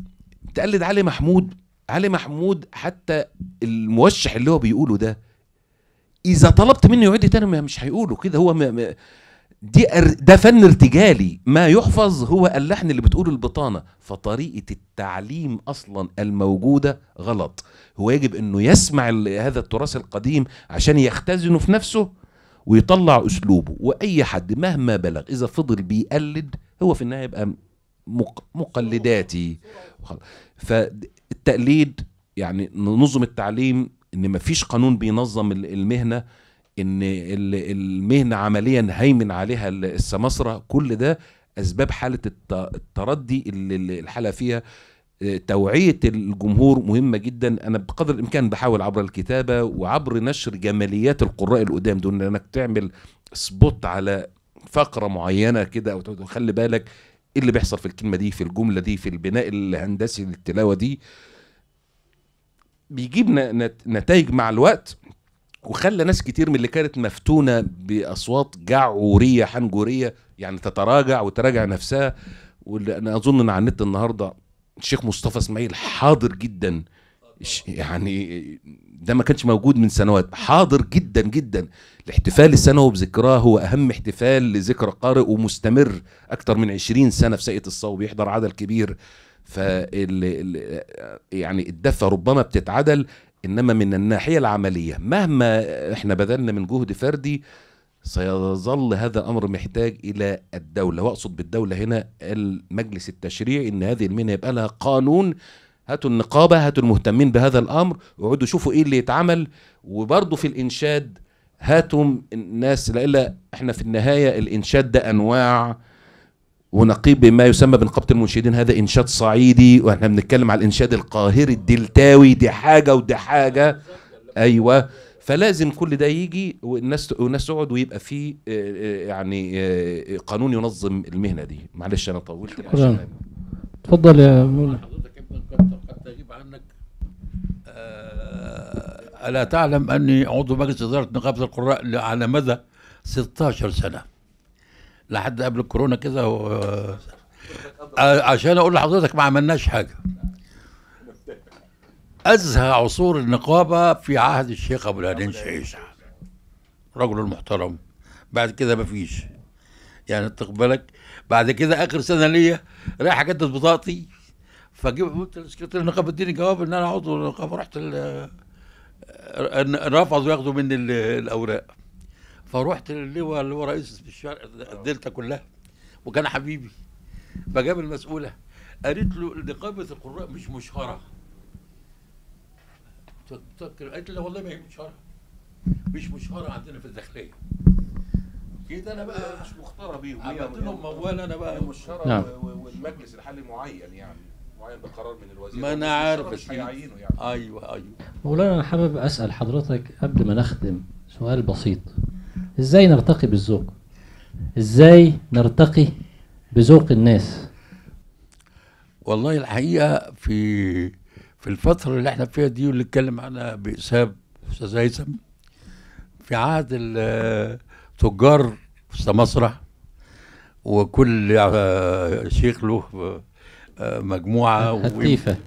تقلد علي محمود علي محمود حتى الموشح اللي هو بيقوله ده اذا طلبت منه يعيد تاني مش هيقوله كده هو دي ده فن ارتجالي ما يحفظ هو اللحن اللي بتقوله البطانه فطريقه التعليم اصلا الموجوده غلط هو يجب انه يسمع هذا التراث القديم عشان يختزنه في نفسه ويطلع اسلوبه واي حد مهما بلغ اذا فضل بيقلد هو في النهايه يبقى مقلداتي فالتقليد يعني نظم التعليم ان ما فيش قانون بينظم المهنه ان المهنه عمليا هيمن عليها السماسره كل ده اسباب حاله التردي اللي الحاله فيها آه، توعيه الجمهور مهمه جدا انا بقدر الامكان بحاول عبر الكتابه وعبر نشر جماليات القراء القدام دول انك تعمل سبوت على فقره معينه كده او تخلي بالك ايه اللي بيحصل في الكلمه دي في الجمله دي في البناء الهندسي للتلاوه دي بيجيب نتائج مع الوقت وخلى ناس كتير من اللي كانت مفتونه باصوات جعوريه حنجوريه يعني تتراجع وتراجع نفسها واللي انا اظن ان على النت النهارده الشيخ مصطفى اسماعيل حاضر جدا يعني ده ما كانش موجود من سنوات حاضر جدا جدا الاحتفال السنوي بذكراه هو أهم احتفال لذكرى قارئ ومستمر أكثر من 20 سنة في ساقية الصاوي بيحضر عدد كبير ف يعني الدفة ربما بتتعدل إنما من الناحية العملية مهما إحنا بذلنا من جهد فردي سيظل هذا الامر محتاج الى الدوله واقصد بالدوله هنا المجلس التشريعي ان هذه المهنه يبقى لها قانون هاتوا النقابه هاتوا المهتمين بهذا الامر وقعدوا شوفوا ايه اللي يتعمل وبرضه في الانشاد هاتم الناس لإلا احنا في النهاية الإنشاد ده أنواع ونقيب بما يسمى بنقابة المنشدين هذا إنشاد صعيدي واحنا بنتكلم على الإنشاد القاهري الدلتاوي دي حاجة ودي حاجة أيوة فلازم كل ده يجي والناس والناس تقعد ويبقى في آه، آه، يعني آه، قانون ينظم المهنه دي معلش انا طولت شكرا اتفضل يا مولانا ألا تعلم أني عضو مجلس إدارة نقابة القراء على مدى 16 سنة لحد قبل الكورونا كده و... آه، عشان أقول لحضرتك ما عملناش حاجة أزهى عصور النقابة في عهد الشيخ أبو الهادي شعيشة إيه؟ رجل محترم بعد كده مفيش يعني تقبلك بعد كده اخر سنه ليا رايح اجدد بطاقتي فجيب قلت لسكرتير النقابه اديني جواب ان انا عضو النقابه رحت رفضوا ياخدوا مني الاوراق فروحت للواء اللي هو رئيس في الشرق الدلتا كلها وكان حبيبي فجاب المسؤوله قالت له نقابه القراء مش مشهره قالت له والله ما هي مشهره مش مشهره عندنا في الداخليه كده انا بقى مش مختاره بيهم قلت لهم موال انا بقى مشهره نعم. والمجلس الحالي معين يعني معين بقرار من الوزير ما انا عارف بس يعني. ايوه ايوه مولانا انا حابب اسال حضرتك قبل ما نختم سؤال بسيط ازاي نرتقي بالذوق ازاي نرتقي بذوق الناس والله الحقيقه في في الفتره اللي احنا فيها دي واللي اتكلم عنها باسهاب استاذ هيثم في عهد التجار في مسرح وكل آه، شيخ له مجموعه هتيفه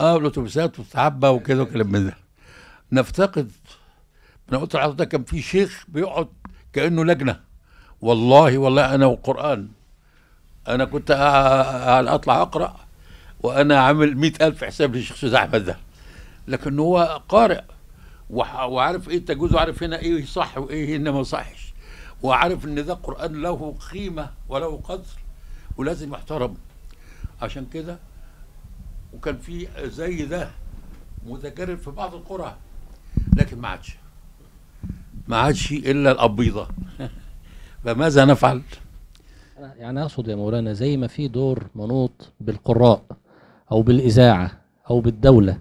اه الاتوبيسات وتتعبى وكده وكلام من ده نفتقد انا قلت لحضرتك كان في شيخ بيقعد كانه لجنه والله والله انا والقران انا كنت اطلع اقرا وانا عامل مئة ألف حساب للشيخ سيد احمد ده لكن هو قارئ وعارف ايه التجوز وعارف هنا ايه صح وايه هنا ما صحش وعارف ان ده قران له قيمه وله قدر ولازم يحترم عشان كده وكان في زي ده متكرر في بعض القرى لكن ما عادش ما عادش الا الابيضه (laughs) فماذا نفعل؟ يعني اقصد يا مولانا زي ما في دور منوط بالقراء او بالاذاعه او بالدوله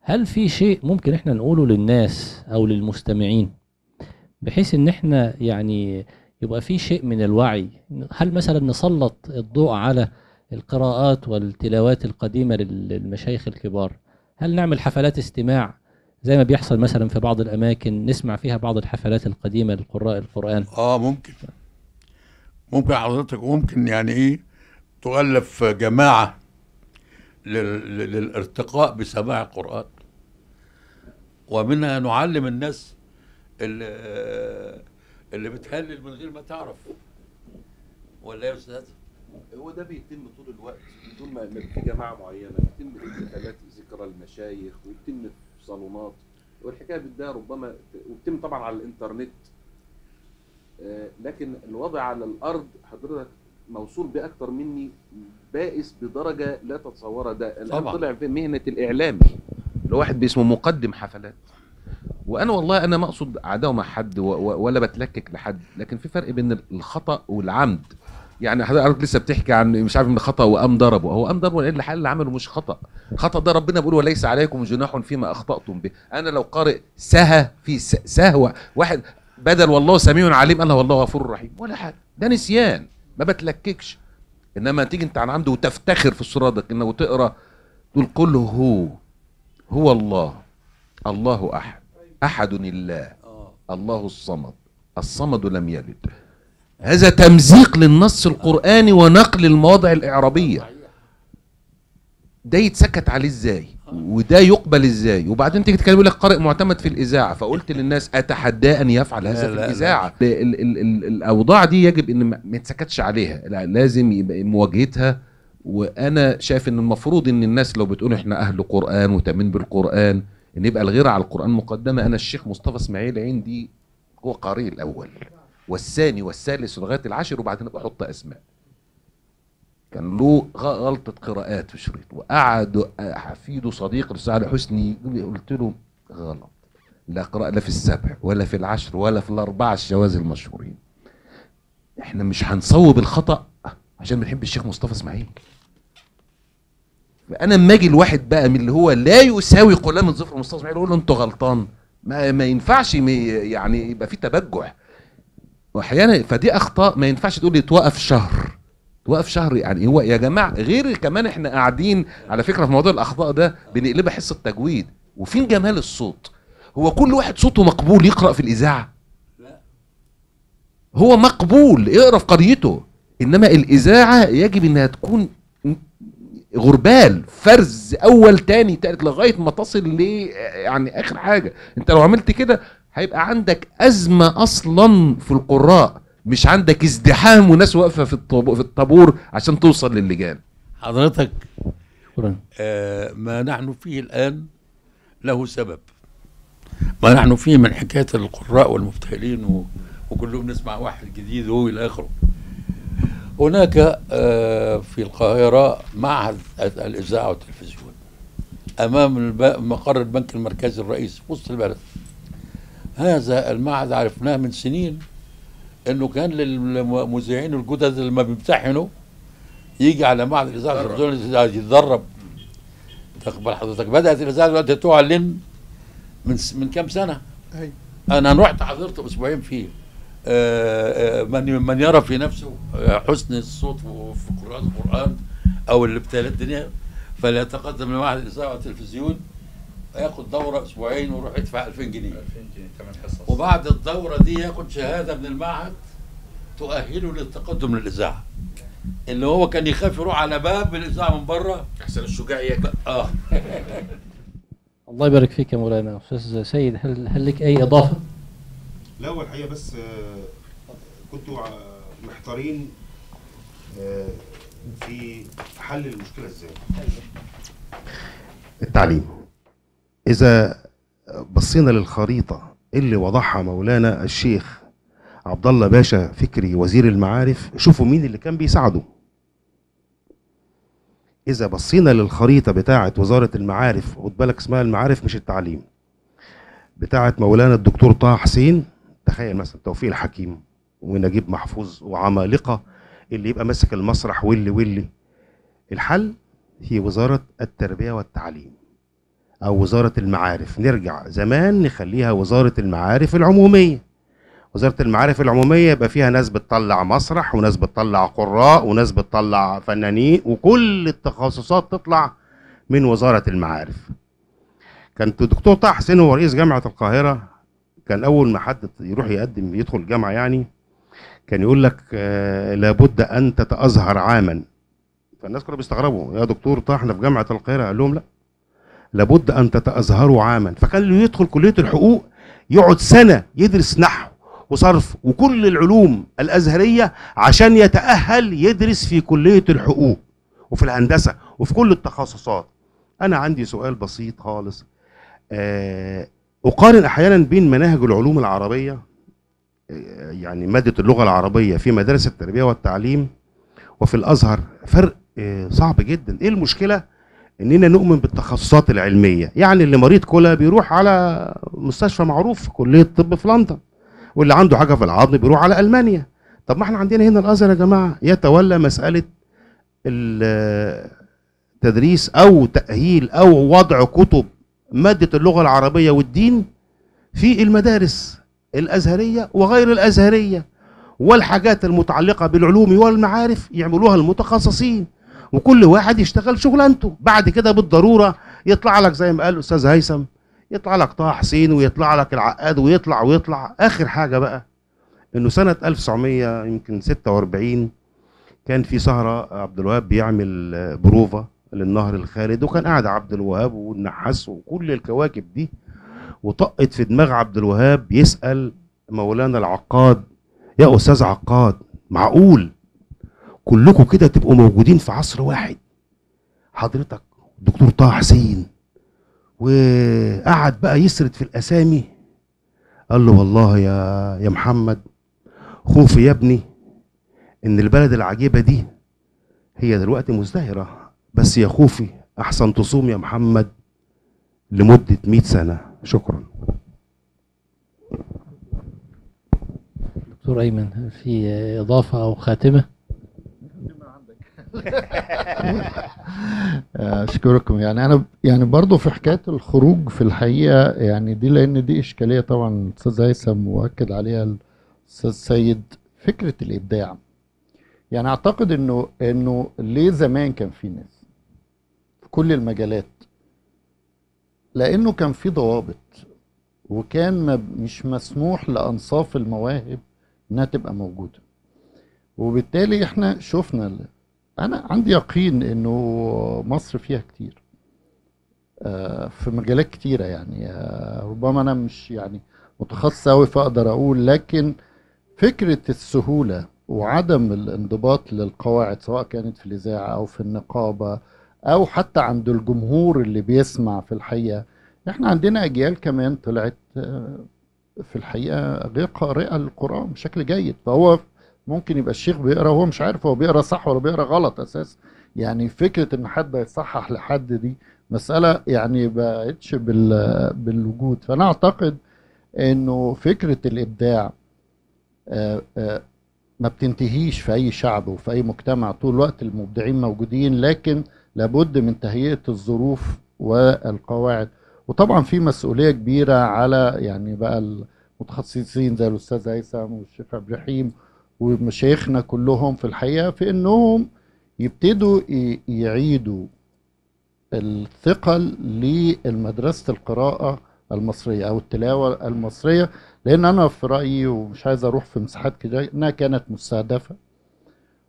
هل في شيء ممكن احنا نقوله للناس او للمستمعين بحيث ان احنا يعني يبقى في شيء من الوعي هل مثلا نسلط الضوء على القراءات والتلاوات القديمة للمشايخ الكبار هل نعمل حفلات استماع زي ما بيحصل مثلا في بعض الأماكن نسمع فيها بعض الحفلات القديمة لقراء القرآن آه ممكن ممكن حضرتك ممكن يعني إيه تؤلف جماعة للارتقاء بسماع القرآن ومنها نعلم الناس اللي, آه، اللي بتهلل من غير ما تعرف ولا يا أستاذ؟ هو ده بيتم طول الوقت بدون ما في جماعه معينه بيتم في انتخابات ذكرى المشايخ ويتم في صالونات والحكايه بتده ربما وبتم طبعا على الانترنت آه، لكن الوضع على الارض حضرتك موصول باكثر مني بائس بدرجه لا تتصورها ده طبعا طلع في مهنه الاعلام اللي واحد باسمه مقدم حفلات وانا والله انا ما اقصد عداوه مع حد ولا بتلكك لحد لكن في فرق بين الخطا والعمد يعني حضرتك لسه بتحكي عن مش عارف من خطا وام ضربه هو ام ضربه لان الحل اللي عمله مش خطا خطا ده ربنا بيقول وليس عليكم جناح فيما اخطاتم به انا لو قارئ سهى في سهوه واحد بدل والله سميع عليم قال والله غفور رحيم ولا حاجه ده نسيان ما بتلككش انما تيجي انت عن عنده وتفتخر في صراطك انه تقرا تقول قل هو هو الله الله احد احد الله آه. الله الصمد الصمد لم يلد هذا تمزيق للنص القرآني ونقل المواضع الإعرابية ده يتسكت عليه ازاي وده يقبل ازاي وبعدين تيجي تتكلم يقول لك قارئ معتمد في الاذاعه فقلت للناس اتحدى ان يفعل هذا في الاذاعه لا لا. الاوضاع دي يجب ان ما يتسكتش عليها لا لازم يبقى مواجهتها وانا شايف ان المفروض ان الناس لو بتقول احنا اهل قران وتامين بالقران ان يبقى الغيره على القران مقدمه انا الشيخ مصطفى اسماعيل عندي هو قارئ الاول والثاني والثالث لغايه العاشر وبعدين احط اسماء كان له غلطه قراءات في الشريط وقعد حفيده صديق لسعد حسني قلت له غلط لا قراءة لا في السبع ولا في العشر ولا في الأربعة الشواذ المشهورين احنا مش هنصوب الخطأ عشان بنحب الشيخ مصطفى اسماعيل فأنا لما اجي الواحد بقى من اللي هو لا يساوي قلام الظفر مصطفى اسماعيل اقول له انت غلطان ما, ما ينفعش يعني يبقى في تبجح واحيانا فدي اخطاء ما ينفعش تقول لي توقف شهر توقف شهر يعني هو يا جماعه غير كمان احنا قاعدين على فكره في موضوع الاخطاء ده بنقلبها حصه تجويد وفين جمال الصوت هو كل واحد صوته مقبول يقرا في الاذاعه هو مقبول اقرا في قريته انما الاذاعه يجب انها تكون غربال فرز اول تاني تالت لغايه ما تصل ل يعني اخر حاجه انت لو عملت كده هيبقى عندك أزمة أصلا في القراء مش عندك ازدحام وناس واقفة في الطابور في الطابور عشان توصل للجان حضرتك آه ما نحن فيه الآن له سبب ما نحن فيه من حكاية القراء والمبتهلين و... وكلهم نسمع واحد جديد وهو إلى آخره هناك آه في القاهرة معهد الإذاعة والتلفزيون أمام الب... مقر البنك المركزي الرئيسي في وسط البلد هذا المعهد عرفناه من سنين انه كان للمذيعين الجدد لما بيمتحنوا يجي على معهد الاذاعه التلفزيون يتدرب تقبل حضرتك بدات الاذاعه دلوقتي تعلن من س... من كام سنه أي. انا رحت حضرت اسبوعين فيه آه، آه، من من يرى في نفسه آه، حسن الصوت في قراءه القران او اللي الابتلاء الدنيا فليتقدم لمعهد الاذاعه والتلفزيون ياخد دوره اسبوعين ويروح يدفع 2000 جنيه 2000 جنيه كمان حصص وبعد الدوره دي ياخد شهاده من المعهد تؤهله للتقدم للاذاعه اللي هو كان يخاف يروح على باب الاذاعه من بره احسن الشجاع ياكل اه (laughs) الله يبارك فيك يا مولانا استاذ سيد هل هل لك اي اضافه؟ لا هو الحقيقه بس آه، كنتوا محتارين آه، في حل المشكله ازاي؟ التعليم إذا بصينا للخريطة اللي وضعها مولانا الشيخ عبد الله باشا فكري وزير المعارف شوفوا مين اللي كان بيساعده إذا بصينا للخريطة بتاعة وزارة المعارف خد بالك اسمها المعارف مش التعليم بتاعة مولانا الدكتور طه حسين تخيل مثلا توفيق الحكيم ونجيب محفوظ وعمالقة اللي يبقى ماسك المسرح واللي واللي الحل هي وزارة التربية والتعليم أو وزارة المعارف نرجع زمان نخليها وزارة المعارف العمومية وزارة المعارف العمومية يبقى فيها ناس بتطلع مسرح وناس بتطلع قراء وناس بتطلع فنانين وكل التخصصات تطلع من وزارة المعارف كان الدكتور طه حسين هو رئيس جامعة القاهرة كان أول ما حد يروح يقدم يدخل الجامعة يعني كان يقول لك آه، لابد أن تتأزهر عاما فالناس كانوا بيستغربوا يا دكتور طه احنا في جامعة القاهرة قال لهم لا لابد ان تتازهروا عاما فكان اللي يدخل كليه الحقوق يقعد سنه يدرس نحو وصرف وكل العلوم الازهريه عشان يتاهل يدرس في كليه الحقوق وفي الهندسه وفي كل التخصصات انا عندي سؤال بسيط خالص آه، اقارن احيانا بين مناهج العلوم العربيه آه، يعني ماده اللغه العربيه في مدارس التربيه والتعليم وفي الازهر فرق آه، صعب جدا ايه المشكله اننا نؤمن بالتخصصات العلميه يعني اللي مريض كلى بيروح على مستشفى معروف في كليه الطب في لندن واللي عنده حاجه في العظم بيروح على المانيا طب ما احنا عندنا هنا الازهر يا جماعه يتولى مساله التدريس او تاهيل او وضع كتب ماده اللغه العربيه والدين في المدارس الازهريه وغير الازهريه والحاجات المتعلقه بالعلوم والمعارف يعملوها المتخصصين وكل واحد يشتغل شغلانته بعد كده بالضروره يطلع لك زي ما قال الاستاذ هيثم يطلع لك طه حسين ويطلع لك العقاد ويطلع ويطلع اخر حاجه بقى انه سنه 1900 يمكن 46 كان في سهره عبد الوهاب بيعمل بروفا للنهر الخالد وكان قاعد عبد الوهاب والنحاس وكل الكواكب دي وطقت في دماغ عبد الوهاب يسال مولانا العقاد يا استاذ عقاد معقول كلكم كده تبقوا موجودين في عصر واحد حضرتك دكتور طه حسين وقعد بقى يسرد في الاسامي قال له والله يا يا محمد خوفي يا ابني ان البلد العجيبه دي هي دلوقتي مزدهره بس يا خوفي احسن تصوم يا محمد لمده 100 سنه شكرا دكتور ايمن في اضافه او خاتمه (laughs) اشكركم يعني انا يعني برضه في حكايه الخروج في الحقيقه يعني دي لان دي اشكاليه طبعا الاستاذ هيثم واكد عليها الاستاذ سيد فكره الابداع يعني اعتقد انه انه ليه زمان كان في ناس في كل المجالات لانه كان في ضوابط وكان مش مسموح لانصاف المواهب انها تبقى موجوده وبالتالي احنا شفنا انا عندي يقين انه مصر فيها كتير آه، في مجالات كتيره يعني آه، ربما انا مش يعني متخصص قوي فاقدر اقول لكن فكره السهوله وعدم الانضباط للقواعد سواء كانت في الاذاعه او في النقابه او حتى عند الجمهور اللي بيسمع في الحقيقه احنا عندنا اجيال كمان طلعت آه، في الحقيقه غير قارئه للقران بشكل جيد فهو ممكن يبقى الشيخ بيقرا وهو مش عارف هو بيقرا صح ولا بيقرا غلط اساسا يعني فكره ان حد يصحح لحد دي مساله يعني بقتش بالوجود فانا اعتقد انه فكره الابداع آه، آه، ما بتنتهيش في اي شعب وفي اي مجتمع طول الوقت المبدعين موجودين لكن لابد من تهيئه الظروف والقواعد وطبعا في مسؤوليه كبيره على يعني بقى المتخصصين زي الاستاذ هيثم والشيخ عبد الرحيم ومشايخنا كلهم في الحقيقه في انهم يبتدوا يعيدوا الثقل لمدرسه القراءه المصريه او التلاوه المصريه لان انا في رايي ومش عايز اروح في مساحات كده انها كانت مستهدفه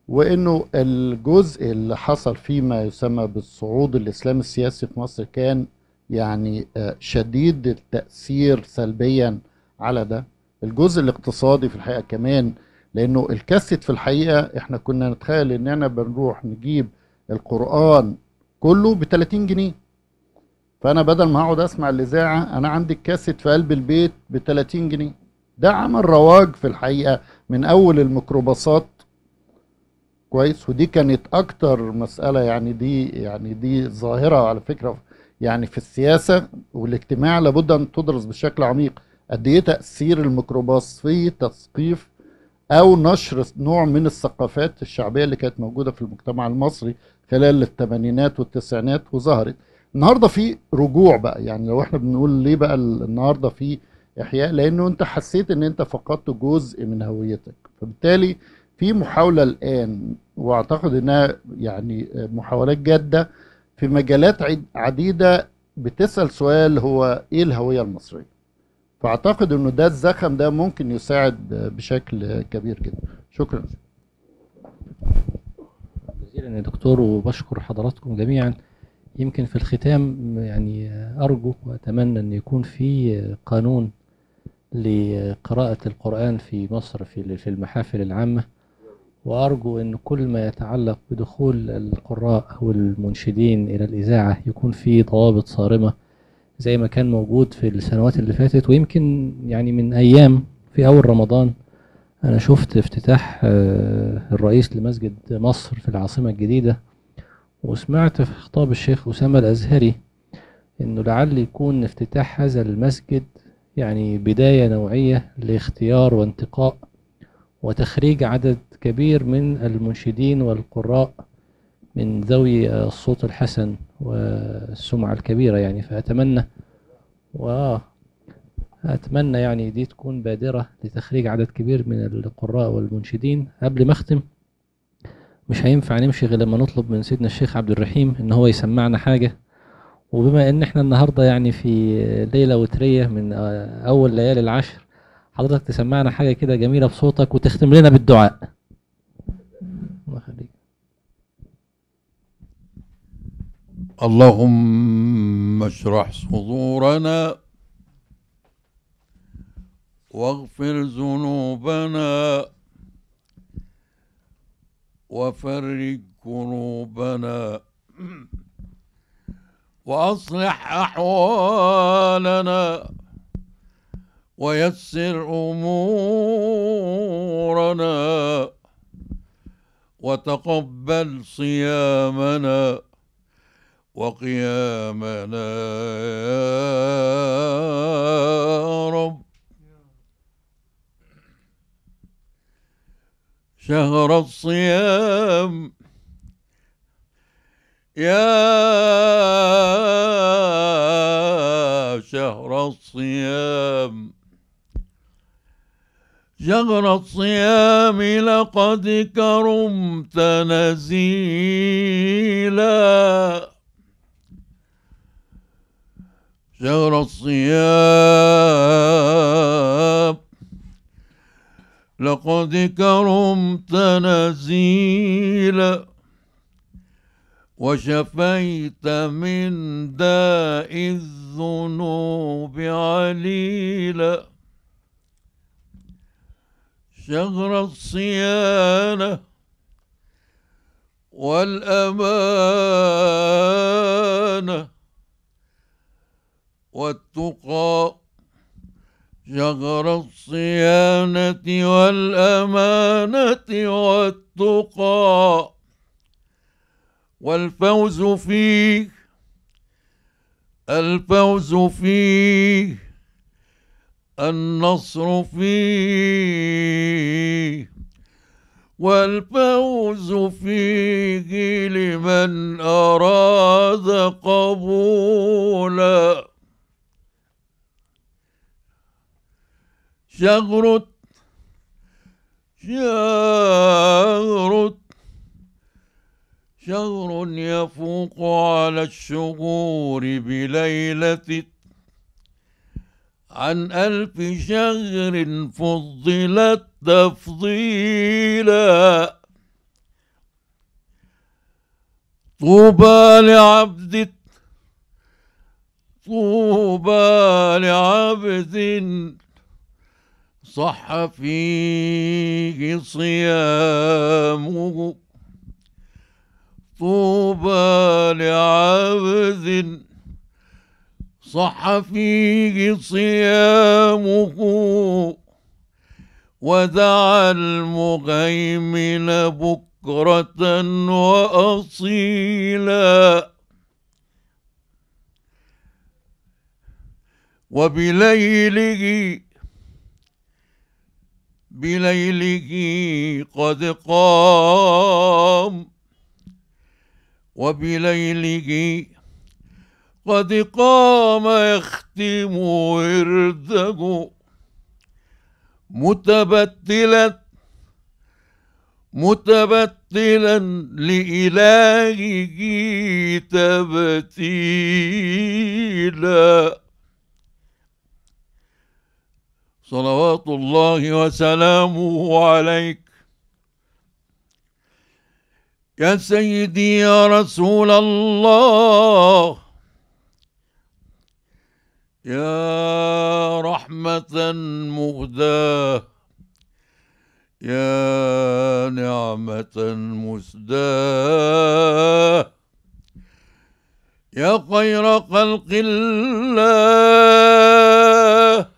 وانه الجزء اللي حصل فيما يسمى بالصعود الاسلام السياسي في مصر كان يعني آه، شديد التاثير سلبيا على ده الجزء الاقتصادي في الحقيقه كمان لانه الكاسيت في الحقيقه احنا كنا نتخيل ان احنا بنروح نجيب القران كله ب 30 جنيه فانا بدل ما اقعد اسمع الاذاعه انا عندي الكاسيت في قلب البيت ب 30 جنيه ده عمل رواج في الحقيقه من اول الميكروباصات كويس ودي كانت اكتر مساله يعني دي يعني دي ظاهره على فكره يعني في السياسه والاجتماع لابد ان تدرس بشكل عميق قد ايه تاثير الميكروباص في تثقيف او نشر نوع من الثقافات الشعبيه اللي كانت موجوده في المجتمع المصري خلال الثمانينات والتسعينات وظهرت النهارده في رجوع بقى يعني لو احنا بنقول ليه بقى النهارده في احياء لانه انت حسيت ان انت فقدت جزء من هويتك فبالتالي في محاوله الان واعتقد انها يعني محاولات جاده في مجالات عديده بتسال سؤال هو ايه الهويه المصريه فاعتقد انه ده الزخم ده ممكن يساعد بشكل كبير جدا شكرا جزيلا يا دكتور وبشكر حضراتكم جميعا يمكن في الختام يعني ارجو واتمنى ان يكون في قانون لقراءة القرآن في مصر في المحافل العامة وأرجو أن كل ما يتعلق بدخول القراء أو المنشدين إلى الإذاعة يكون في ضوابط صارمة زي ما كان موجود في السنوات اللي فاتت ويمكن يعني من ايام في اول رمضان انا شفت افتتاح آه، الرئيس لمسجد مصر في العاصمه الجديده وسمعت في خطاب الشيخ اسامه الازهري انه لعل يكون افتتاح هذا المسجد يعني بدايه نوعيه لاختيار وانتقاء وتخريج عدد كبير من المنشدين والقراء من ذوي الصوت الحسن والسمعة الكبيرة يعني فأتمنى وأتمنى أتمنى يعني دي تكون بادرة لتخريج عدد كبير من القراء والمنشدين قبل ما أختم مش هينفع نمشي غير لما نطلب من سيدنا الشيخ عبد الرحيم إن هو يسمعنا حاجة وبما إن إحنا النهاردة يعني في ليلة وترية من آه، أول ليالي العشر حضرتك تسمعنا حاجة كده جميلة بصوتك وتختم لنا بالدعاء اللهم اشرح صدورنا واغفر ذنوبنا وفرج كروبنا وأصلح أحوالنا ويسر أمورنا وتقبل صيامنا وقيامنا يا رب شهر الصيام يا شهر الصيام شهر الصيام لقد كرمت نزيلاً شهر الصيام لقد كرمت نزيلا وشفيت من داء الذنوب عليلا شهر الصيانة والأمانة والتقى شجر الصيانة والأمانة والتقى والفوز فيه الفوز فيه النصر فيه والفوز فيه لمن أراد قبولاً شغرت شغرت شهر يفوق على الشهور بليلة عن ألف شهر فضلت تفضيلا طوبى لعبد طوبى لعبد صح فيه صيامه طوبى لعبد صح فيه صيامه ودعا المهيمن بكرة وأصيلا وبليله بليله قد قام وبليله قد قام يختم ورده متبتلا متبتلا لإلهه تبتيلاً صلوات الله وسلامه عليك يا سيدي يا رسول الله يا رحمة مهداة يا نعمة مسداة يا خير خلق الله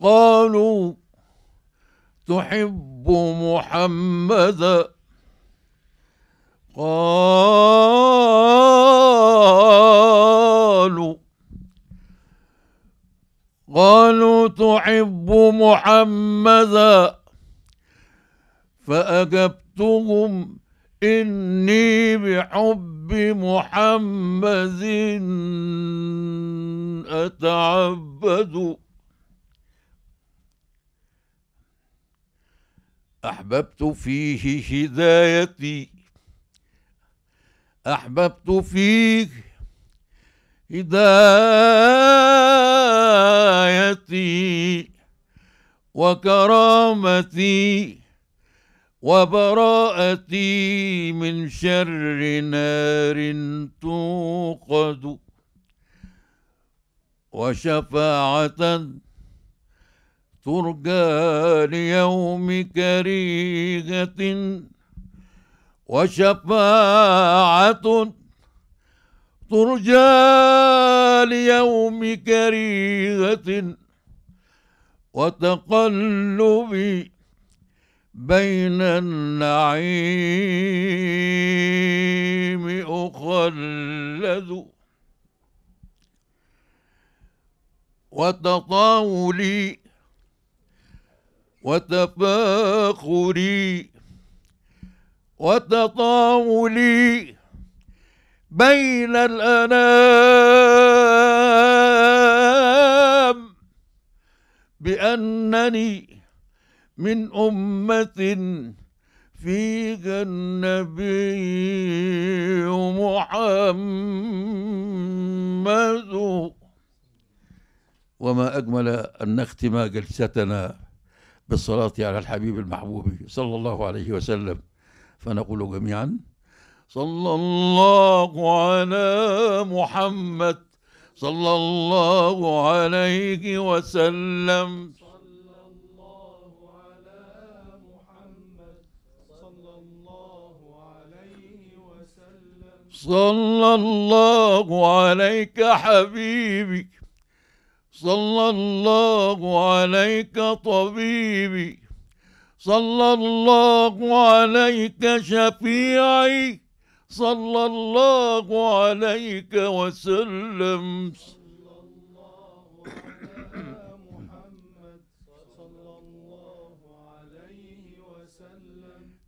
قالوا تحب محمدا قالوا قالوا تحب محمدا فأجبتهم إني بحب محمد أتعبد أحببت فيه هدايتي أحببت فيه هدايتي وكرامتي وبراءتي من شر نار توقد وشفاعة ترجى ليوم كريهة وشفاعة ترجى ليوم كريهة وتقلبي بين النعيم أخلد وتطاولي وتفاخري وتطاولي بين الأنام بأنني من أمة فيها النبي محمد وما أجمل أن نختم جلستنا بالصلاة على الحبيب المحبوب صلى الله عليه وسلم فنقول جميعا صلى الله على محمد صلى الله عليه وسلم صلى الله عليك حبيبي صلى الله عليك طبيبي صلى الله عليك شفيعي صلى الله عليك وسلم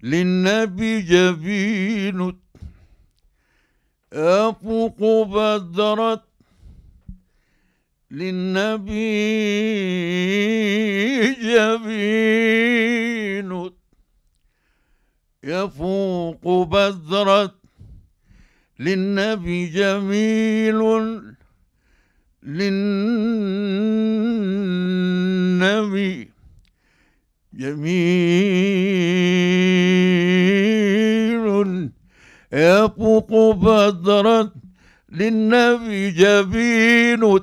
للنبي جبين أفق بدرت للنبي جبين يفوق بذرة للنبي جميل للنبي جميل يفوق بذرة للنبي جبين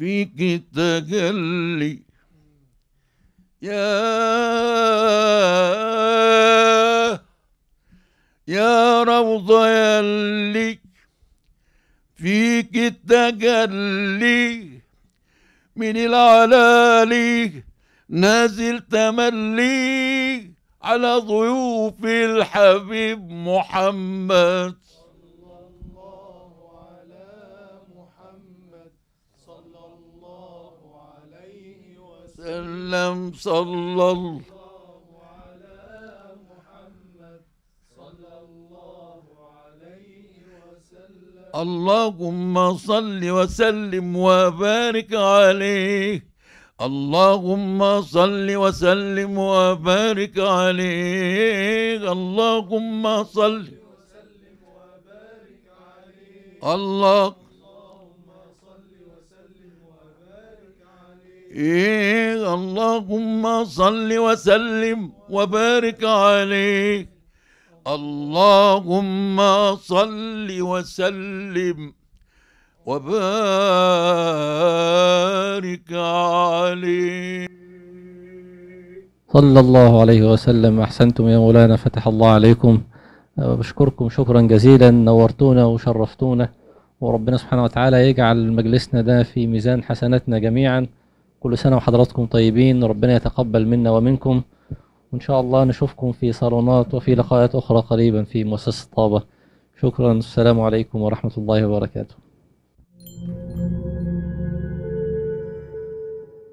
فيك تجلي يا يا روضة يلي فيك التجلي من العلالي نازل تملي على ضيوف الحبيب محمد وسلم صلى الله على محمد صلى الله عليه وسلم اللهم صل وسلم وبارك عليه اللهم صل وسلم وبارك عليه اللهم صل وسلم وبارك عليه الله إيه اللهم صل وسلم وبارك عليه اللهم صل وسلم وبارك عليه صلى الله عليه وسلم أحسنتم يا مولانا فتح الله عليكم بشكركم شكرا جزيلا نورتونا وشرفتونا وربنا سبحانه وتعالى يجعل مجلسنا ده في ميزان حسناتنا جميعا كل سنة وحضراتكم طيبين ربنا يتقبل منا ومنكم وإن شاء الله نشوفكم في صالونات وفي لقاءات أخرى قريبا في مؤسسة طابة شكرا السلام عليكم ورحمة الله وبركاته